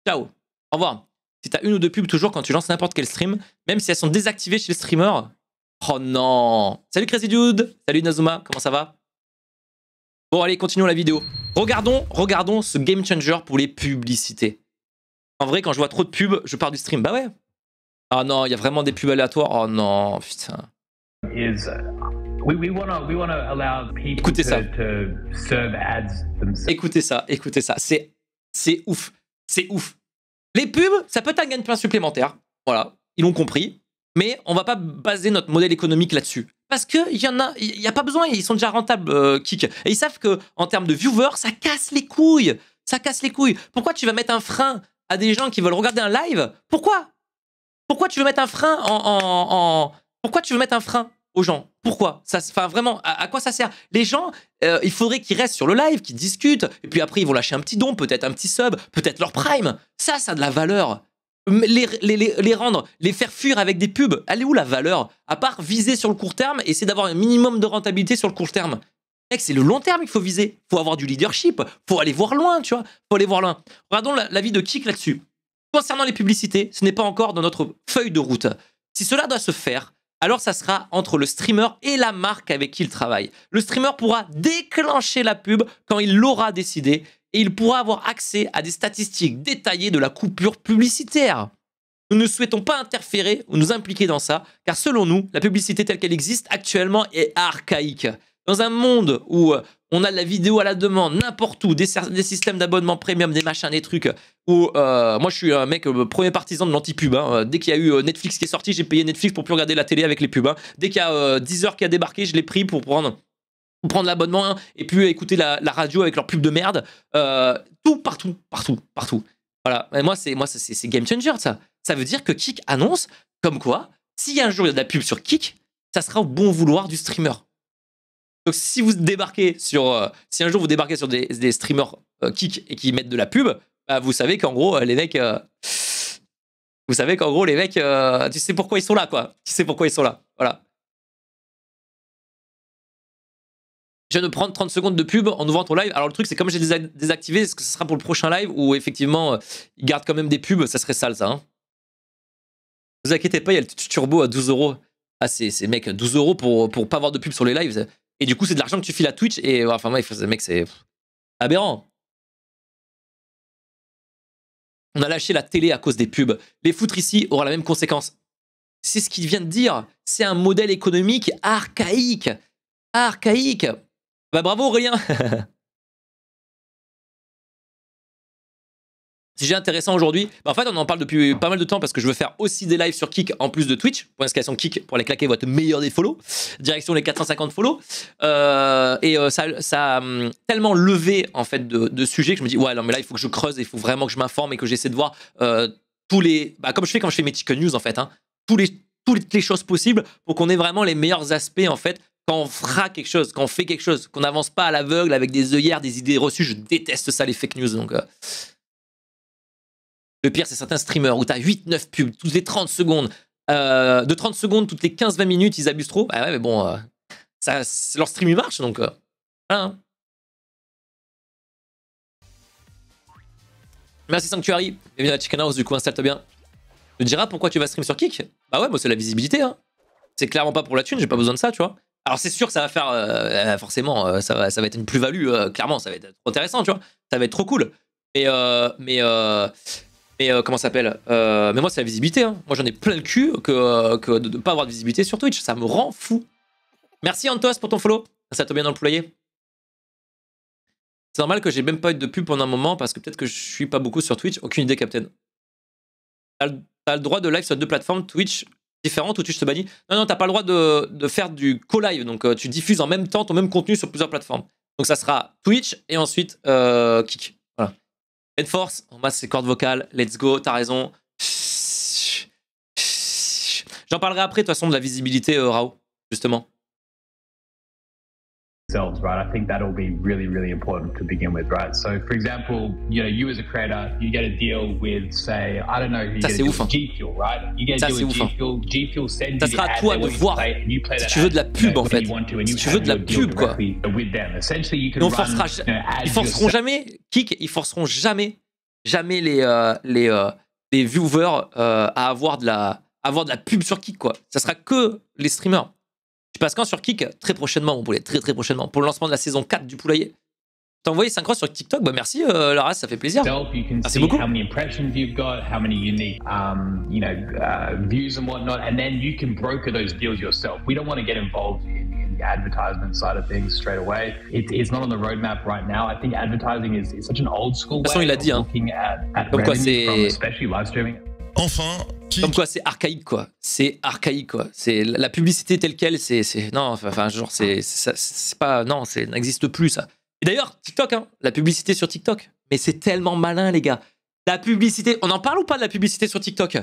ciao, au revoir. Si t'as une ou deux pubs toujours quand tu lances n'importe quel stream, même si elles sont désactivées chez le streamer, oh non. Salut Crazy Dude, salut Nazuma, comment ça va Bon allez, continuons la vidéo. Regardons, regardons ce game changer pour les publicités. En vrai, quand je vois trop de pubs, je pars du stream. Bah ouais. Ah oh non, il y a vraiment des pubs aléatoires. Oh non, putain. Écoutez ça. Écoutez ça, écoutez ça. C'est, c'est ouf. C'est ouf. Les pubs, ça peut être un de plein supplémentaire. Voilà, ils l'ont compris. Mais on va pas baser notre modèle économique là-dessus. Parce qu'il y en a, il n'y a pas besoin, ils sont déjà rentables, kick euh, Kik. Et ils savent que en termes de viewers, ça casse les couilles. Ça casse les couilles. Pourquoi tu vas mettre un frein à des gens qui veulent regarder un live Pourquoi Pourquoi tu veux mettre un frein en... Pourquoi tu veux mettre un frein aux gens pourquoi ça, Enfin, vraiment, à, quoi ça sert Les gens, euh, il faudrait qu'ils restent sur le live, qu'ils discutent, et puis après, ils vont lâcher un petit don, peut-être un petit sub, peut-être leur prime. Ça, ça a de la valeur. Les, rendre, les faire fuir avec des pubs, elle est où la valeur À part viser sur le court terme, et c'est d'avoir un minimum de rentabilité sur le court terme. Mec, c'est le long terme qu'il faut viser. Il faut avoir du leadership. faut aller voir loin, tu vois. faut aller voir loin. Regardons l'avis de Kik là-dessus. Concernant les publicités, ce n'est pas encore dans notre feuille de route. Si cela doit se faire, alors ça sera entre le streamer et la marque avec qui il travaille. Le streamer pourra déclencher la pub quand il l'aura décidé et il pourra avoir accès à des statistiques détaillées de la coupure publicitaire. Nous ne souhaitons pas interférer ou nous impliquer dans ça, car selon nous, la publicité telle qu'elle existe actuellement est archaïque. Dans un monde où euh, on a de la vidéo à la demande, n'importe où, des, systèmes d'abonnement premium, des machins, des trucs, où euh, moi je suis un mec, euh, premier partisan de l'anti-pub. Hein. Dès qu'il y a eu Netflix qui est sorti, j'ai payé Netflix pour plus regarder la télé avec les pubs. Hein. Dès qu'il y a 10 heures qui a débarqué, je l'ai pris pour prendre l'abonnement hein, et puis écouter la, radio avec leurs pubs de merde. tout, partout, partout, partout. Voilà. Et moi, c'est moi c'est game changer, ça. Ça veut dire que Kik annonce comme quoi, si un jour il y a de la pub sur Kik, ça sera au bon vouloir du streamer. Donc si vous débarquez sur, euh, si un jour vous débarquez sur des, streamers euh, kick et qui mettent de la pub, bah, euh, vous savez qu'en gros les mecs, vous savez qu'en gros les mecs, tu sais pourquoi ils sont là quoi, tu sais pourquoi ils sont là, voilà. Je viens de prendre 30 secondes de pub en ouvrant ton live. Alors le truc c'est comme j'ai désactivé, est-ce que ce sera pour le prochain live ou effectivement ils gardent quand même des pubs, ça serait sale ça. Hein. vous inquiétez pas, il y a le turbo à 12 euros. Ah, c'est mec, 12 euros pour, pour pas avoir de pub sur les lives. Et du coup, c'est de l'argent que tu files à Twitch. Et enfin, moi, mec, c'est aberrant. On a lâché la télé à cause des pubs. Les foutre ici aura la même conséquence. C'est ce qu'il vient de dire. C'est un modèle économique archaïque. Archaïque. Bah bravo rien. Si j'ai intéressant aujourd'hui, bah, en fait on en parle depuis pas mal de temps parce que je veux faire aussi des lives sur Kik en plus de Twitch. Point d'inscription Kick pour aller claquer votre meilleur des follow. Direction les 450 follow. Euh, et euh, ça, ça a hum, tellement levé en fait de, sujets que je me dis ouais non mais là il faut que je creuse, il faut vraiment que je m'informe et que j'essaie de voir euh, tous les, bah, comme je fais quand je fais mes TikTok news en fait, hein. tous les, toutes les choses possibles pour qu'on ait vraiment les meilleurs aspects en fait quand on fera quelque chose, quand on fait quelque chose, qu'on n'avance pas à l'aveugle avec des œillères, des idées reçues. Je déteste ça les fake news donc. Le pire, c'est certains streamers où tu as 8-9 pubs toutes les 30 secondes. Euh, de 30 secondes, toutes les 15-20 minutes, ils abusent trop. Ah ouais, mais bon, euh, leur stream, il marche, donc... Euh, hein. Merci Sanctuary, bienvenue à Chicken House, du coup, installe-toi bien. Tu me diras pourquoi tu vas stream sur Kick Bah ouais, moi, c'est la visibilité, hein. C'est clairement pas pour la thune, j'ai pas besoin de ça, tu vois. Alors c'est sûr que ça va faire, euh, forcément, ça, va, ça va être une plus-value, clairement, ça va être intéressant, tu vois. Ça va être trop cool. Mais, mais euh, comment ça s'appelle euh, Mais moi, c'est la visibilité. Hein. Moi, j'en ai plein le cul que, euh, de ne pas avoir de visibilité sur Twitch. Ça me rend fou. Merci Antos pour ton follow. Ça tombe bien dans le poulailler. C'est normal que j'ai même pas eu de pub pendant un moment parce que peut-être que je suis pas beaucoup sur Twitch. Aucune idée, Captain. T'as le, le droit de live sur deux plateformes Twitch différentes où Twitch te bannit. Non, non, t'as pas le droit de, faire du co-live. Donc, tu diffuses en même temps ton même contenu sur plusieurs plateformes. Donc, ça sera Twitch et ensuite Kick. Force, en masse, ses cordes vocales. Let's go, t'as raison. J'en parlerai après, de toute façon, de la visibilité, euh, Rao, justement themselves, right? I think that'll be really, really important to begin with, right? So, for example, you know, you as a creator, you get a deal with, say, I don't know, you get a deal with hein. G Fuel, right? You get a deal with hein. G Fuel, G Fuel sends ça you sera the toi de voir play, you play si tu veux de la pub, en fait. Si tu veux de la pub, quoi. Et on forcera, ils forceront jamais, Kik, ils forceront jamais, jamais les, euh, les, euh, les viewers euh, à avoir de la avoir de la pub sur Kik, quoi. Ça sera que les streamers. Pasquin sur Kik, très prochainement, mon poulet, très très prochainement, pour le lancement de la saison 4 du poulailler. T'as envoyé 5 croix sur TikTok Bah merci euh, Lara, ça fait plaisir. Merci beaucoup. How many impressions got, how many unique um, uh, views and whatnot, and then you can broker those deals yourself. We don't want to get involved in, the advertisement side of things straight away. It, it's not on the roadmap right now. I think advertising is, is such an old school way. façon, il a dit. Hein. At, at Donc quoi, c'est especially live streaming enfin. Comme quoi, c'est archaïque, quoi. C'est archaïque, quoi. C'est la publicité telle quelle, c'est non, enfin, genre, c'est pas non, c'est n'existe plus ça. Et d'ailleurs, TikTok, hein, la publicité sur TikTok, mais c'est tellement malin, les gars. La publicité, on en parle ou pas de la publicité sur TikTok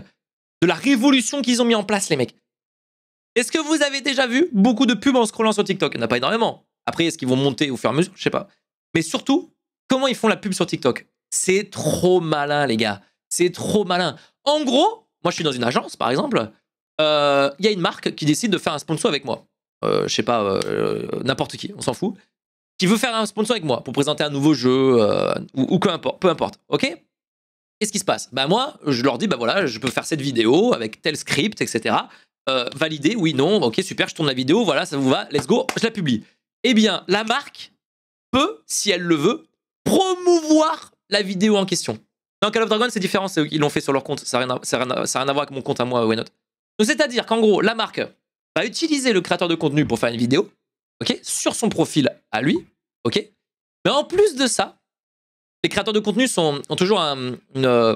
De la révolution qu'ils ont mis en place, les mecs. Est-ce que vous avez déjà vu beaucoup de pubs en scrollant sur TikTok Il n'y en a pas énormément. Après, est-ce qu'ils vont monter au fur et à mesure Je sais pas. Mais surtout, comment ils font la pub sur TikTok C'est trop malin, les gars. C'est trop malin. En gros, moi je suis dans une agence par exemple, euh, il y a une marque qui décide de faire un sponsor avec moi. Je euh, je sais pas, euh, n'importe qui, on s'en fout. Qui veut faire un sponsor avec moi pour présenter un nouveau jeu ou, peu, importe, peu importe. Ok Qu'est-ce qui se passe Bah moi, je leur dis, bah voilà, je peux faire cette vidéo avec tel script, etc. valider, oui, non, ok, super, je tourne la vidéo, voilà, ça vous va, let's go, je la publie. Eh bien, la marque peut, si elle le veut, promouvoir la vidéo en question. Dans Call of Dragon, c'est différent, ils l'ont fait sur leur compte, ça n'a rien, à voir avec mon compte à moi, Waynote. Donc c'est-à-dire qu'en gros, la marque va utiliser le créateur de contenu pour faire une vidéo, ok, sur son profil à lui, ok. Mais en plus de ça, les créateurs de contenu sont, ont toujours un, euh,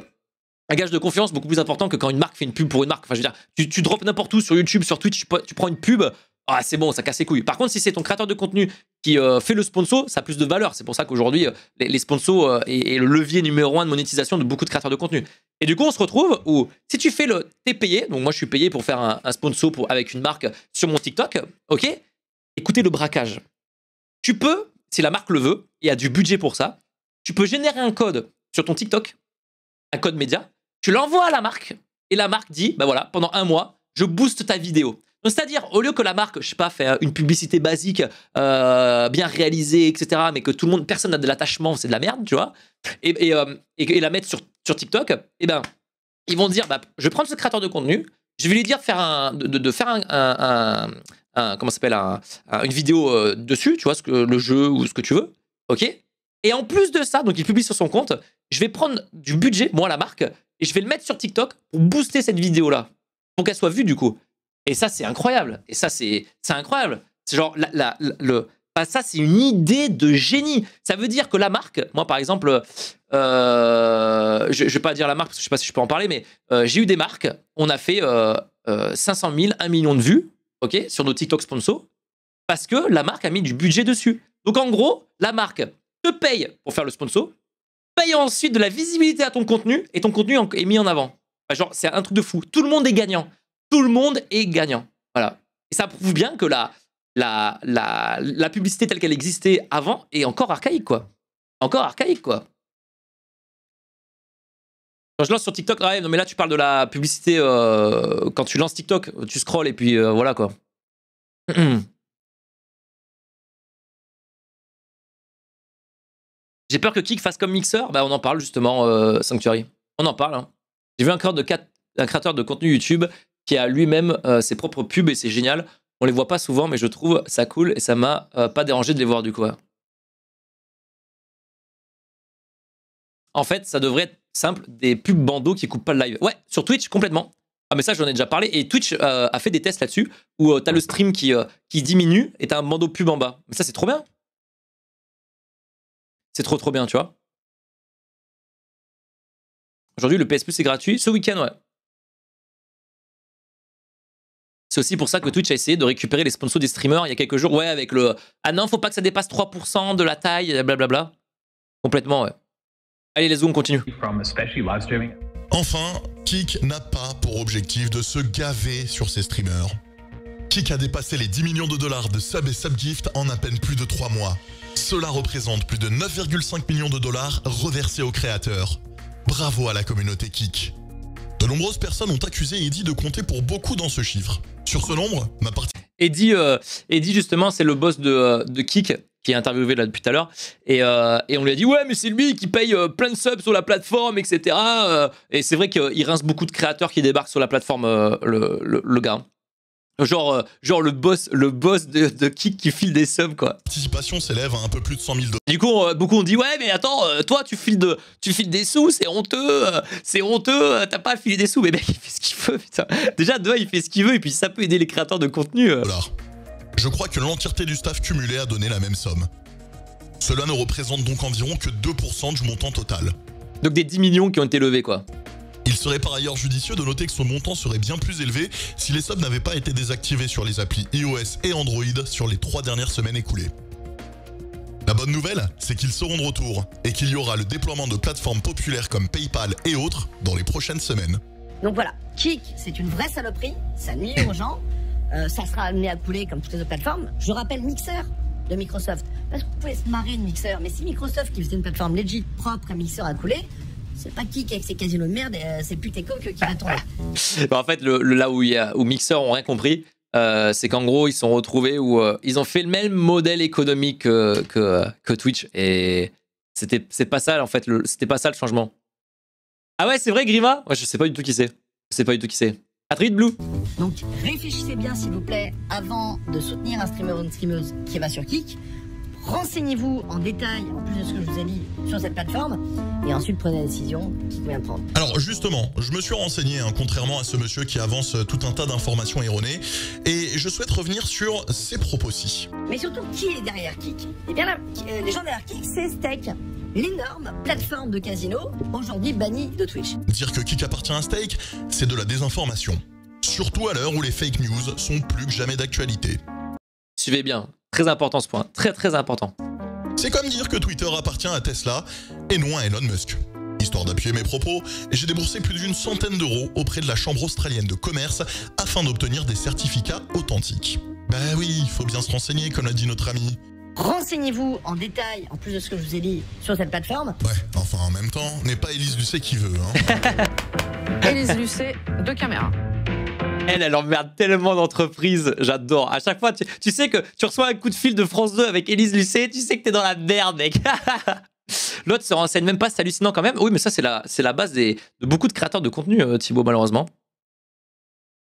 un, gage de confiance beaucoup plus important que quand une marque fait une pub pour une marque. Enfin, je veux dire, tu, drops n'importe où sur YouTube, sur Twitch, tu prends une pub, ah c'est bon, ça casse les couilles. Par contre, si c'est ton créateur de contenu qui euh, fait le sponsor, ça a plus de valeur. C'est pour ça qu'aujourd'hui, euh, les, sponsors euh, le levier numéro un de monétisation de beaucoup de créateurs de contenu. Et du coup, on se retrouve où si tu fais le, t'es payé. Donc moi, je suis payé pour faire un, un sponsor avec une marque sur mon TikTok. Ok, écoutez le braquage. Tu peux, si la marque le veut et a du budget pour ça, tu peux générer un code sur ton TikTok, un code média. Tu l'envoies à la marque et la marque dit, bah voilà, pendant un mois, je booste ta vidéo. C'est-à-dire, au lieu que la marque, je sais pas, fait euh, une publicité basique, euh, bien réalisée, etc., mais que tout le monde, personne n'a de l'attachement, c'est de la merde, tu vois, et, euh, la mettre sur, TikTok, eh ben, ils vont dire, bah, je vais prendre ce créateur de contenu, je vais lui dire de faire un, de, faire un, comment s'appelle, une vidéo dessus, tu vois, que, le jeu ou ce que tu veux, ok Et en plus de ça, donc il publie sur son compte, je vais prendre du budget, moi la marque, et je vais le mettre sur TikTok pour booster cette vidéo là, pour qu'elle soit vue du coup. Et ça, c'est incroyable. Et ça, c'est incroyable. C'est genre, la, le, bah, ça, c'est une idée de génie. Ça veut dire que la marque, moi, par exemple, euh, je ne vais pas dire la marque parce que je ne sais pas si je peux en parler, mais euh, j'ai eu des marques. On a fait 500 000, 1 million de vues ok, sur nos TikTok sponsors parce que la marque a mis du budget dessus. Donc, en gros, la marque te paye pour faire le sponsor, paye ensuite de la visibilité à ton contenu et ton contenu est mis en avant. Bah, genre, c'est un truc de fou. Tout le monde est gagnant tout le monde est gagnant. Voilà. Et ça prouve bien que la, la, la, publicité telle qu'elle existait avant est encore archaïque, quoi. Encore archaïque, quoi. Quand je lance sur TikTok, non, mais là, tu parles de la publicité. Euh, quand tu lances TikTok, tu scrolls et puis euh, voilà, quoi. J'ai peur que Kik fasse comme mixeur. Bah, on en parle justement, euh, Sanctuary. On en parle. Hein. J'ai vu un créateur de contenu YouTube qui a lui-même euh, ses propres pubs et c'est génial. On les voit pas souvent, mais je trouve ça cool et ça m'a euh, pas dérangé de les voir du coup. En fait, ça devrait être simple, des pubs bandeaux qui coupent pas le live. Ouais, sur Twitch, complètement. Ah, mais ça, j'en ai déjà parlé. Et Twitch euh, a fait des tests là-dessus où tu as le stream qui, qui diminue et t'as un bandeau pub en bas. Mais ça, c'est trop bien. C'est trop, trop bien, tu vois. Aujourd'hui, le PS Plus est gratuit. Ce week-end, ouais. C'est aussi pour ça que Twitch a essayé de récupérer les sponsors des streamers il y a quelques jours. Ouais, avec le Ah non, faut pas que ça dépasse 3% de la taille, blablabla. Complètement, ouais. Allez, les on continue. Enfin, Kik n'a pas pour objectif de se gaver sur ses streamers. Kik a dépassé les 10 millions de dollars de sub et subgift en à peine plus de 3 mois. Cela représente plus de 9,5 millions de dollars reversés aux créateurs. Bravo à la communauté Kik. De nombreuses personnes ont accusé Eddie de compter pour beaucoup dans ce chiffre. Sur ce nombre, ma partie... Eddie, euh, justement, c'est le boss de, euh, de Kik qui est interviewé là depuis tout à l'heure, et, euh, on lui a dit ouais mais c'est lui qui paye plein de subs sur la plateforme, etc. et c'est vrai qu'il rince beaucoup de créateurs qui débarquent sur la plateforme, le, le, le, gars. Genre, euh, genre le boss, le boss de, de Kick qui file des sommes, quoi. Participation s'élève à un peu plus de 100 000 dollars. Du coup, euh, beaucoup ont dit Ouais, mais attends, euh, toi, tu files, de, tu files des sous, c'est honteux, c'est honteux, t'as pas à filer des sous. Mais mec, il fait ce qu'il veut, putain. Déjà, de il fait ce qu'il veut, et puis ça peut aider les créateurs de contenu. alors Je crois que l'entièreté du staff cumulé a donné la même somme. Cela ne représente donc environ que 2% du montant total. Donc des 10 millions qui ont été levés, quoi. Il serait par ailleurs judicieux de noter que son montant serait bien plus élevé si les subs n'avaient pas été désactivés sur les applis iOS et Android sur les trois dernières semaines écoulées. La bonne nouvelle, c'est qu'ils seront de retour et qu'il y aura le déploiement de plateformes populaires comme PayPal et autres dans les prochaines semaines. Donc voilà, Kik, c'est une vraie saloperie, ça nuit aux gens, euh, ça sera amené à couler comme toutes les autres plateformes. Je rappelle Mixer de Microsoft, parce que vous pouvez se marrer de Mixer, mais si Microsoft qui faisait une plateforme legit propre à Mixer à couler, c'est pas Kik avec ses casinos de merde, euh, c'est putain coque qui va ah, tomber. Bah, en fait, le, là où, y a, Mixer ont rien compris, euh, c'est qu'en gros, ils sont retrouvés où euh, ils ont fait le même modèle économique que, que, Twitch et c'était c'est pas ça en fait, c'était pas ça le changement. Ah ouais, c'est vrai Grima Ouais, je sais pas du tout qui c'est. Je sais pas du tout qui c'est. vite, Blue. Donc réfléchissez bien s'il vous plaît avant de soutenir un streamer ou une streameuse qui va sur Kik. Renseignez-vous en détail, en plus de ce que je vous ai dit, sur cette plateforme. Et ensuite, prenez la décision qui convient prendre. Alors, justement, je me suis renseigné, hein, contrairement à ce monsieur qui avance euh, tout un tas d'informations erronées. Et je souhaite revenir sur ses propos-ci. Mais surtout, qui est derrière Kik Eh bien, euh, les gens derrière Kik, c'est Steak l'énorme plateforme de casino, aujourd'hui bannie de Twitch. Dire que Kik appartient à Steak, c'est de la désinformation. Surtout à l'heure où les fake news sont plus que jamais d'actualité. Suivez bien, Très important ce point, très très important. C'est comme dire que Twitter appartient à Tesla et non à Elon Musk. Histoire d'appuyer mes propos, j'ai déboursé plus d'une centaine d'euros auprès de la Chambre australienne de commerce afin d'obtenir des certificats authentiques. Bah oui, il faut bien se renseigner, comme l'a dit notre ami. Renseignez-vous en détail, en plus de ce que je vous ai dit, sur cette plateforme. Ouais, enfin en même temps, n'est pas Élise Lucet qui veut. Hein. Élise Lucet, de caméra. Elle, elle emmerde tellement d'entreprises. J'adore. À chaque fois, tu, sais que tu reçois un coup de fil de France 2 avec Élise Lucet, tu sais que t'es dans la merde, mec. L'autre se renseigne même pas, c'est hallucinant quand même. Oui, mais ça, c'est la, c'est la base de beaucoup de créateurs de contenu, euh, Thibaut, malheureusement.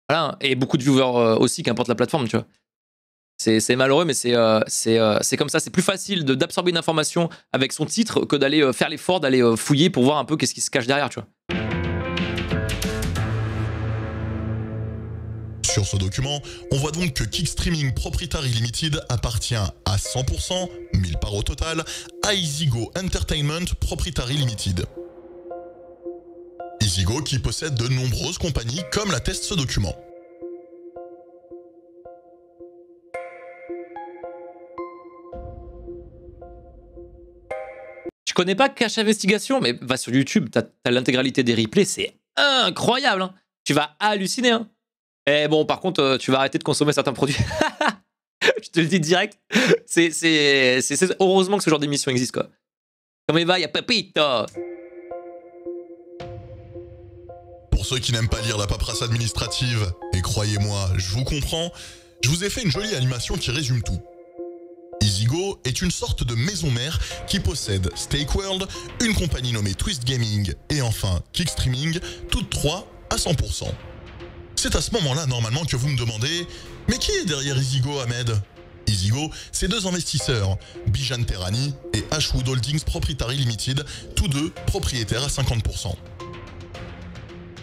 Voilà. Et beaucoup de viewers euh, aussi, qu'importe la plateforme, tu vois. C'est malheureux, mais euh, c'est comme ça. C'est plus facile d'absorber une information avec son titre que d'aller faire l'effort d'aller fouiller pour voir un peu qu'est-ce qui se cache derrière, tu vois. Sur ce document, on voit donc que Kick Streaming Proprietary Limited appartient à 100%, 1000 parts au total, à EasyGo Entertainment Proprietary Limited. EasyGo qui possède de nombreuses compagnies comme l'atteste ce document. Tu connais pas Cash Investigation, mais va sur YouTube, t'as l'intégralité des replays, c'est incroyable. Hein. tu vas halluciner. Hein. Eh bon, par contre, euh, tu vas arrêter de consommer certains produits. je te le dis direct. C'est, heureusement que ce genre d'émission existe, quoi. Comme va, il y a Pepito. Pour ceux qui n'aiment pas lire la paperasse administrative, et croyez-moi, je vous comprends, je vous ai fait une jolie animation qui résume tout. Easygo est une sorte de maison mère qui possède Stakeworld, une compagnie nommée Twist Gaming et enfin Kickstreaming, toutes trois à 100%. C'est à ce moment-là, normalement, que vous me demandez Mais qui est derrière Izigo, Ahmed Izigo, c'est deux investisseurs, Bijan Terani et Ashwood Holdings Proprietary Limited, tous deux propriétaires à 50%.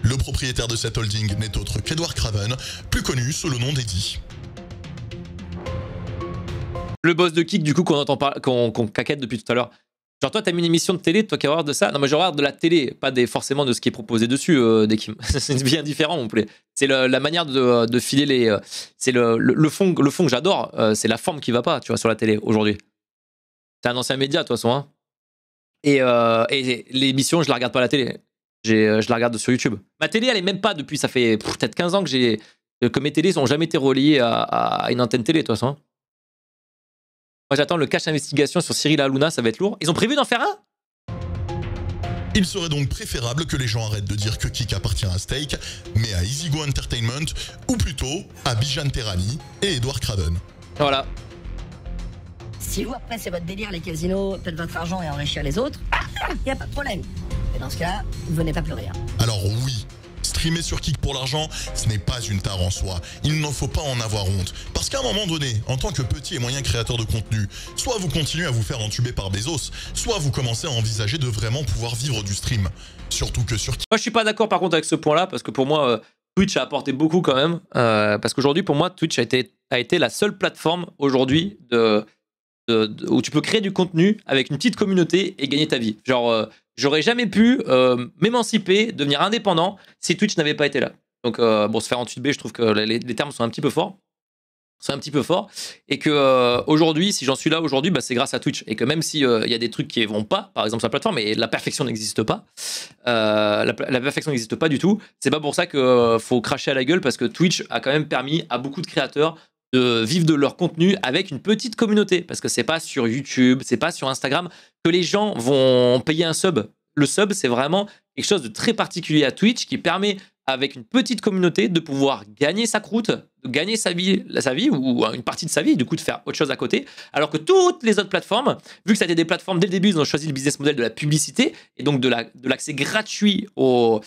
Le propriétaire de cette holding n'est autre qu'Edward Craven, plus connu sous le nom d'Eddie. Le boss de Kick, du coup, qu'on entend pas, qu'on caquette depuis tout à l'heure, Genre, toi, t'as mis une émission de télé, toi qui regardes de ça. Non, mais je regarde de la télé, pas des, forcément de ce qui est proposé dessus, euh, c'est bien différent, mon plaît. C'est la manière de, filer les. Euh, c'est le, fond, le fond que j'adore, euh, c'est la forme qui va pas, tu vois, sur la télé aujourd'hui. T'es un ancien média, de toute façon. et, l'émission, je la regarde pas à la télé. Euh, je la regarde sur YouTube. Ma télé, elle est même pas depuis, ça fait peut-être 15 ans que j'ai. Que mes télés n'ont jamais été reliées à, à une antenne télé, de toute façon j'attends le cash investigation sur Cyril Aluna, ça va être lourd. Ils ont prévu d'en faire un il serait donc préférable que les gens arrêtent de dire que Kik appartient à Steak, mais à EasyGo Entertainment, ou plutôt à Bijan Terrani et Edward Craven. Voilà. Si vous, après, c'est votre délire, les casinos, peut votre argent et enrichir les autres, il ah, n'y ah, a pas de problème. Et dans ce cas, venez pas pleurer. Hein. Alors oui, Streamer sur Kick pour l'argent, ce n'est pas une tare en soi. Il n'en faut pas en avoir honte. Parce qu'à un moment donné, en tant que petit et moyen créateur de contenu, soit vous continuez à vous faire entuber par Bezos, soit vous commencez à envisager de vraiment pouvoir vivre du stream. Surtout que sur... Moi, je suis pas d'accord par contre avec ce point-là, parce que pour moi, euh, Twitch a apporté beaucoup quand même. Euh, parce qu'aujourd'hui, pour moi, Twitch a été, a été la seule plateforme aujourd'hui de, où tu peux créer du contenu avec une petite communauté et gagner ta vie. Genre, euh, J'aurais jamais pu euh, m'émanciper, devenir indépendant si Twitch n'avait pas été là. Donc, euh, bon, se faire en B, je trouve que les, termes sont un petit peu forts. C'est un petit peu fort. Et que euh, aujourd'hui, si j'en suis là aujourd'hui, bah, c'est grâce à Twitch. Et que même s'il il y a des trucs qui vont pas, par exemple, sur la plateforme, et la perfection n'existe pas, la, la, perfection n'existe pas du tout, c'est pas pour ça qu'il faut cracher à la gueule parce que Twitch a quand même permis à beaucoup de créateurs de vivre de leur contenu avec une petite communauté parce que c'est pas sur YouTube, c'est pas sur Instagram que les gens vont payer un sub. Le sub, c'est vraiment quelque chose de très particulier à Twitch qui permet avec une petite communauté, de pouvoir gagner sa croûte, de gagner sa vie, sa vie ou hein, une partie de sa vie, du coup de faire autre chose à côté. Alors que toutes les autres plateformes, vu que ça a des plateformes dès le début, ils ont choisi le business model de la publicité et donc de l'accès gratuit aux,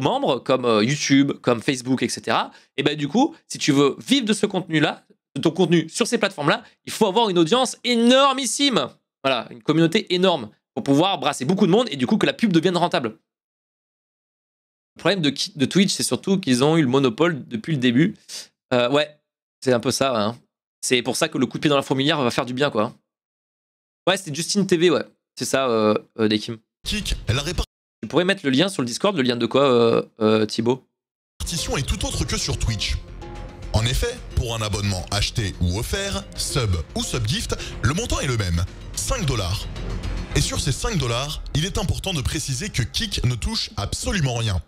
membres comme euh, YouTube, comme Facebook, etc. Et bien du coup, si tu veux vivre de ce contenu-là, de ton contenu sur ces plateformes-là, il faut avoir une audience énormissime. Voilà, une communauté énorme pour pouvoir brasser beaucoup de monde et du coup que la pub devienne rentable. Le problème de, Twitch, c'est surtout qu'ils ont eu le monopole depuis le début. Euh, ouais, c'est un peu ça. Hein. C'est pour ça que le coup de pied dans la fourmilière va faire du bien, quoi. Ouais, c'est Justine TV, ouais. C'est ça, euh, Dekim. Euh, Kick, elle a Tu pourrais mettre le lien sur le Discord, le lien de quoi, euh, Thibaut Partition est tout autre que sur Twitch. En effet, pour un abonnement acheté ou offert, sub ou sub gift, le montant est le même, 5 dollars. Et sur ces 5 dollars, il est important de préciser que Kik ne touche absolument rien.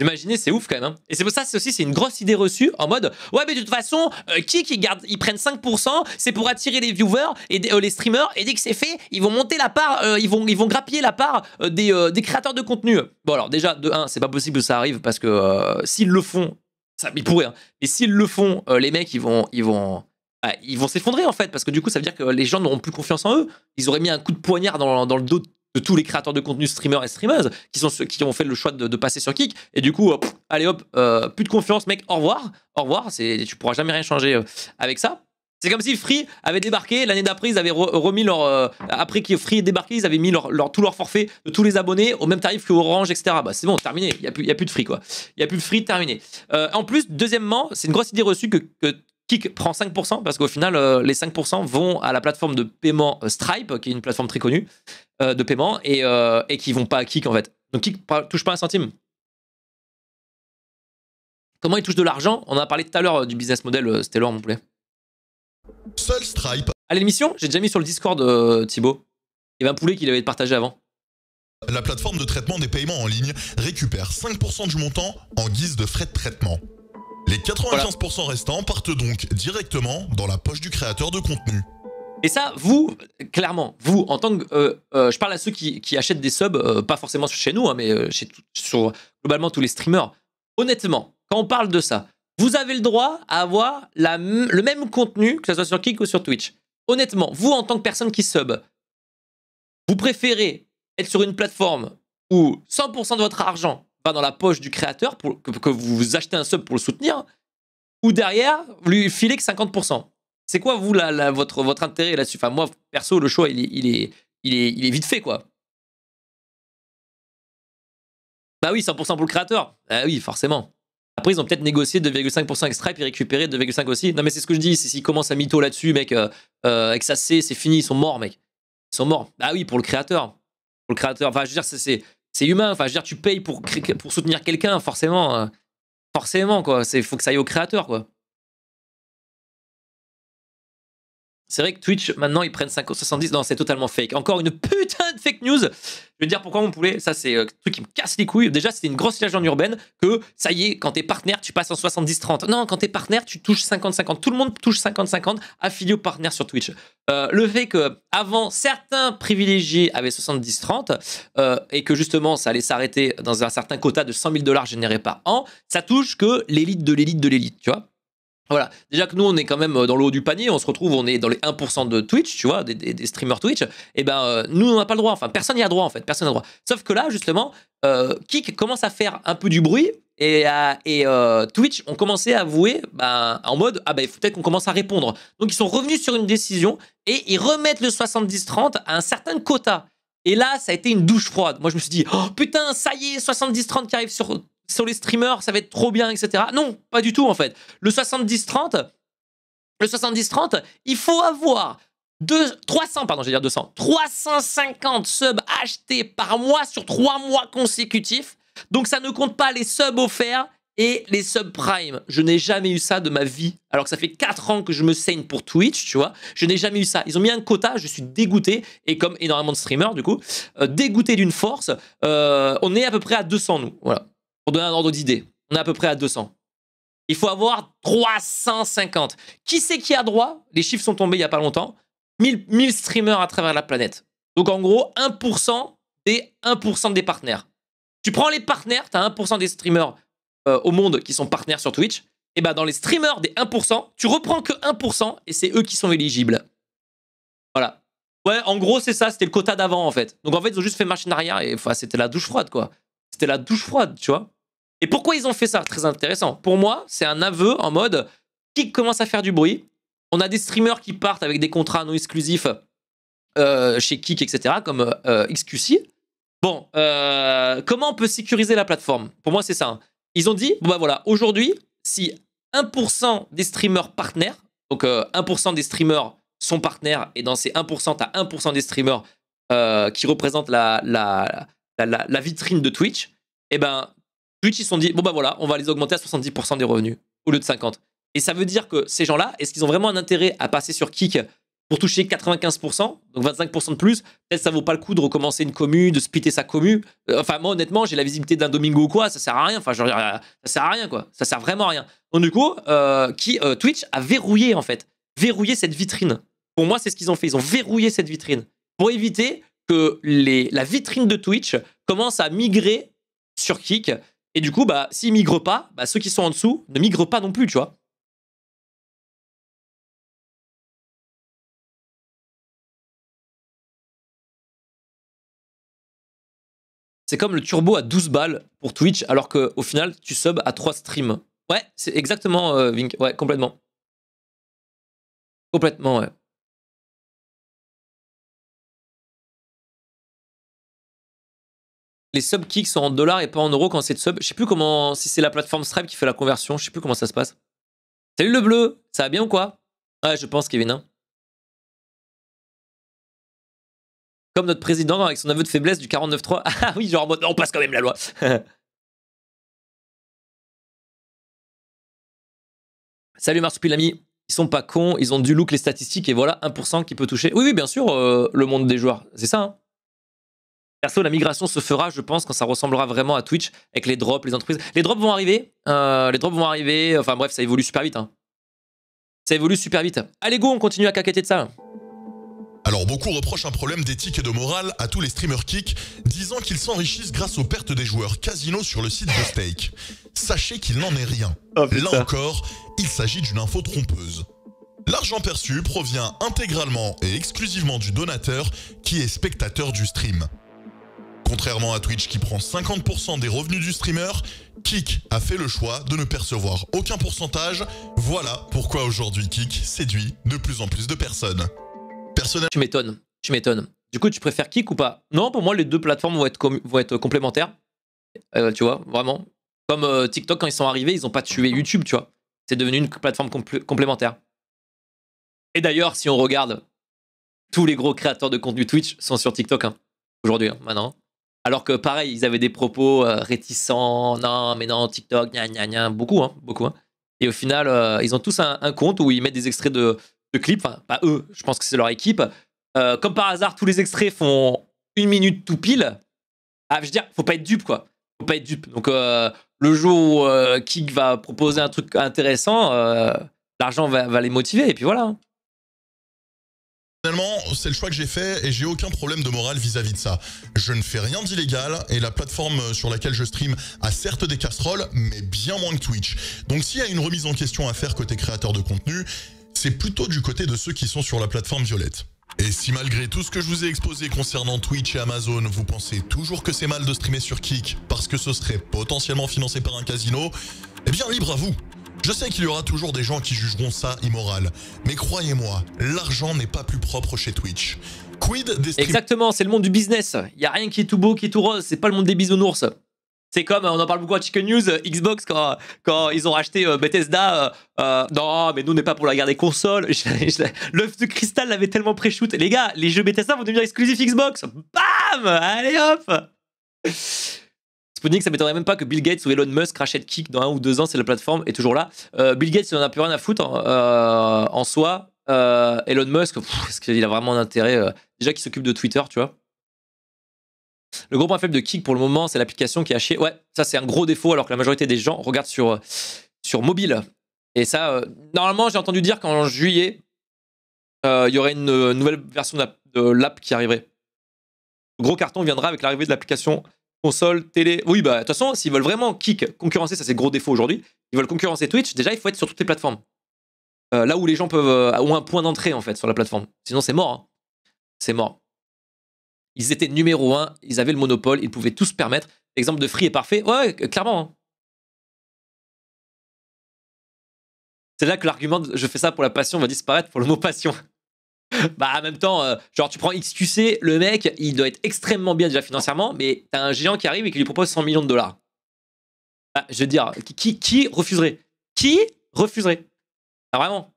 Imaginez, c'est ouf quand même. Hein. Et c'est pour ça c'est aussi c'est une grosse idée reçue en mode ouais mais de toute façon euh, qui qui garde ils prennent 5% c'est pour attirer les viewers et euh, les streamers et dès que c'est fait ils vont monter la part euh, ils vont ils vont grappiller la part des, créateurs de contenu. Bon alors déjà de 1 c'est pas possible que ça arrive parce que s'ils le font ça ils pourraient Et s'ils le font les mecs ils vont ils vont bah, ils vont s'effondrer en fait parce que du coup ça veut dire que les gens n'auront plus confiance en eux. Ils auraient mis un coup de poignard dans, dans le dos de de tous les créateurs de contenu, streamers et streameuses, qui sont qui ont fait le choix de, passer sur Kik. Et du coup, euh, allez hop, euh, plus de confiance, mec, au revoir, au revoir. C'est, tu pourras jamais rien changer euh, avec ça. C'est comme si Free avait débarqué, l'année d'après, ils avaient remis leur. après que Free ait débarqué, ils avaient mis leur, tout leur forfait de tous les abonnés au même tarif que Orange, etc. Bah, c'est bon, terminé. Il n'y a, a, plus de Free, quoi. Il n'y a plus de Free, terminé. en plus, deuxièmement, c'est une grosse idée reçue que, que, Kik prend 5% parce qu'au final, euh, les 5% vont à la plateforme de paiement euh, Stripe, qui est une plateforme très connue euh, de paiement, et, et qui vont pas à Kik en fait. Donc Kik touche pas un centime. Comment il touche de l'argent On en a parlé tout à l'heure du business model c'était mon poulet. Seul Stripe. À l'émission, j'ai déjà mis sur le Discord Thibaut. Il y avait poulet qu'il avait partagé avant. La plateforme de traitement des paiements en ligne récupère 5% du montant en guise de frais de traitement. Les 95% restants partent donc directement dans la poche du créateur de contenu. Et ça, vous, clairement, vous, en tant que. Euh, euh, je parle à ceux qui, achètent des subs, euh, pas forcément chez nous, hein, mais chez sur globalement tous les streamers. Honnêtement, quand on parle de ça, vous avez le droit à avoir la le même contenu, que ce soit sur Kik ou sur Twitch. Honnêtement, vous, en tant que personne qui sub, vous préférez être sur une plateforme où 100% de votre argent dans la poche du créateur, pour, que, vous achetez un sub pour le soutenir, ou derrière, vous lui filez que 50%. C'est quoi, vous, là votre, votre intérêt là-dessus Enfin, moi, perso, le choix, il est, il est, vite fait, quoi. Bah oui, 100% pour le créateur. Bah oui, forcément. Après, ils ont peut-être négocié 2,5% avec Stripe et récupéré 2,5 aussi. Non, mais c'est ce que je dis. S'ils commencent à mytho là-dessus, mec, euh, euh, avec ça, c'est fini, ils sont morts, mec. Ils sont morts. Bah oui, pour le créateur. Pour le créateur. Enfin, je veux dire, c'est c'est humain. Enfin, je veux dire, tu payes pour, pour soutenir quelqu'un, forcément. Euh, forcément, quoi. Il faut que ça aille au créateur, quoi. C'est vrai que Twitch, maintenant, ils prennent 70... Non, c'est totalement fake. Encore une putain de fake news. Je vais dire pourquoi, mon poulet. Ça, c'est euh, un truc qui me casse les couilles. Déjà, c'est une grosse légende urbaine que ça y est, quand t'es partenaire, tu passes en 70-30. Non, quand t'es partenaire, tu touches 50-50. Tout le monde touche 50-50 affilié au partenaire sur Twitch. Euh, le fait que, avant, certains privilégiés avaient 70-30 euh, et que justement, ça allait s'arrêter dans un certain quota de 100 000 dollars générés par an, ça touche que l'élite de l'élite de l'élite, tu vois. Voilà, déjà que nous on est quand même euh, dans le haut du panier, on se retrouve, on est dans les 1% de Twitch, tu vois, des, des, streamers Twitch, et eh ben euh, nous on n'a pas le droit, enfin personne n'y a droit en fait, personne n'a droit. Sauf que là justement, euh, Kik commence à faire un peu du bruit et, euh, et Twitch ont commencé à avouer ben, en mode ah ben il faut peut-être qu'on commence à répondre. Donc ils sont revenus sur une décision et ils remettent le 70-30 à un certain quota. Et là, ça a été une douche froide. Moi, je me suis dit, oh putain, ça y est, 70-30 qui arrive sur sur les streamers, ça va être trop bien, etc. Non, pas du tout en fait. Le 70-30, le 70-30, il faut avoir deux, 300, pardon, je vais dire 200, 350 subs achetés par mois sur trois mois consécutifs. Donc ça ne compte pas les subs offerts et les subs prime. Je n'ai jamais eu ça de ma vie. Alors que ça fait 4 ans que je me saigne pour Twitch, tu vois. Je n'ai jamais eu ça. Ils ont mis un quota, je suis dégoûté. Et comme énormément de streamers, du coup, euh, dégoûté d'une force, euh, on est à peu près à 200, nous. Voilà. Pour donner un ordre d'idée, on est à peu près à 200. Il faut avoir 350. Qui c'est qui a droit Les chiffres sont tombés il n'y a pas longtemps. 1000, streamers à travers la planète. Donc en gros, 1% des 1% des partenaires. Tu prends les partenaires, tu as 1% des streamers euh, au monde qui sont partenaires sur Twitch. Et eh ben dans les streamers des 1%, tu reprends que 1% et c'est eux qui sont éligibles. Voilà. Ouais, en gros, c'est ça, c'était le quota d'avant en fait. Donc en fait, ils ont juste fait machine arrière et enfin, c'était la douche froide quoi. C'était la douche froide, tu vois. Et pourquoi ils ont fait ça Très intéressant. Pour moi, c'est un aveu en mode qui commence à faire du bruit. On a des streamers qui partent avec des contrats non exclusifs euh, chez Kik, etc., comme euh, XQC. Bon, euh, comment on peut sécuriser la plateforme Pour moi, c'est ça. Hein. Ils ont dit, bah voilà, aujourd'hui, si 1% des streamers partenaires, donc 1% des streamers sont partenaires, et dans ces 1%, tu as 1% des streamers qui représentent la, vitrine de Twitch, eh ben, ils se sont dit, bon bah voilà, on va les augmenter à 70% des revenus au lieu de 50. Et ça veut dire que ces gens-là, est-ce qu'ils ont vraiment un intérêt à passer sur Kik pour toucher 95%, donc 25% de plus, peut-être ça vaut pas le coup de recommencer une commu, de splitter sa commu. Euh, enfin, moi, honnêtement, j'ai la visibilité d'un domingo ou quoi, ça sert à rien. Enfin, euh, ça sert à rien, quoi. Ça sert vraiment à rien. Donc, du coup, euh, qui, Twitch a verrouillé, en fait, verrouillé cette vitrine. Pour moi, c'est ce qu'ils ont fait. Ils ont verrouillé cette vitrine pour éviter que les, la vitrine de Twitch commence à migrer sur Kick. Et du coup, bah, s'ils migrent pas, bah, ceux qui sont en dessous ne migrent pas non plus, tu vois. C'est comme le turbo à 12 balles pour Twitch, alors qu'au final, tu subs à 3 streams. Ouais, c'est exactement, euh, Vink. Ouais, complètement. Complètement, ouais. les sub-kicks sont en dollars et pas en euros quand c'est de sub. Je sais plus comment, si c'est la plateforme Stripe qui fait la conversion, je sais plus comment ça se passe. Salut le bleu, ça va bien ou quoi Ouais, je pense, Kevin. Hein. Comme notre président avec son aveu de faiblesse du 49.3. Ah oui, genre en mode, on passe quand même la loi. Salut Marsupilami. Ils sont pas cons, ils ont du look les statistiques et voilà 1% qui peut toucher. Oui, oui, bien sûr, euh, le monde des joueurs, c'est ça. Hein. Perso, la migration se fera, je pense, quand ça ressemblera vraiment à Twitch avec les drops, les entreprises. Les drops vont arriver. Euh, les drops vont arriver. Enfin bref, ça évolue super vite. Hein. Ça évolue super vite. Allez go, on continue à caqueter de ça. Alors beaucoup reprochent un problème d'éthique et de morale à tous les streamers kick, disant qu'ils s'enrichissent grâce aux pertes des joueurs casinos sur le site de Stake. Sachez qu'il n'en est rien. Oh, Là encore, il s'agit d'une info trompeuse. L'argent perçu provient intégralement et exclusivement du donateur qui est spectateur du stream. Contrairement à Twitch qui prend 50% des revenus du streamer, Kik a fait le choix de ne percevoir aucun pourcentage. Voilà pourquoi aujourd'hui Kik séduit de plus en plus de personnes. Personnellement, tu m'étonnes, tu m'étonnes. Du coup, tu préfères Kik ou pas Non, pour moi, les deux plateformes vont être, complémentaires. Euh, tu vois, vraiment. Comme euh, TikTok, quand ils sont arrivés, ils n'ont pas tué YouTube, tu vois. C'est devenu une plateforme complémentaire. Et d'ailleurs, si on regarde, tous les gros créateurs de contenu Twitch sont sur TikTok hein. aujourd'hui, hein, maintenant. Alors que pareil, ils avaient des propos euh, réticents, non, mais non, TikTok, gna gna gna, beaucoup, hein, beaucoup. Hein. Et au final, euh, ils ont tous un, compte où ils mettent des extraits de, clips, enfin, pas eux, je pense que c'est leur équipe. Euh, comme par hasard, tous les extraits font une minute tout pile. Ah, je veux dire, faut pas être dupe, quoi. Faut pas être dupe. Donc, le jour où Kik va proposer un truc intéressant, l'argent va, va, les motiver, et puis voilà. Hein. Finalement, c'est le choix que j'ai fait et j'ai aucun problème de morale vis-à-vis de ça. Je ne fais rien d'illégal et la plateforme sur laquelle je stream a certes des casseroles, mais bien moins que Twitch. Donc s'il y a une remise en question à faire côté créateur de contenu, c'est plutôt du côté de ceux qui sont sur la plateforme violette. Et si malgré tout ce que je vous ai exposé concernant Twitch et Amazon, vous pensez toujours que c'est mal de streamer sur Kik parce que ce serait potentiellement financé par un casino, eh bien libre à vous je sais qu'il y aura toujours des gens qui jugeront ça immoral, mais croyez-moi, l'argent n'est pas plus propre chez Twitch. Quid des Exactement, c'est le monde du business. Il y a rien qui est tout beau, qui est tout rose, c'est pas le monde des bisounours. C'est comme, euh, on en parle beaucoup à Chicken News, euh, Xbox, quand, quand ils ont racheté euh, Bethesda, non, mais nous, on n'est pas pour la guerre des consoles. L'œuf de cristal l'avait tellement pré-shoot. Les gars, les jeux Bethesda vont devenir exclusifs Xbox. Bam Allez hop Sputnik, ça m'étonnerait même pas que Bill Gates ou Elon Musk rachètent Kick dans un ou deux ans, c'est la plateforme est toujours là. Euh, Bill Gates, il n'en a plus rien à foutre hein. euh, en, soi. Euh, Elon Musk, est-ce qu'il a vraiment un intérêt Déjà qu'il s'occupe de Twitter, tu vois. Le gros point faible de Kick pour le moment, c'est l'application qui a chier. Ouais, ça c'est un gros défaut alors que la majorité des gens regardent sur, sur mobile. Et ça, normalement, j'ai entendu dire qu'en juillet, il y aurait une nouvelle version de l'app qui arriverait. Le gros carton viendra avec l'arrivée de l'application console, télé. Oui, bah, de toute façon, s'ils veulent vraiment kick, concurrencer, ça c'est gros défaut aujourd'hui, ils veulent concurrencer Twitch, déjà, il faut être sur toutes les plateformes. Euh, là où les gens peuvent, avoir euh, un point d'entrée, en fait, sur la plateforme. Sinon, c'est mort. Hein. C'est mort. Ils étaient numéro un, ils avaient le monopole, ils pouvaient tout se permettre. Exemple de Free est parfait. Ouais, euh, clairement. Hein. C'est là que l'argument je fais ça pour la passion va disparaître pour le mot passion. Bah, en même temps, euh, genre, tu prends XQC, le mec, il doit être extrêmement bien déjà financièrement, mais t'as un géant qui arrive et qui lui propose 100 millions de dollars. Bah, je veux dire, qui, qui refuserait Qui refuserait ah, vraiment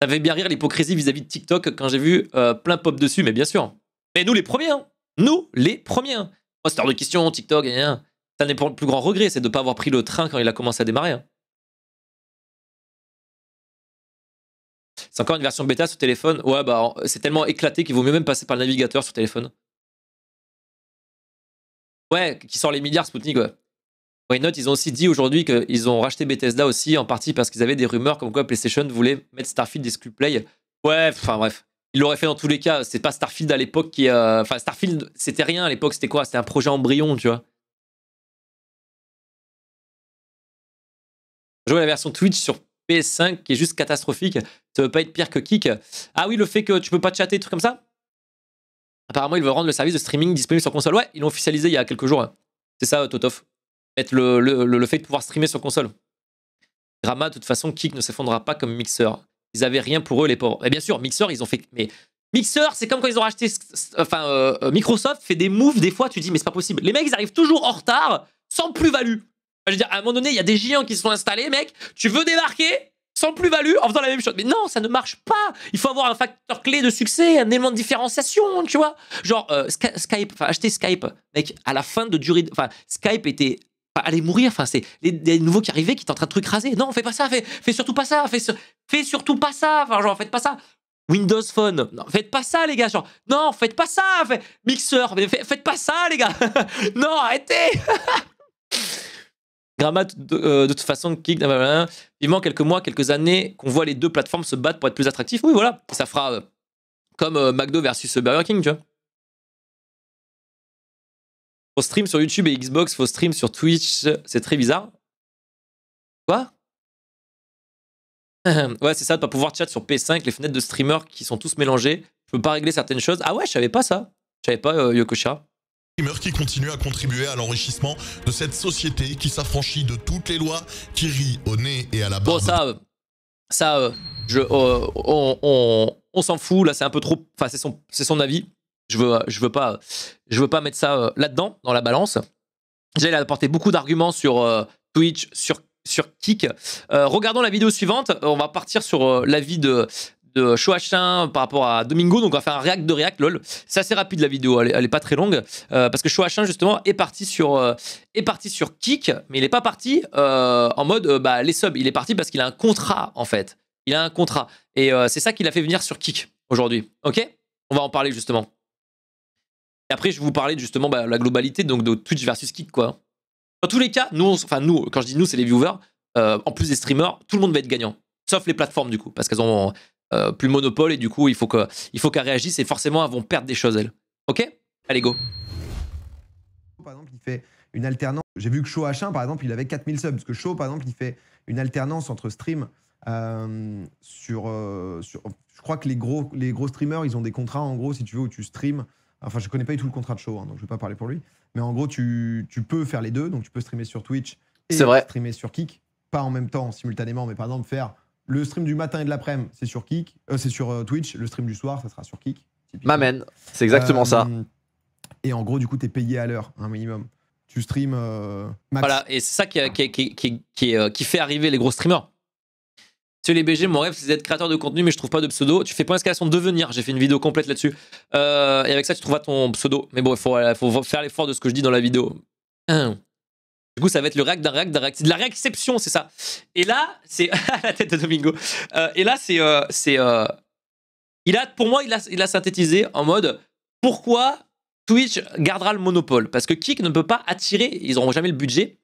Ça fait bien rire l'hypocrisie vis-à-vis de TikTok quand j'ai vu euh, plein pop dessus, mais bien sûr. Mais nous, les premiers hein. Nous, les premiers hein. oh, C'est hors de question, TikTok, rien. Ça n'est pas le plus grand regret, c'est de ne pas avoir pris le train quand il a commencé à démarrer. Hein. C'est encore une version bêta sur téléphone. Ouais, bah, c'est tellement éclaté qu'il vaut mieux même passer par le navigateur sur téléphone. Ouais, qui sort les milliards, Spoutnik, ouais. Note, ils ont aussi dit aujourd'hui qu'ils ont racheté Bethesda aussi, en partie parce qu'ils avaient des rumeurs comme quoi PlayStation voulait mettre Starfield et Play. Ouais, enfin bref. Ils l'auraient fait dans tous les cas. C'est pas Starfield à l'époque qui. Euh, enfin, Starfield, c'était rien à l'époque. C'était quoi C'était un projet embryon, tu vois. Jouer la version Twitch sur PS5 qui est juste catastrophique. Ça veut pas être pire que Kik. Ah oui, le fait que tu peux pas chatter, des trucs comme ça Apparemment, ils veulent rendre le service de streaming disponible sur console. Ouais, ils l'ont officialisé il y a quelques jours. Hein. C'est ça, Totof, Être le, le, le, fait de pouvoir streamer sur console. Gramma, de toute façon, Kik ne s'effondrera pas comme Mixer. Ils avaient rien pour eux, les pauvres. Et bien sûr, Mixer, ils ont fait. Mais Mixer, c'est comme quand ils ont racheté. Enfin, euh, Microsoft fait des moves, des fois, tu dis, mais c'est pas possible. Les mecs, ils arrivent toujours en retard, sans plus-value. Je veux dire, à un moment donné, il y a des géants qui se sont installés, mec. Tu veux débarquer sans plus-value en faisant la même chose. Mais non, ça ne marche pas. Il faut avoir un facteur clé de succès, un élément de différenciation, tu vois. Genre, euh, Skype, enfin, acheter Skype, mec, à la fin de durée. Enfin, Skype était allez mourir. Enfin, c'est les, nouveaux qui arrivaient qui étaient en train de truc raser. Non, fais pas ça, fais, fais surtout pas ça, fais, fais surtout pas ça. Enfin, genre, faites pas ça. Windows Phone, non, faites pas ça, les gars. Genre, non, faites pas ça. Fait... Mixer, mais faites pas ça, les gars. non, arrêtez. Grammat, euh, de, toute façon, Kick, blablabla. vivement quelques mois, quelques années, qu'on voit les deux plateformes se battre pour être plus attractifs. Oui, voilà, ça fera euh, comme euh, McDo versus Burger King, tu vois. Faut stream sur YouTube et Xbox, faut stream sur Twitch, c'est très bizarre. Quoi Ouais, c'est ça, de pas pouvoir chat sur P5, les fenêtres de streamers qui sont tous mélangées. Je peux pas régler certaines choses. Ah ouais, je savais pas ça. Je savais pas, Yokosha qui continue à contribuer à l'enrichissement de cette société qui s'affranchit de toutes les lois, qui rit au nez et à la barbe. Bon, ça, euh, ça euh, je, euh, on, s'en fout, là c'est un peu trop... Enfin, c'est son, son avis. Je veux, je, veux pas, je veux pas mettre ça là-dedans, dans la balance. Déjà, il a apporté beaucoup d'arguments sur Twitch, sur sur Kik. regardons la vidéo suivante. On va partir sur l'avis de, de Choach1 par rapport à Domingo. Donc on va faire un react de react, lol. C'est assez rapide la vidéo, elle, n'est est pas très longue. Euh, parce que Choachin justement est parti sur Kik, euh, est parti sur kick, mais il n'est pas parti euh, en mode bah, les subs. Il est parti parce qu'il a un contrat en fait. Il a un contrat. Et c'est ça qu'il a fait venir sur kick aujourd'hui. Ok On va en parler justement. Et après, je vais vous parler justement bah, la globalité donc de Twitch versus kick quoi. Dans tous les cas, nous, enfin nous, quand je dis nous, c'est les viewers. en plus des streamers, tout le monde va être gagnant sauf les plateformes du coup, parce qu'elles ont euh, plus monopole et du coup, il faut qu'elles qu réagissent et forcément, elles vont perdre des choses, elles. Ok Allez, go. Par exemple, il fait une alternance. J'ai vu que showh 1 par exemple, il avait 4000 subs. Parce que Show, par exemple, il fait une alternance entre stream euh, sur, euh, sur, Je crois que les gros, les gros streamers, ils ont des contrats, en gros, si tu veux, où tu stream. Enfin, je connais pas du tout le contrat de Show, hein, donc je vais pas parler pour lui. Mais en gros, tu, tu peux faire les deux. Donc, tu peux streamer sur Twitch et vrai. streamer sur Kick. Pas en même temps, simultanément, mais par exemple, faire le stream du matin et de l'après-midi, c'est sur Kik, euh, c'est sur euh, Twitch. Le stream du soir, ça sera sur Kik. M'amène, c'est exactement ça. Euh, et en gros, du coup, tu es payé à l'heure, un minimum. Tu streams Voilà, et c'est ça qui, qui, fait arriver les gros streamers. Tu les BG, mon rêve, c'est d'être créateur de contenu, mais je trouve pas de pseudo. Tu fais point de devenir. J'ai fait une vidéo complète là-dessus. et avec ça, tu trouveras ton pseudo. Mais bon, il faut, faut faire l'effort de ce que je dis dans la vidéo. Du coup, ça va être le rack d'un rack d'un rack. C'est de la réception, c'est ça. Et là, c'est. la tête de Domingo. Euh, et là, c'est. Euh, c'est euh, Il a, pour moi, il a, il a synthétisé en mode pourquoi Twitch gardera le monopole Parce que Kik ne peut pas attirer, ils n'auront jamais le budget,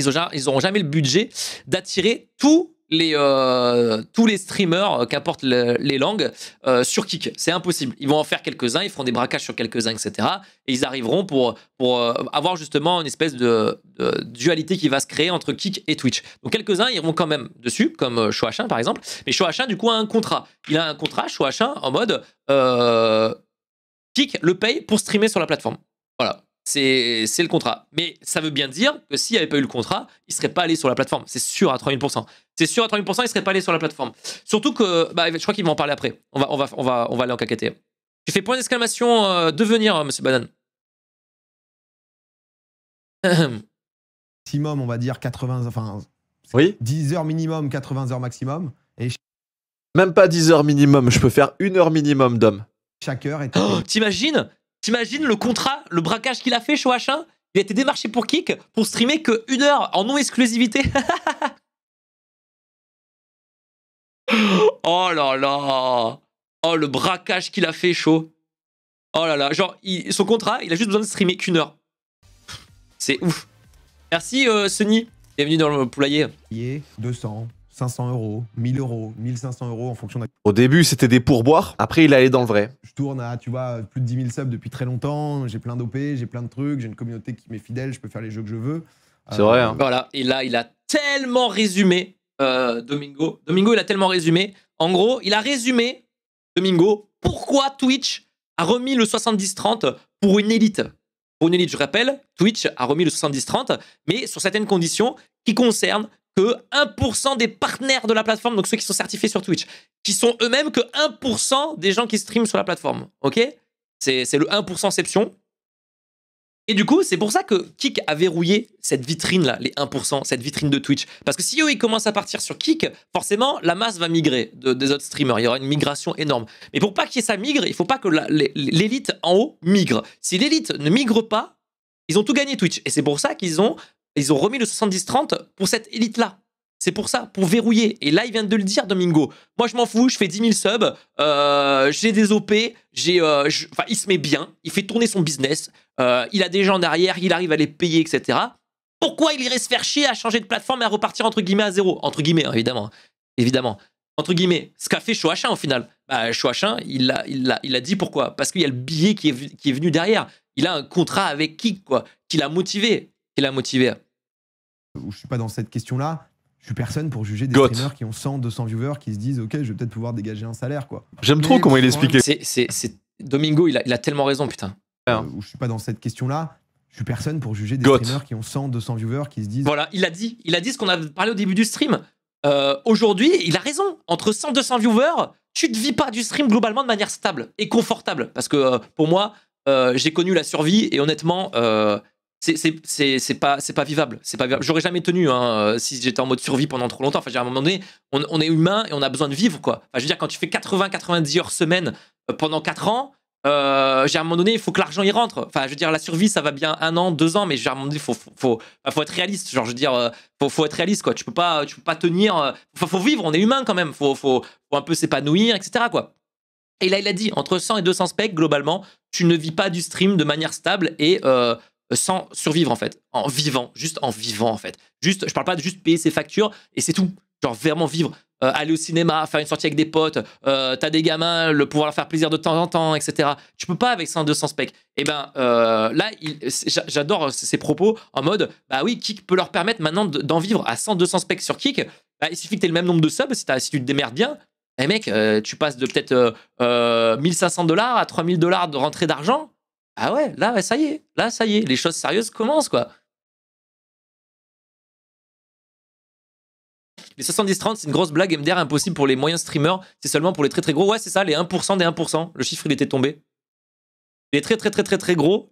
ils n'auront jamais, le budget d'attirer tout les, euh, tous les streamers, euh, qu'apportent les langues, euh, sur Kik. C'est impossible. Ils vont en faire quelques-uns, ils feront des braquages sur quelques-uns, etc. Et ils arriveront pour, pour avoir justement une espèce de, dualité qui va se créer entre Kik et Twitch. Donc quelques-uns iront quand même dessus, comme Shoachin par exemple. Mais Shoachin, du coup, a un contrat. Il a un contrat, Shoachin, en mode Kik le paye pour streamer sur la plateforme. Voilà. C'est le contrat. Mais ça veut bien dire que s'il n'y avait pas eu le contrat, il ne serait pas allé sur la plateforme. C'est sûr à 3000%. C'est sûr, à 30% il serait pas allé sur la plateforme. Surtout que, bah, je crois qu'il vont en parler après. On va, on va, on va, on va aller en caqueter J'ai fais point d'exclamation euh, de venir, hein, monsieur Banane. maximum, on va dire 80, enfin, oui. 10 heures minimum, 80 heures maximum. Et Même pas 10 heures minimum, je peux faire une heure minimum d'homme. Chaque heure est. Oh, T'imagines T'imagines le contrat, le braquage qu'il a fait, H1. Il a été démarché pour kick, pour streamer que une heure en non-exclusivité. Oh là là Oh, le braquage qu'il a fait, chaud Oh là là, genre, son contrat, il a juste besoin de streamer qu'une heure. C'est ouf. Merci, Sunny euh, Sony. Bienvenue dans le poulailler. 200, 500 euros, 1000 euros, 1500 euros en fonction de... Au début, c'était des pourboires. Après, il allé dans le vrai. Je tourne à, tu vois, plus de 10 000 subs depuis très longtemps. J'ai plein d'OP, j'ai plein de trucs. J'ai une communauté qui m'est fidèle. Je peux faire les jeux que je veux. C'est vrai. Hein. Voilà. Et là, il a tellement résumé euh, Domingo. Domingo, il a tellement résumé. En gros, il a résumé, Domingo, pourquoi Twitch a remis le 70-30 pour une élite. Pour une élite, je rappelle, Twitch a remis le 70-30, mais sur certaines conditions qui concernent que 1% des partenaires de la plateforme, donc ceux qui sont certifiés sur Twitch, qui sont eux-mêmes que 1% des gens qui streament sur la plateforme. OK C'est le 1% exception. Et du coup, c'est pour ça que Kik a verrouillé cette vitrine-là, les 1%, cette vitrine de Twitch. Parce que si eux, ils commencent à partir sur Kik, forcément, la masse va migrer de, des autres streamers. Il y aura une migration énorme. Mais pour pas qu'il ça migre, il faut pas que l'élite en haut migre. Si l'élite ne migre pas, ils ont tout gagné Twitch. Et c'est pour ça qu'ils ont, ils ont remis le 70-30 pour cette élite-là. C'est pour ça, pour verrouiller. Et là, il vient de le dire, Domingo. Moi, je m'en fous, je fais 10 000 subs, euh, j'ai des OP, j'ai, euh, il se met bien, il fait tourner son business, euh, il a des gens derrière, il arrive à les payer, etc. Pourquoi il irait se faire chier à changer de plateforme et à repartir entre guillemets à zéro Entre guillemets, hein, évidemment. Hein. Évidemment. Entre guillemets, ce qu'a fait Shoachin au final. Bah, il l'a a, il a dit pourquoi Parce qu'il y a le billet qui est, venu derrière. Il a un contrat avec qui, quoi Qui l'a motivé Qui l'a motivé je suis pas dans cette question-là je suis personne pour juger des streamers qui ont 100, 200 viewers qui se disent OK, je vais peut-être pouvoir dégager un salaire quoi. J'aime trop comment il expliquait. C'est Domingo, il a, tellement raison putain. Euh, je suis pas dans cette question là. Je suis personne pour juger des streamers qui ont 100, 200 viewers qui se disent Voilà, il a dit, il a dit ce qu'on a parlé au début du stream. Euh, aujourd'hui, il a raison. Entre 100, 200 viewers, tu ne vis pas du stream globalement de manière stable et confortable parce que euh, pour moi, euh, j'ai connu la survie et honnêtement c'est pas c'est pas vivable c'est pas j'aurais jamais tenu hein, euh, si j'étais en mode survie pendant trop longtemps enfin à un moment donné on, est humain et on a besoin de vivre quoi enfin, je veux dire quand tu fais 80 90 heures semaine euh, pendant 4 ans euh, j'ai à un moment donné il faut que l'argent y rentre enfin je veux dire la survie ça va bien un an deux ans mais j'ai à un moment donné faut faut, faut, être réaliste genre je veux dire faut, faut être réaliste quoi tu peux pas tu peux pas tenir faut, faut vivre on est humain quand même faut faut, un peu s'épanouir etc quoi et là il a dit entre 100 et 200 specs globalement tu ne vis pas du stream de manière stable et euh, sans survivre en fait, en vivant, juste en vivant en fait. Juste, je parle pas de juste payer ses factures et c'est tout. Genre vraiment vivre, euh, aller au cinéma, faire une sortie avec des potes, euh, t'as des gamins, le pouvoir leur faire plaisir de temps en temps, etc. Tu peux pas avec 100, 200 specs. Et eh ben là, j'adore ces propos en mode, bah oui, Kik peut leur permettre maintenant d'en vivre à 100, 200 specs sur Kik. Bah, il suffit que t'aies le même nombre de subs si, si tu te démerdes bien. Eh mec, tu passes de peut-être 1500 dollars à 3000 dollars de rentrée d'argent ah ouais, là, ça y est, là, ça y est, les choses sérieuses commencent, quoi. Les 70-30, c'est une grosse blague MDR impossible pour les moyens streamers, c'est seulement pour les très très gros. Ouais, c'est ça, les 1% des 1%, le chiffre, il était tombé. Les très très très très très gros,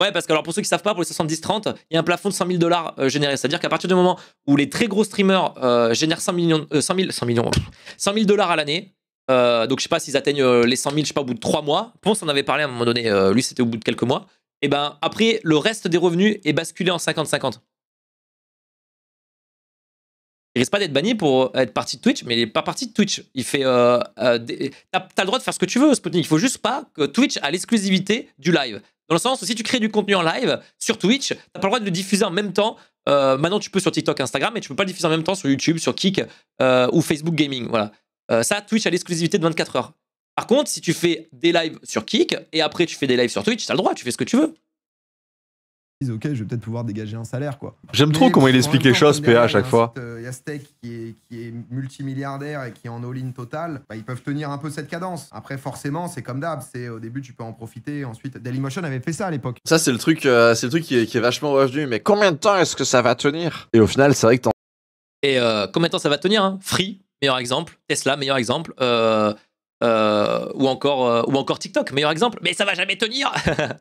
Ouais, parce que alors pour ceux qui ne savent pas, pour les 70-30, il y a un plafond de 100 000 dollars générés, euh, généré. C'est-à-dire qu'à partir du moment où les très gros streamers euh, génèrent 100 millions, 100 euh, millions, 100 000 dollars à l'année, euh, donc je sais pas s'ils atteignent euh, les 100 000, je sais pas, au bout de 3 mois. Ponce en avait parlé à un moment donné, euh, lui c'était au bout de quelques mois. Et eh ben après, le reste des revenus est basculé en 50-50. Il risque pas d'être banni pour être parti de Twitch, mais il est pas parti de Twitch. Il fait, t'as as le droit de faire ce que tu veux, Sputnik. Il faut juste pas que Twitch a l'exclusivité du live. Dans le sens où si tu crées du contenu en live sur Twitch, t'as pas le droit de le diffuser en même temps. maintenant, tu peux sur TikTok, Instagram, mais tu peux pas le diffuser en même temps sur YouTube, sur Kik ou Facebook Gaming. Voilà. Euh, ça, Twitch a l'exclusivité de 24 heures. Par contre, si tu fais des lives sur Kik et après tu fais des lives sur Twitch, t'as le droit, tu fais ce que tu veux. Ok, je vais peut-être pouvoir dégager un salaire, quoi. J'aime trop comment il explique les choses, PA, à chaque fois. Il y a euh, Steak qui est, qui est, multimilliardaire et qui est en all-in total. Bah, ils peuvent tenir un peu cette cadence. Après, forcément, c'est comme d'hab. C'est au début, tu peux en profiter. Ensuite, Dailymotion avait fait ça à l'époque. Ça, c'est le truc, euh, c'est le truc qui est, vachement revenu. Mais combien de temps est-ce que ça va tenir Et au final, c'est vrai que t'en. Et combien de temps ça va tenir hein Free, meilleur exemple, Tesla, meilleur exemple, euh, euh, ou, encore, euh, ou encore TikTok, meilleur exemple, mais ça va jamais tenir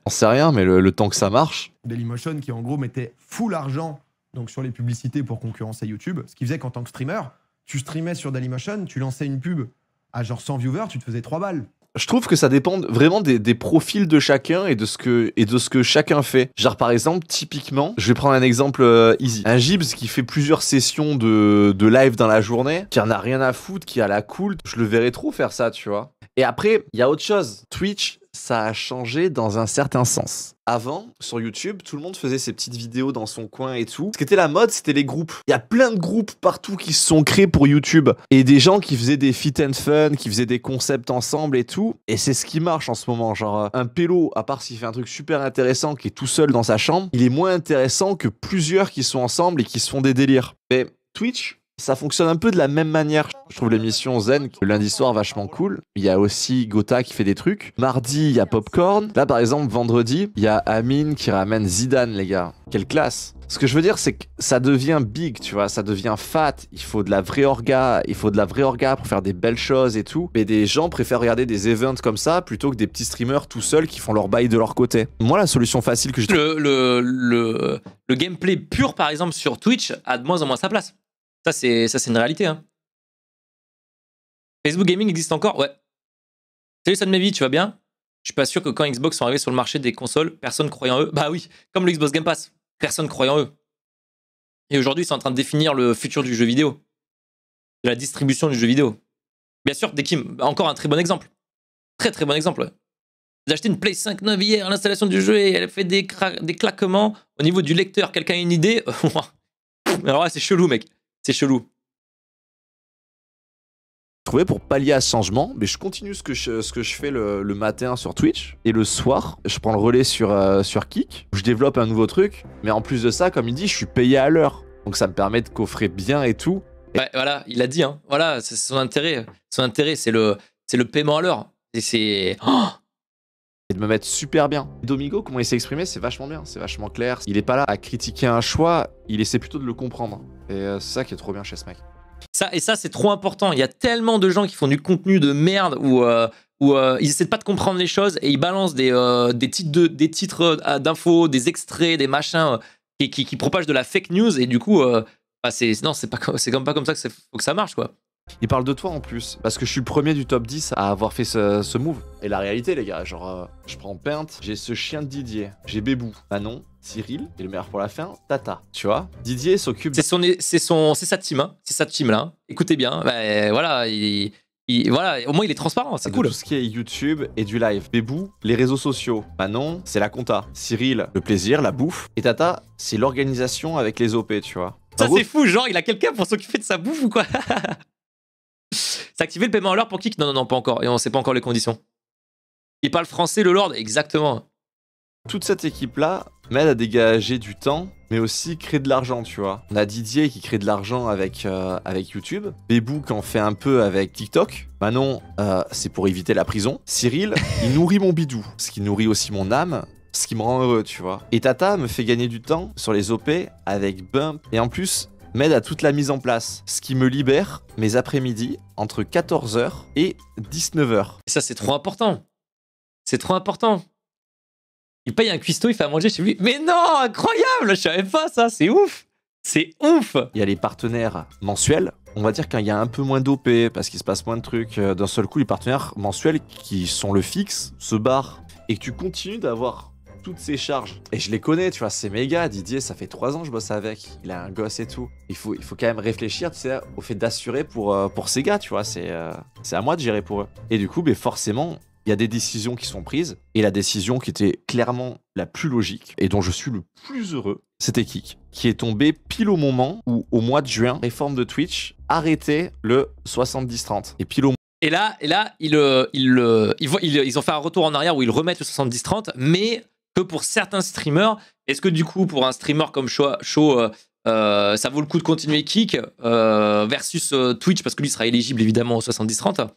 On sait rien, mais le, temps que ça marche. Dailymotion qui en gros mettait full argent donc sur les publicités pour concurrencer YouTube, ce qui faisait qu'en tant que streamer, tu streamais sur Dailymotion, tu lançais une pub à genre 100 viewers, tu te faisais 3 balles je trouve que ça dépend vraiment des, profils de chacun et de ce que et de ce que chacun fait. Genre par exemple, typiquement, je vais prendre un exemple euh, easy. Un Gibbs qui fait plusieurs sessions de, de live dans la journée, qui en a rien à foutre, qui a la cool, je le verrais trop faire ça, tu vois. Et après, il y a autre chose. Twitch, ça a changé dans un certain sens. Avant, sur YouTube, tout le monde faisait ses petites vidéos dans son coin et tout. Ce qui était la mode, c'était les groupes. Il y a plein de groupes partout qui se sont créés pour YouTube. Et des gens qui faisaient des fit and fun, qui faisaient des concepts ensemble et tout. Et c'est ce qui marche en ce moment. Genre, euh, un pélo, à part s'il fait un truc super intéressant qui est tout seul dans sa chambre, il est moins intéressant que plusieurs qui sont ensemble et qui se font des délires. Mais Twitch, ça fonctionne un peu de la même manière. Je trouve l'émission Zen, le lundi soir, vachement cool. Il y a aussi Gotha qui fait des trucs. Mardi, il y a Popcorn. Là, par exemple, vendredi, il y a Amine qui ramène Zidane, les gars. Quelle classe ce que je veux dire, c'est que ça devient big, tu vois, ça devient fat. Il faut de la vraie orga, il faut de la vraie orga pour faire des belles choses et tout. Mais des gens préfèrent regarder des events comme ça plutôt que des petits streamers tout seuls qui font leur bail de leur côté. Moi, la solution facile que je le, le, le gameplay pur, par exemple, sur Twitch a de moins en moins sa place. Ça, c'est, une réalité. Hein. Facebook Gaming existe encore Ouais. Salut vie, tu vas bien Je suis pas sûr que quand Xbox sont arrivés sur le marché des consoles, personne croyait eux. Bah oui, comme le Xbox Game Pass, personne croyait eux. Et aujourd'hui, ils sont en train de définir le futur du jeu vidéo, de la distribution du jeu vidéo. Bien sûr, Dekim, bah, encore un très bon exemple. Très très bon exemple. J'ai acheté une Play 5 9 hier, l'installation du jeu, et elle fait des, des claquements au niveau du lecteur. Quelqu'un a une idée Alors là, c'est chelou, mec. C'est chelou. Trouvé pour pallier à ce changement, mais je continue ce que je, ce que je fais le, matin sur Twitch et le soir, je prends le relais sur, euh, sur Kik. Je développe un nouveau truc, mais en plus de ça, comme il dit, je suis payé à l'heure. Donc ça me permet de coffrer bien et tout. Bah, voilà, il a dit, hein. Voilà, c'est son intérêt. Son intérêt, c'est le, c'est le paiement à l'heure. Et c'est. Oh et de me mettre super bien. Domingo, comment il s'est exprimé, c'est vachement bien, c'est vachement clair. Il est pas là à critiquer un choix, il essaie plutôt de le comprendre. Et euh, c'est ça qui est trop bien chez ce mec. Ça, et ça, c'est trop important. Il y a tellement de gens qui font du contenu de merde où, euh, où euh, ils essaient pas de comprendre les choses et ils balancent des, des titres des titres d'infos, des extraits, des machins qui, qui, propagent de la fake news et du coup, bah, c'est non, c'est pas c'est comme pas comme ça que, faut que ça marche quoi. Il parle de toi en plus, parce que je suis le premier du top 10 à avoir fait ce, move. Et la réalité, les gars, genre, euh, je prends Peinte, j'ai ce chien de Didier, j'ai Bébou, Manon, Cyril, et le meilleur pour la fin, Tata. Tu vois Didier s'occupe. C'est son, c'est son, c'est sa team, hein. c'est sa team là. Écoutez bien, bah, voilà, il, voilà, au moins il est transparent, c'est cool. Tout ce qui est YouTube et du live. Bébou, les réseaux sociaux. Manon, c'est la compta. Cyril, le plaisir, la bouffe. Et Tata, c'est l'organisation avec les OP, tu vois. Ça c'est fou, genre il a quelqu'un pour s'occuper de sa bouffe ou quoi C'est activé le paiement alors pour qui Non, non, non, pas encore. Et on sait pas encore les conditions. Il parle français, le Lord, exactement. Toute cette équipe-là m'aide à dégager du temps, mais aussi créer de l'argent, tu vois. On a Didier qui crée de l'argent avec, euh, avec YouTube. Bebou qui en fait un peu avec TikTok. Manon, non euh, c'est pour éviter la prison. Cyril, il nourrit mon bidou, ce qui nourrit aussi mon âme, ce qui me rend heureux, tu vois. Et Tata me fait gagner du temps sur les OP avec Bump. Et en plus, m'aide à toute la mise en place, ce qui me libère mes après-midi entre 14h et 19h. Et ça, c'est trop important. C'est trop important. Il paye un cuistot, il fait à manger chez lui. Mais non, incroyable, je savais pas ça, c'est ouf. C'est ouf. Il y a les partenaires mensuels. On va dire qu'il y a un peu moins d'OP parce qu'il se passe moins de trucs. Euh, d'un seul coup, les partenaires mensuels qui sont le fixe se barrent et tu continues d'avoir toutes ses charges. Et je les connais, tu vois, c'est méga. Didier, ça fait trois ans que je bosse avec. Il a un gosse et tout. Il faut, il faut quand même réfléchir, tu au fait d'assurer pour, euh, pour ces gars, tu vois. C'est euh, c'est à moi de gérer pour eux. Et du coup, ben, forcément, il y a des décisions qui sont prises. Et la décision qui était clairement la plus logique et dont je suis le plus heureux, c'était Kik, qui est tombé pile au moment où, au mois de juin, réforme de Twitch arrêtait le 70-30. Et pile au et là, et là euh, ils, ils, ils, ils, ont fait un retour en arrière où ils remettent le 70-30, mais pour certains streamers. Est-ce que du coup, pour un streamer comme Show, euh, euh, ça vaut le coup de continuer Kick euh, versus euh, Twitch parce que lui sera éligible évidemment au 70-30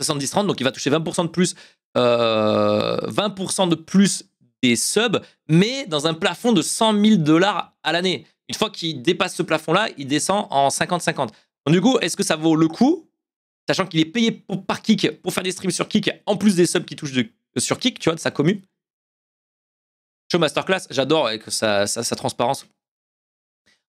70-30, donc il va toucher 20% de plus, 20% de plus des subs, mais dans un plafond de 100 000 dollars à l'année. Une fois qu'il dépasse ce plafond-là, il descend en 50-50. Donc du coup, est-ce que ça vaut le coup, sachant qu'il est payé par Kick pour faire des streams sur Kick, en plus des subs qui touchent sur Kick, tu vois, de sa commu Show Masterclass, j'adore avec sa, transparence.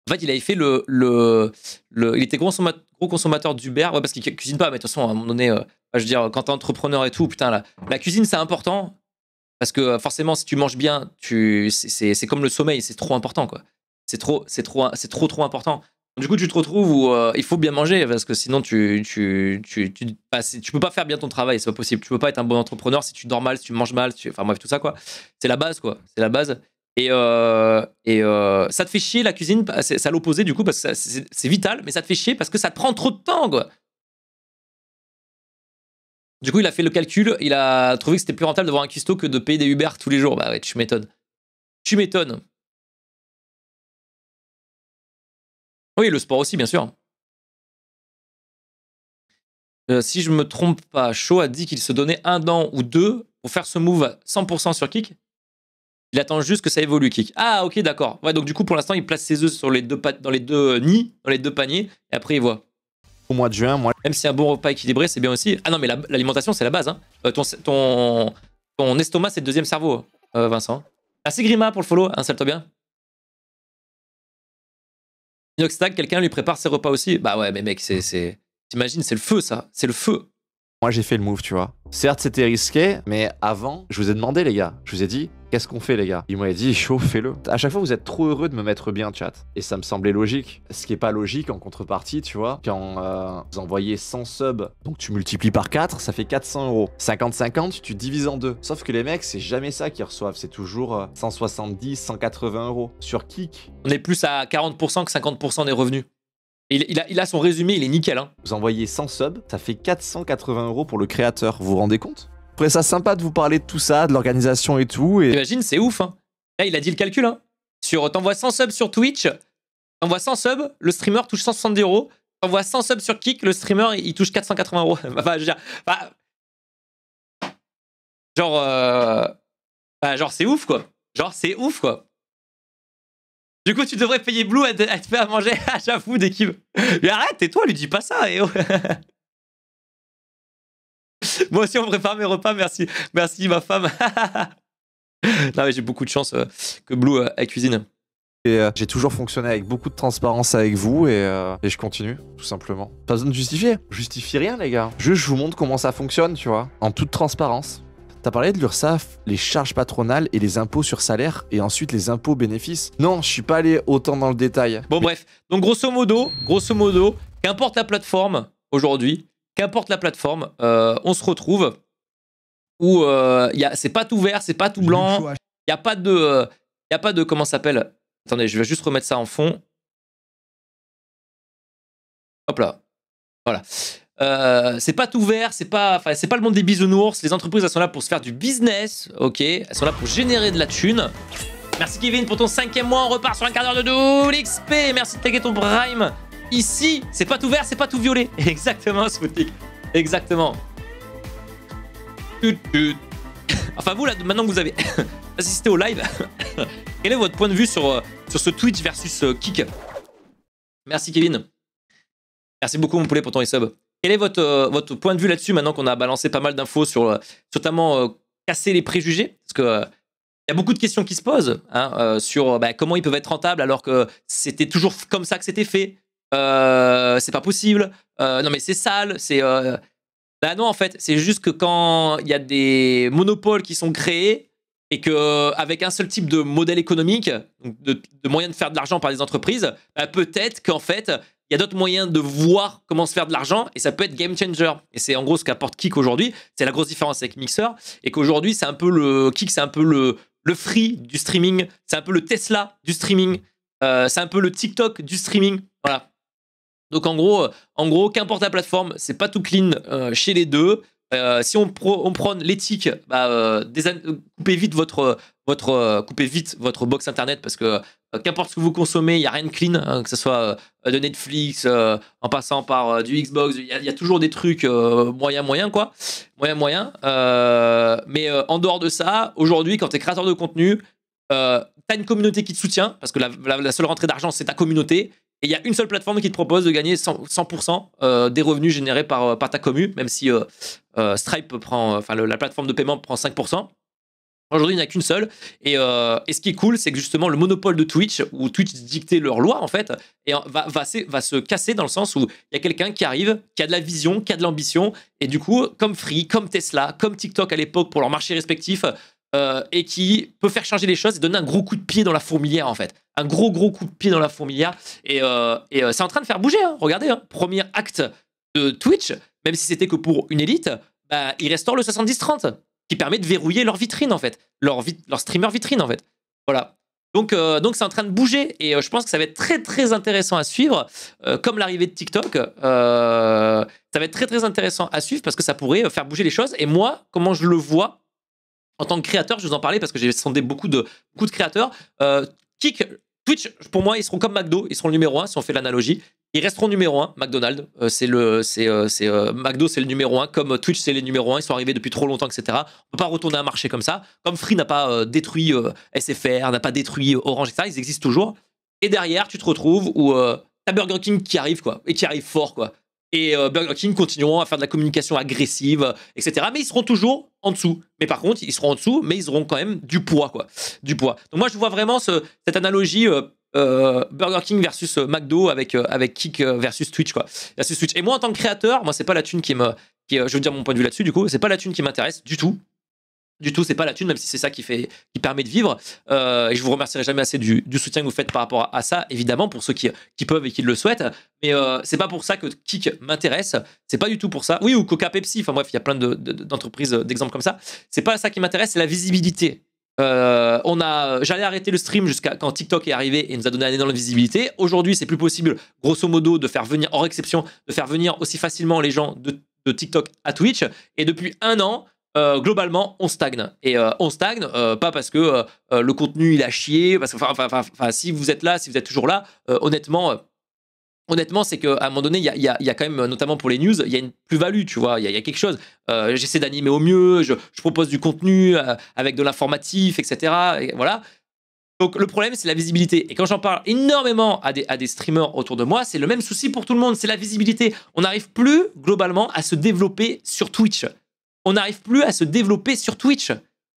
En fait, il avait fait le. le, il était gros, consommateur, du consommateur d'Uber, parce qu'il cuisine pas, mais de toute façon, à un moment donné, euh, je veux dire, quand entrepreneur et tout, putain, la, la cuisine, c'est important. Parce que euh, forcément, si tu manges bien, tu, c'est, comme le sommeil, c'est trop important, quoi. C'est trop, c'est trop, c'est trop, trop important. Du coup, tu te retrouves où euh, il faut bien manger parce que sinon tu tu tu tu, tu peux pas faire bien ton travail, c'est pas possible. Tu peux pas être un bon entrepreneur si tu dors mal, si tu manges mal, enfin bref tout ça quoi. C'est la base quoi, c'est la base. Et euh, et euh, ça te fait chier la cuisine, c'est à l'opposé du coup parce que c'est vital, mais ça te fait chier parce que ça te prend trop de temps quoi. Du coup, il a fait le calcul, il a trouvé que c'était plus rentable d'avoir un cuistot que de payer des Uber tous les jours. Bah ouais, tu m'étonnes. Tu m'étonnes. Oui, le sport aussi, bien sûr. Euh, si je me trompe pas, Shaw a dit qu'il se donnait un dent ou deux pour faire ce move 100% sur kick. Il attend juste que ça évolue, kick. Ah, ok, d'accord. Ouais, donc du coup, pour l'instant, il place ses œufs dans les deux euh, nids, dans les deux paniers, et après, il voit. Au mois de juin, moi. Même si un bon repas équilibré, c'est bien aussi. Ah non, mais l'alimentation, c'est la base. Hein. Euh, ton, estomac, c'est le deuxième cerveau, Vincent. Merci Grima pour le follow, installe-toi bien. Inoxtag, quelqu'un lui prépare ses repas aussi. Bah ouais, mais mec, c'est. T'imagines, c'est le feu, ça. C'est le feu. Moi, j'ai fait le move, tu vois. Certes, c'était risqué, mais avant, je vous ai demandé, les gars. Je vous ai dit, Qu'est-ce qu'on fait, les gars Il m'avait dit, chauffez le À chaque fois, vous êtes trop heureux de me mettre bien, chat. Et ça me semblait logique. Ce qui est pas logique en contrepartie, tu vois, quand euh, vous envoyez 100 subs, donc tu multiplies par 4, ça fait 400 euros. 50-50, tu divises en deux. Sauf que les mecs, c'est jamais ça qu'ils reçoivent. C'est toujours 170, euh, 180 euros. Sur kick. On est plus à 40% que 50% des revenus. Il, il, a, son résumé, il est nickel. Hein. Vous envoyez 100 subs, ça fait 480 euros pour le créateur. Vous vous rendez compte après, ça sympa de vous parler de tout ça, de l'organisation et tout. Et... T'imagines, c'est ouf. Hein. Là, il a dit le calcul. Hein. Sur, t'envoies 100 subs sur Twitch, t'envoies 100 subs, le streamer touche 170 euros. T'envoies 100 subs sur Kick, le streamer, il touche 480 euros. enfin, bah, bah, je veux dire, bah, genre, euh, genre, c'est ouf, quoi. Genre, c'est ouf, quoi. Du coup, tu devrais payer Blue à te, faire manger. Ah, j'avoue, d'équipe. Mais arrête, tais-toi, lui dis pas ça. Et eh, oh. Moi aussi, on prépare mes repas. Merci, merci ma femme. non, mais j'ai beaucoup de chance euh, que Blue ait euh, cuisine. Euh, j'ai toujours fonctionné avec beaucoup de transparence avec vous et, je continue, tout simplement. Pas besoin de justifier. Justifie rien, les gars. Juste, je vous montre comment ça fonctionne, tu vois. En toute transparence. T'as parlé de l'URSSAF, les charges patronales et les impôts sur salaire et ensuite les impôts bénéfices. Non, je suis pas allé autant dans le détail. Bon, bref. Donc, grosso modo, grosso modo, qu'importe la plateforme aujourd'hui, Qu'importe la plateforme, euh, on se retrouve où euh, c'est pas tout vert, c'est pas tout blanc. Il n'y a pas de. Euh, il a pas de. Comment s'appelle Attendez, je vais juste remettre ça en fond. Hop là. Voilà. c'est pas tout vert, c'est pas, c'est pas le monde des bisounours. Les entreprises, elles sont là pour se faire du business, ok Elles sont là pour générer de la thune. Merci Kevin pour ton cinquième mois. On repart sur un quart d'heure de double XP. Merci de taguer ton Prime. Ici, c'est pas tout vert, c'est pas tout violet. Exactement, Spoutnik. Exactement. Enfin, vous, là, maintenant que vous avez assisté au live, quel est votre point de vue sur, euh, sur ce Twitch versus euh, Kick Merci, Kevin. Merci beaucoup, mon poulet, pour ton sub. Quel est votre, euh, votre point de vue là-dessus, maintenant qu'on a balancé pas mal d'infos sur, notamment, casser les préjugés Parce que... Il y a beaucoup de questions qui se posent hein, sur bah, comment ils peuvent être rentables alors que c'était toujours comme ça que c'était fait. Euh, c'est pas possible, euh, non mais c'est sale, c'est... Euh, bah non, en fait, c'est juste que quand il y a des monopoles qui sont créés et que avec un seul type de modèle économique, de, moyens de faire de l'argent par les entreprises, bah, peut-être qu'en fait, il y a d'autres moyens de voir comment se faire de l'argent et ça peut être game changer. Et c'est en gros ce qu'apporte Kik aujourd'hui. C'est la grosse différence avec Mixer et qu'aujourd'hui, c'est un peu le Kik, c'est un peu le, le free du streaming, c'est un peu le Tesla du streaming, c'est un peu le TikTok du streaming. Voilà. Donc en gros, en gros qu'importe la plateforme, c'est pas tout clean euh, chez les deux. Euh, si on, prône l'éthique, bah, euh, coupez vite votre, votre, coupez vite votre box internet parce que qu'importe ce que vous consommez, il n'y a rien de clean, hein, que ce soit de Netflix, en passant par du Xbox, il y, a toujours des trucs moyen moyen quoi, moyen moyen. mais en dehors de ça, aujourd'hui, quand tu es créateur de contenu, tu as une communauté qui te soutient, parce que la, la seule rentrée d'argent, c'est ta communauté. Et il y a une seule plateforme qui te propose de gagner 100%, euh, des revenus générés par, euh, par ta commu, même si euh, Stripe prend, enfin la plateforme de paiement prend 5%. Aujourd'hui, il n'y en a qu'une seule. Et, ce qui est cool, c'est que justement, le monopole de Twitch, où Twitch dictait leur loi, en fait, et va, va se casser dans le sens où il y a quelqu'un qui arrive, qui a de la vision, qui a de l'ambition. Et du coup, comme Free, comme Tesla, comme TikTok à l'époque pour leur marché respectif, euh, et qui peut faire changer les choses et donner un gros coup de pied dans la fourmilière en fait. Un gros gros coup de pied dans la fourmilière et, euh, euh, c'est en train de faire bouger. Hein. Regardez, hein. premier acte de Twitch, même si c'était que pour une élite, bah, il restaure le 70-30 qui permet de verrouiller leur vitrine en fait, leur, leur streamer vitrine en fait. Voilà. Donc donc c'est en train de bouger et je pense que ça va être très très intéressant à suivre, comme l'arrivée de TikTok. ça va être très très intéressant à suivre parce que ça pourrait faire bouger les choses. Et moi, comment je le vois, en tant que créateur, je vous en parlais parce que j'ai sondé beaucoup de, coups de créateurs. Euh, Twitch, pour moi, ils seront comme McDo, ils seront le numéro un si on fait l'analogie. Ils resteront numéro un. McDonald's. Euh, c'est le, c'est, euh, McDo, c'est le numéro 1. Comme Twitch, c'est le numéro 1. Ils sont arrivés depuis trop longtemps, etc. On ne peut pas retourner à un marché comme ça. Comme Free n'a pas détruit SFR, n'a pas détruit Orange, etc. Ils existent toujours. Et derrière, tu te retrouves où as Burger King qui arrive, quoi. Et qui arrive fort, quoi et euh, Burger King continueront à faire de la communication agressive, etc. Mais ils seront toujours en dessous. Mais par contre, ils seront en dessous, mais ils auront quand même du poids, quoi. Du poids. Donc moi, je vois vraiment cette analogie euh, euh, Burger King versus McDo avec, avec Kick versus Twitch, quoi. Et moi, en tant que créateur, moi, c'est pas la thune qui me... Qui, je veux dire mon point de vue là-dessus, du coup, c'est pas la thune qui m'intéresse du tout du tout, c'est pas la thune, même si c'est ça qui fait, qui permet de vivre. Euh, et je vous remercierai jamais assez du, soutien que vous faites par rapport à, ça, évidemment, pour ceux qui, peuvent et qui le souhaitent. Mais euh, c'est pas pour ça que Kik m'intéresse. C'est pas du tout pour ça. Oui, ou Coca, Pepsi. Enfin bref, il y a plein d'entreprises, de, euh, d'exemples comme ça. C'est pas ça qui m'intéresse, c'est la visibilité. on a, j'allais arrêter le stream jusqu'à quand TikTok est arrivé et nous a donné un énorme visibilité. Aujourd'hui, c'est plus possible, grosso modo, de faire venir, hors exception, de faire venir aussi facilement les gens de TikTok à Twitch. Et depuis un an, euh, globalement, on stagne. Et euh, on stagne, euh, pas parce que le contenu, il a chié, parce que, si vous êtes là, si vous êtes toujours là, honnêtement, honnêtement, c'est qu'à un moment donné, il y a, quand même, notamment pour les news, il y a une plus-value, tu vois, il y, a quelque chose. J'essaie d'animer au mieux, je, propose du contenu avec de l'informatif, etc. Et voilà. Donc le problème, c'est la visibilité. Et quand j'en parle énormément à des, à des streamers autour de moi, c'est le même souci pour tout le monde, c'est la visibilité. On n'arrive plus globalement à se développer sur Twitch on n'arrive plus à se développer sur Twitch.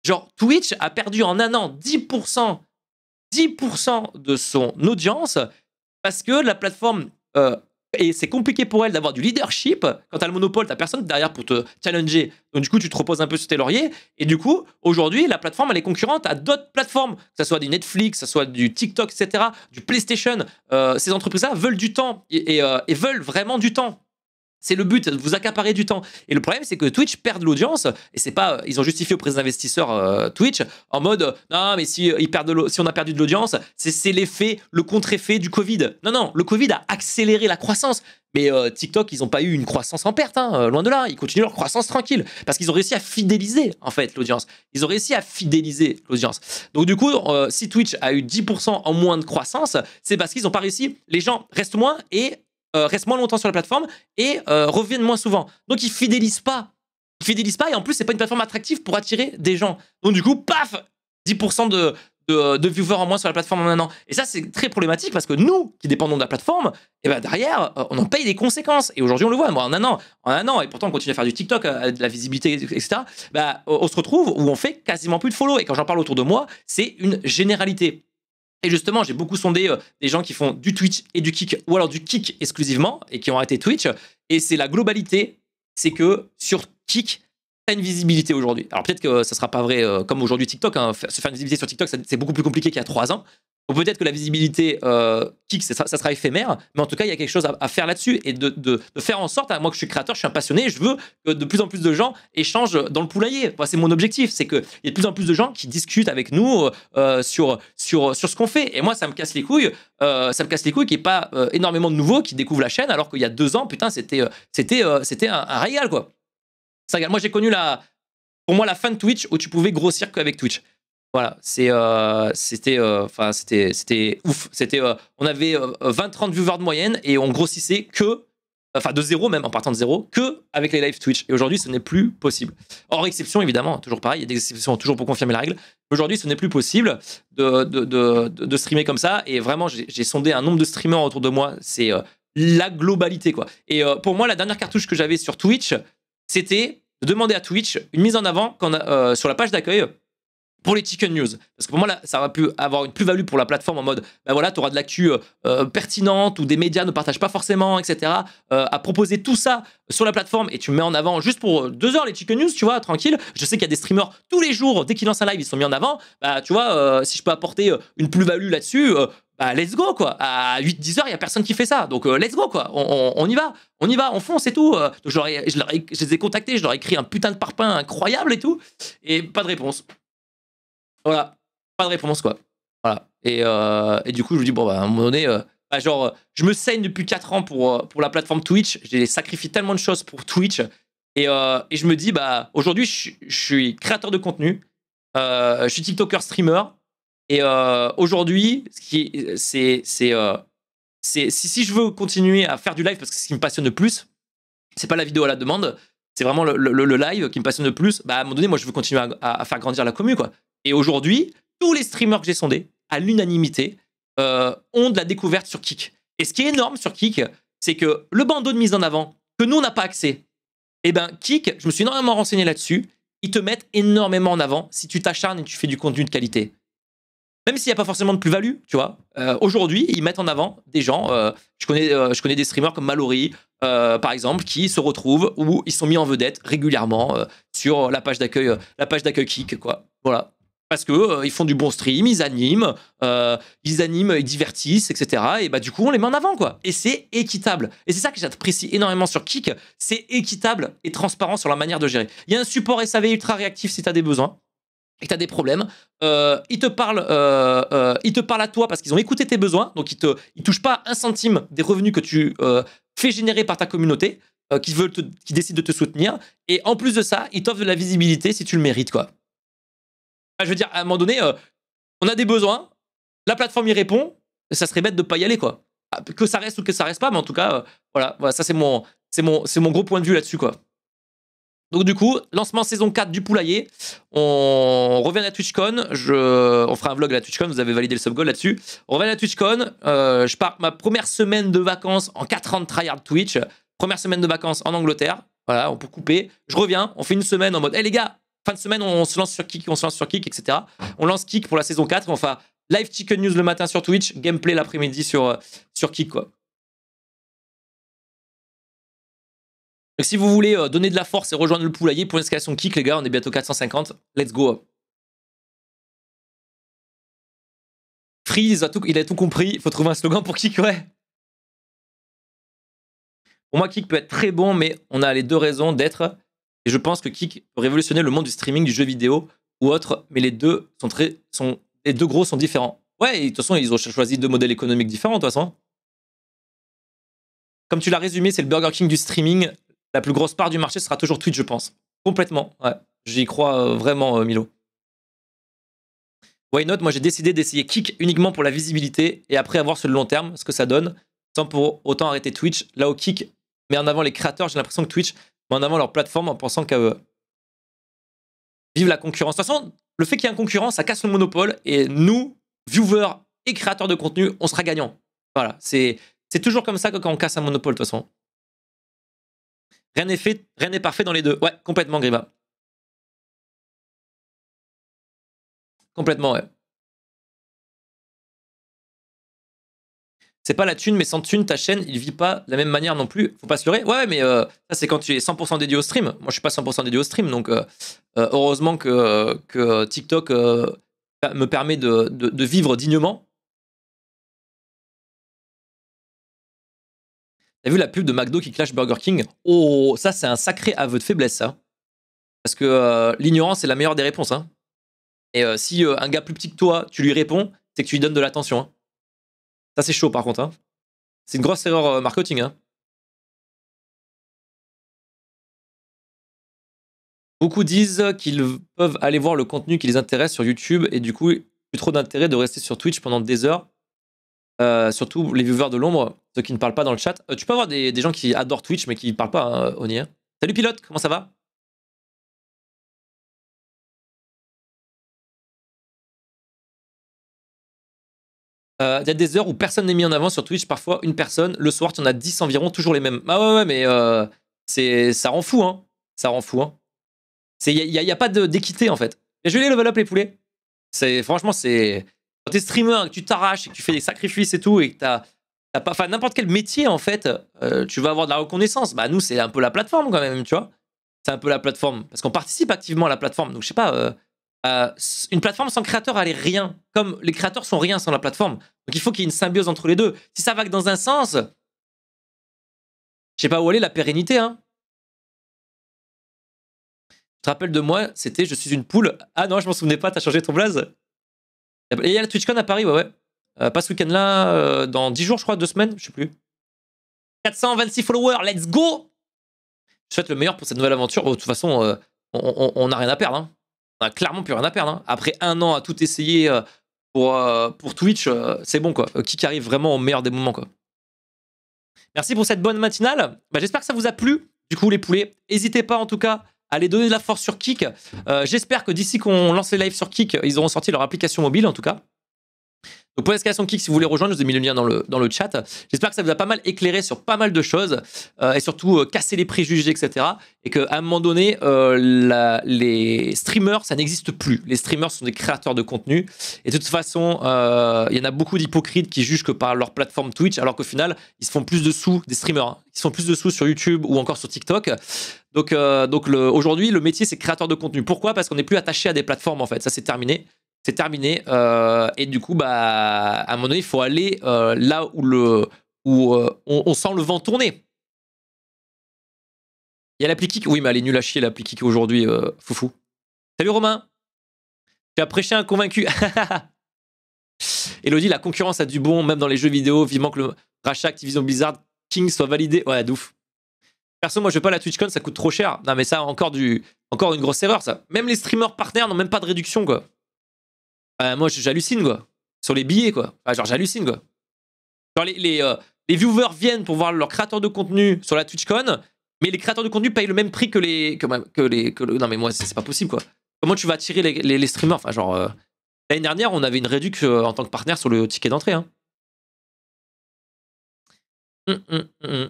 Genre, Twitch a perdu en un an 10%, 10% de son audience parce que la plateforme, euh, et c'est compliqué pour elle d'avoir du leadership. Quand as le monopole, n'as personne derrière pour te challenger. Donc, du coup, tu te reposes un peu sur tes lauriers. Et du coup, aujourd'hui, la plateforme, elle est concurrente à d'autres plateformes, que ce soit du Netflix, que ce soit du TikTok, etc., du PlayStation. Euh, ces entreprises-là veulent du temps et euh, veulent vraiment du temps. C'est le but, vous accaparer du temps. Et le problème, c'est que Twitch perd de l'audience. Et c'est pas, euh, ils ont justifié auprès des investisseurs euh, Twitch en mode, non, mais si, euh, ils perdent si on a perdu de l'audience, c'est l'effet, le contre-effet du Covid. Non, non, le Covid a accéléré la croissance. Mais TikTok, ils n'ont pas eu une croissance en perte, hein, loin de là. Ils continuent leur croissance tranquille parce qu'ils ont réussi à fidéliser en fait l'audience. Ils ont réussi à fidéliser l'audience. Donc du coup, si Twitch a eu 10% en moins de croissance, c'est parce qu'ils n'ont pas réussi. Les gens restent moins et euh, restent moins longtemps sur la plateforme et euh, reviennent moins souvent. Donc ils fidélisent pas. Ils fidélisent pas et en plus c'est pas une plateforme attractive pour attirer des gens. Donc du coup, paf, 10% de, de, euh, de, viewers en moins sur la plateforme en un an. Et ça c'est très problématique parce que nous qui dépendons de la plateforme, et eh ben derrière on en paye des conséquences. Et aujourd'hui on le voit, moi en un an, en un an et pourtant on continue à faire du TikTok, de la visibilité, etc. Ben, bah, on se retrouve où on fait quasiment plus de follow. Et quand j'en parle autour de moi, c'est une généralité. Et justement, j'ai beaucoup sondé euh, des gens qui font du Twitch et du kick, ou alors du kick exclusivement, et qui ont arrêté Twitch. Et c'est la globalité, c'est que sur kick, a une visibilité aujourd'hui. Alors peut-être que ça sera pas vrai euh, comme aujourd'hui TikTok. Hein. se faire une visibilité sur TikTok, c'est beaucoup plus compliqué qu'il y a trois ans peut-être que la visibilité euh, ça, sera éphémère, mais en tout cas, il y a quelque chose à, faire là-dessus et de, faire en sorte, hein, moi que je suis créateur, je suis un passionné, je veux que de plus en plus de gens échangent dans le poulailler. c'est mon objectif, c'est qu'il y ait de plus en plus de gens qui discutent avec nous euh, sur, sur, sur ce qu'on fait. Et moi, ça me casse les couilles, euh, ça me casse les couilles qu'il n'y ait pas énormément de nouveaux qui découvrent la chaîne, alors qu'il y a deux ans, putain, c'était c'était c'était un, régal, quoi. Ça, moi, j'ai connu la, pour moi la fin de Twitch où tu pouvais grossir qu'avec Twitch. Voilà, euh, c'était, euh, enfin, c'était, c'était ouf. C'était, euh, on avait 20-30 viewers de moyenne et on grossissait que, enfin, de zéro même, en partant de zéro, que avec les live Twitch. Et aujourd'hui, ce n'est plus possible. Hors exception, évidemment, toujours pareil, il y a des exceptions toujours pour confirmer la règle. Aujourd'hui, ce n'est plus possible de streamer comme ça. Et vraiment, j'ai, sondé un nombre de streamers autour de moi. C'est la globalité, quoi. Et pour moi, la dernière cartouche que j'avais sur Twitch, c'était de demander à Twitch une mise en avant sur la page d'accueil pour les chicken news. Parce que pour moi, là, ça aurait pu avoir une plus-value pour la plateforme en mode, ben voilà, tu auras de l'actu euh, euh, pertinente ou des médias ne partagent pas forcément, etc. Euh, à proposer tout ça sur la plateforme et tu mets en avant juste pour deux heures les chicken news, tu vois, tranquille. Je sais qu'il y a des streamers tous les jours, dès qu'ils lancent un live, ils sont mis en avant. Bah, tu vois, si je peux apporter une plus-value là-dessus, bah, let's go, quoi. À 8-10 heures, il n'y a personne qui fait ça. Donc, let's go, quoi. On, y va. On y va, on fonce et tout. donc, je, les ai contactés, je leur ai écrit un putain de parpaing incroyable et tout. Et pas de réponse. Voilà, pas de réponse quoi. Voilà. Et, euh, et du coup, je me dis, bon, bah, à un moment donné, euh, bah, genre, je me saigne depuis 4 ans pour, euh, pour la plateforme Twitch. J'ai sacrifié tellement de choses pour Twitch. Et, et je me dis, bah, aujourd'hui, je, suis créateur de contenu. je suis TikToker streamer. Et aujourd'hui, c'est. c'est, c'est si, si je veux continuer à faire du live, parce que ce qui me passionne le plus, c'est pas la vidéo à la demande, c'est vraiment le, live qui me passionne le plus. Bah, à un moment donné, moi, je veux continuer à, à faire grandir la commu, quoi. Et aujourd'hui, tous les streamers que j'ai sondés, à l'unanimité, euh, ont de la découverte sur Kik. Et ce qui est énorme sur Kik, c'est que le bandeau de mise en avant, que nous, on n'a pas accès, Et eh ben, Kik, je me suis énormément renseigné là-dessus, ils te mettent énormément en avant si tu t'acharnes et tu fais du contenu de qualité. Même s'il n'y a pas forcément de plus-value, tu vois. Euh, aujourd'hui, ils mettent en avant des gens. Euh, je, connais, je connais des streamers comme Mallory, par exemple, qui se retrouvent ou ils sont mis en vedette régulièrement sur la page d'accueil, la page quoi. Voilà parce que euh, ils font du bon stream, ils animent, euh, ils animent, ils divertissent, etc. Et bah du coup, on les met en avant, quoi. Et c'est équitable. Et c'est ça que j'apprécie énormément sur Kik, c'est équitable et transparent sur la manière de gérer. Il y a un support SAV ultra réactif si tu as des besoins et que tu as des problèmes, euh, ils, te parlent, euh, euh te parlent à toi parce qu'ils ont écouté tes besoins, donc ils ne ils touchent pas un centime des revenus que tu fais générer par ta communauté, qui, veulent décident de te soutenir, et en plus de ça, ils t'offrent de la visibilité si tu le mérites. quoi. Ah, je veux dire, à un moment donné, euh, on a des besoins, la plateforme y répond, ça serait bête de ne pas y aller, quoi. Ah, que ça reste ou que ça reste pas, mais en tout cas, euh, voilà, ça c'est mon, gros point de vue là-dessus, quoi. Donc du coup, lancement saison 4 du poulailler. On revient à TwitchCon. Je... On fera un vlog à TwitchCon, vous avez validé le sub goal là-dessus. On revient à TwitchCon. Euh, je pars ma première semaine de vacances en 4 ans de tryhard Twitch. Première semaine de vacances en Angleterre. Voilà, on peut couper. Je reviens, on fait une semaine en mode, hé les gars, fin de semaine, on, se lance sur Kick, on se lance sur Kick, etc. On lance Kick pour la saison 4. Enfin, live Chicken News le matin sur Twitch, gameplay l'après-midi sur, euh, sur Kick, quoi. si vous voulez euh, donner de la force et rejoindre le poulailler pour une escalation kick, les gars, on est bientôt 450. Let's go. Freeze, tout, il a tout compris. Il faut trouver un slogan pour kick, ouais. Pour moi, kick peut être très bon, mais on a les deux raisons d'être et je pense que Kik peut révolutionner le monde du streaming, du jeu vidéo ou autre, mais les deux sont très, sont, les deux gros sont différents. Ouais, de toute façon, ils ont choisi deux modèles économiques différents, de toute façon. Comme tu l'as résumé, c'est le Burger King du streaming. La plus grosse part du marché sera toujours Twitch, je pense. Complètement, ouais. J'y crois euh, vraiment, euh, Milo. Why not Moi, j'ai décidé d'essayer Kick uniquement pour la visibilité et après avoir sur le long terme ce que ça donne, sans pour autant arrêter Twitch. Là où Kick met en avant les créateurs, j'ai l'impression que Twitch en avant leur plateforme en pensant qu'à euh, Vive la concurrence. De toute façon, le fait qu'il y ait un concurrent, ça casse le monopole et nous, viewers et créateurs de contenu, on sera gagnants. Voilà, c'est toujours comme ça que quand on casse un monopole, de toute façon. Rien n'est fait, rien n'est parfait dans les deux. Ouais, complètement, Grima. Complètement, ouais. c'est pas la thune, mais sans thune, ta chaîne, il vit pas de la même manière non plus. Faut pas se leurrer. Ouais, mais euh, ça, c'est quand tu es 100% dédié au stream. Moi, je suis pas 100% dédié au stream, donc euh, euh, heureusement que, que TikTok me permet de, de, vivre dignement. T'as vu la pub de McDo qui clash Burger King Oh, ça, c'est un sacré aveu de faiblesse, ça. Hein. Parce que l'ignorance est la meilleure des réponses. Hein. Et si un gars plus petit que toi, tu lui réponds, c'est que tu lui donnes de l'attention. Hein. Ça, c'est chaud par contre. Hein. C'est une grosse erreur euh, marketing. Hein. Beaucoup disent qu'ils peuvent aller voir le contenu qui les intéresse sur YouTube et du coup, plus trop d'intérêt de rester sur Twitch pendant des heures. Euh, surtout les viewers de l'ombre, ceux qui ne parlent pas dans le chat. Euh, tu peux avoir des, gens qui adorent Twitch mais qui ne parlent pas, hein, Oni. Hein. Salut pilote, comment ça va Euh, il y a des heures où personne n'est mis en avant sur Twitch, parfois une personne. Le soir, tu en as 10 environ, toujours les mêmes. Ah ouais, mais euh, ça rend fou, hein. Ça rend fou, hein. Il n'y a, a, pas d'équité, en fait. Et je vais les level up, les poulets. Franchement, c'est. Quand t'es streamer, que tu t'arraches, et que tu fais des sacrifices et tout, et que t'as. pas, enfin, n'importe quel métier, en fait, euh, tu vas avoir de la reconnaissance. Bah, nous, c'est un peu la plateforme, quand même, tu vois. C'est un peu la plateforme. Parce qu'on participe activement à la plateforme. Donc, je sais pas euh, une plateforme sans créateur, elle est rien. Comme les créateurs sont rien sans la plateforme. Donc il faut qu'il y ait une symbiose entre les deux. Si ça va que dans un sens, je sais pas où aller la pérennité. Hein. Tu te rappelles de moi, c'était Je suis une poule. Ah non, je m'en souvenais pas, t'as changé ton blaze. Et il y a la TwitchCon à Paris, ouais, ouais. Euh, pas ce week-end-là, euh, dans 10 jours, je crois, deux semaines, je sais plus. 426 followers, let's go Je souhaite le meilleur pour cette nouvelle aventure. de toute façon, on n'a rien à perdre. Hein on a clairement plus rien à perdre. Hein. Après un an à tout essayer euh, euh, pour, Twitch, euh, c'est bon quoi. Qui arrive vraiment au meilleur des moments quoi. Merci pour cette bonne matinale. Bah, j'espère que ça vous a plu. Du coup, les poulets, n'hésitez pas en tout cas à les donner de la force sur Kik. J'espère que d'ici qu'on lance les lives sur Kik, ils auront sorti leur application mobile en tout cas. Donc son Kick, si vous voulez rejoindre, je vous ai mis le lien dans le, chat. J'espère que ça vous a pas mal éclairé sur pas mal de choses euh, et surtout euh, casser les préjugés, etc. Et qu'à un moment donné, euh, les streamers, ça n'existe plus. Les streamers sont des créateurs de contenu. Et de toute façon, il y en a beaucoup d'hypocrites qui jugent que par leur plateforme Twitch, alors qu'au final, ils se font plus de sous des streamers. Hein. Ils se font plus de sous sur YouTube ou encore sur TikTok. Donc, donc aujourd'hui, le métier, c'est créateur de contenu. Pourquoi Parce qu'on n'est plus attaché à des plateformes, en fait. Ça, c'est terminé c'est terminé. Euh, et du coup, bah, à un moment donné, il faut aller euh, là où, le, où euh, on, sent le vent tourner. Il y a l'appli Oui, mais elle est nulle à chier, l'appli aujourd'hui, foufou. Salut Romain. Tu as prêché un convaincu. Elodie, la concurrence a du bon, même dans les jeux vidéo. Vivement que le rachat Activision Blizzard King soit validé. Ouais, d'ouf. Perso, moi, je veux pas la TwitchCon, ça coûte trop cher. Non, mais ça, encore, du, encore une grosse erreur, ça. Même les streamers partenaires n'ont même pas de réduction, quoi. Euh, moi, j'hallucine, quoi. Sur les billets, quoi. genre, j'hallucine, quoi. Genre, les, euh, les, viewers viennent pour voir leurs créateurs de contenu sur la TwitchCon, mais les créateurs de contenu payent le même prix que les. Que, les que Non, mais moi, c'est pas possible, quoi. Comment tu vas attirer les, streamers Enfin, genre. Euh, l'année dernière, on avait une réduction en tant que partenaire sur le ticket d'entrée. Hein. Hum, hum, hum,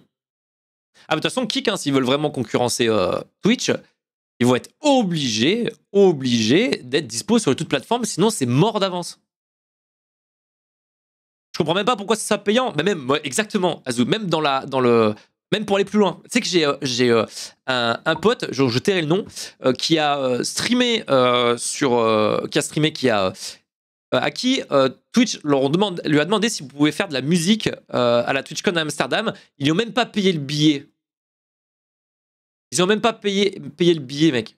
ah, de toute façon, Kik, hein, s'ils veulent vraiment concurrencer Twitch, ils vont être obligés, obligés d'être dispo sur toute plateforme, sinon c'est mort d'avance. Je comprends même pas pourquoi c'est ça payant, mais même exactement, Azou, même dans la, dans le, même pour aller plus loin. Tu sais que j'ai, euh, j'ai euh, un, pote, je, je tairai le nom, euh, qui a streamé sur, qui a streamé, qui a à qui Twitch leur demande, lui a demandé s'il pouvait faire de la musique à la TwitchCon à Amsterdam. Ils n'ont même pas payé le billet ils ont même pas payé, le billet, mec.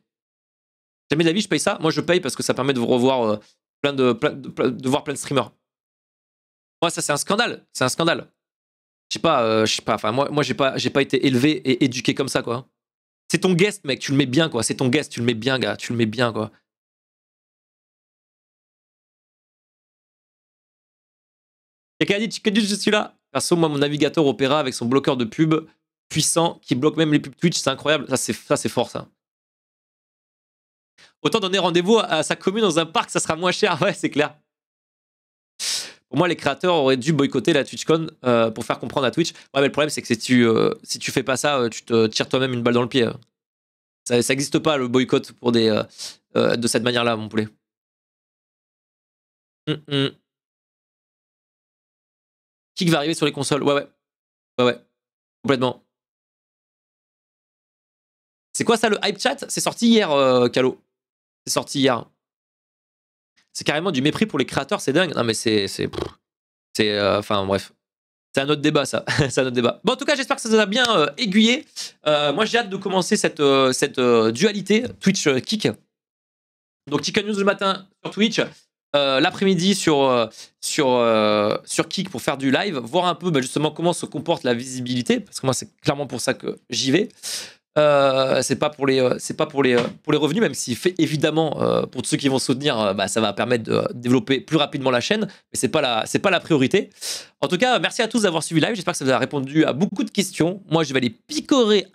Jamais de la vie, je paye ça. Moi, je paye parce que ça permet de vous revoir euh, plein, de, voir plein de streamers. Moi, ça, c'est un scandale. C'est un scandale. Je sais pas, euh, je sais pas. Enfin, moi, moi j'ai pas, été élevé et éduqué comme ça, quoi. C'est ton guest, mec. Tu le mets bien, quoi. C'est ton guest. Tu le mets bien, gars. Tu le mets bien, quoi. Y'a qu'à dit, que je suis là. Perso, moi, mon navigateur opéra avec son bloqueur de pub, puissant qui bloque même les pubs Twitch, c'est incroyable. Ça, c'est, ça, c'est fort, ça. Autant donner rendez-vous à sa commune dans un parc, ça sera moins cher. Ouais, c'est clair. Pour moi, les créateurs auraient dû boycotter la TwitchCon euh, pour faire comprendre à Twitch. Ouais, mais le problème, c'est que si tu, euh, si tu fais pas ça, euh, tu te tires toi-même une balle dans le pied. Hein. Ça n'existe pas, le boycott pour des, de cette manière-là, mon poulet. Hum, hum. Qui va arriver sur les consoles Ouais, ouais. Ouais, ouais. Complètement. C'est quoi ça le hype chat C'est sorti hier, Calo. Euh, c'est sorti hier. C'est carrément du mépris pour les créateurs, c'est dingue. Non mais c'est. C'est. Euh, enfin bref. C'est un autre débat, ça. c'est un autre débat. Bon, en tout cas, j'espère que ça vous a bien euh, aiguillé. moi, j'ai hâte de commencer cette, cette dualité Twitch-Kick. Donc, Chicken News le matin sur Twitch. l'après-midi sur, sur, sur Kik pour faire du live, voir un peu bah, justement comment se comporte la visibilité, parce que moi c'est clairement pour ça que j'y vais. Euh, c'est pas pour les, euh, c'est pas pour les, euh, pour les revenus, même si fait évidemment pour ceux qui vont soutenir, bah, ça va permettre de développer plus rapidement la chaîne, mais c'est pas la, c'est pas la priorité. En tout cas, merci à tous d'avoir suivi live. J'espère que ça vous a répondu à beaucoup de questions. Moi, je vais aller picorer. Un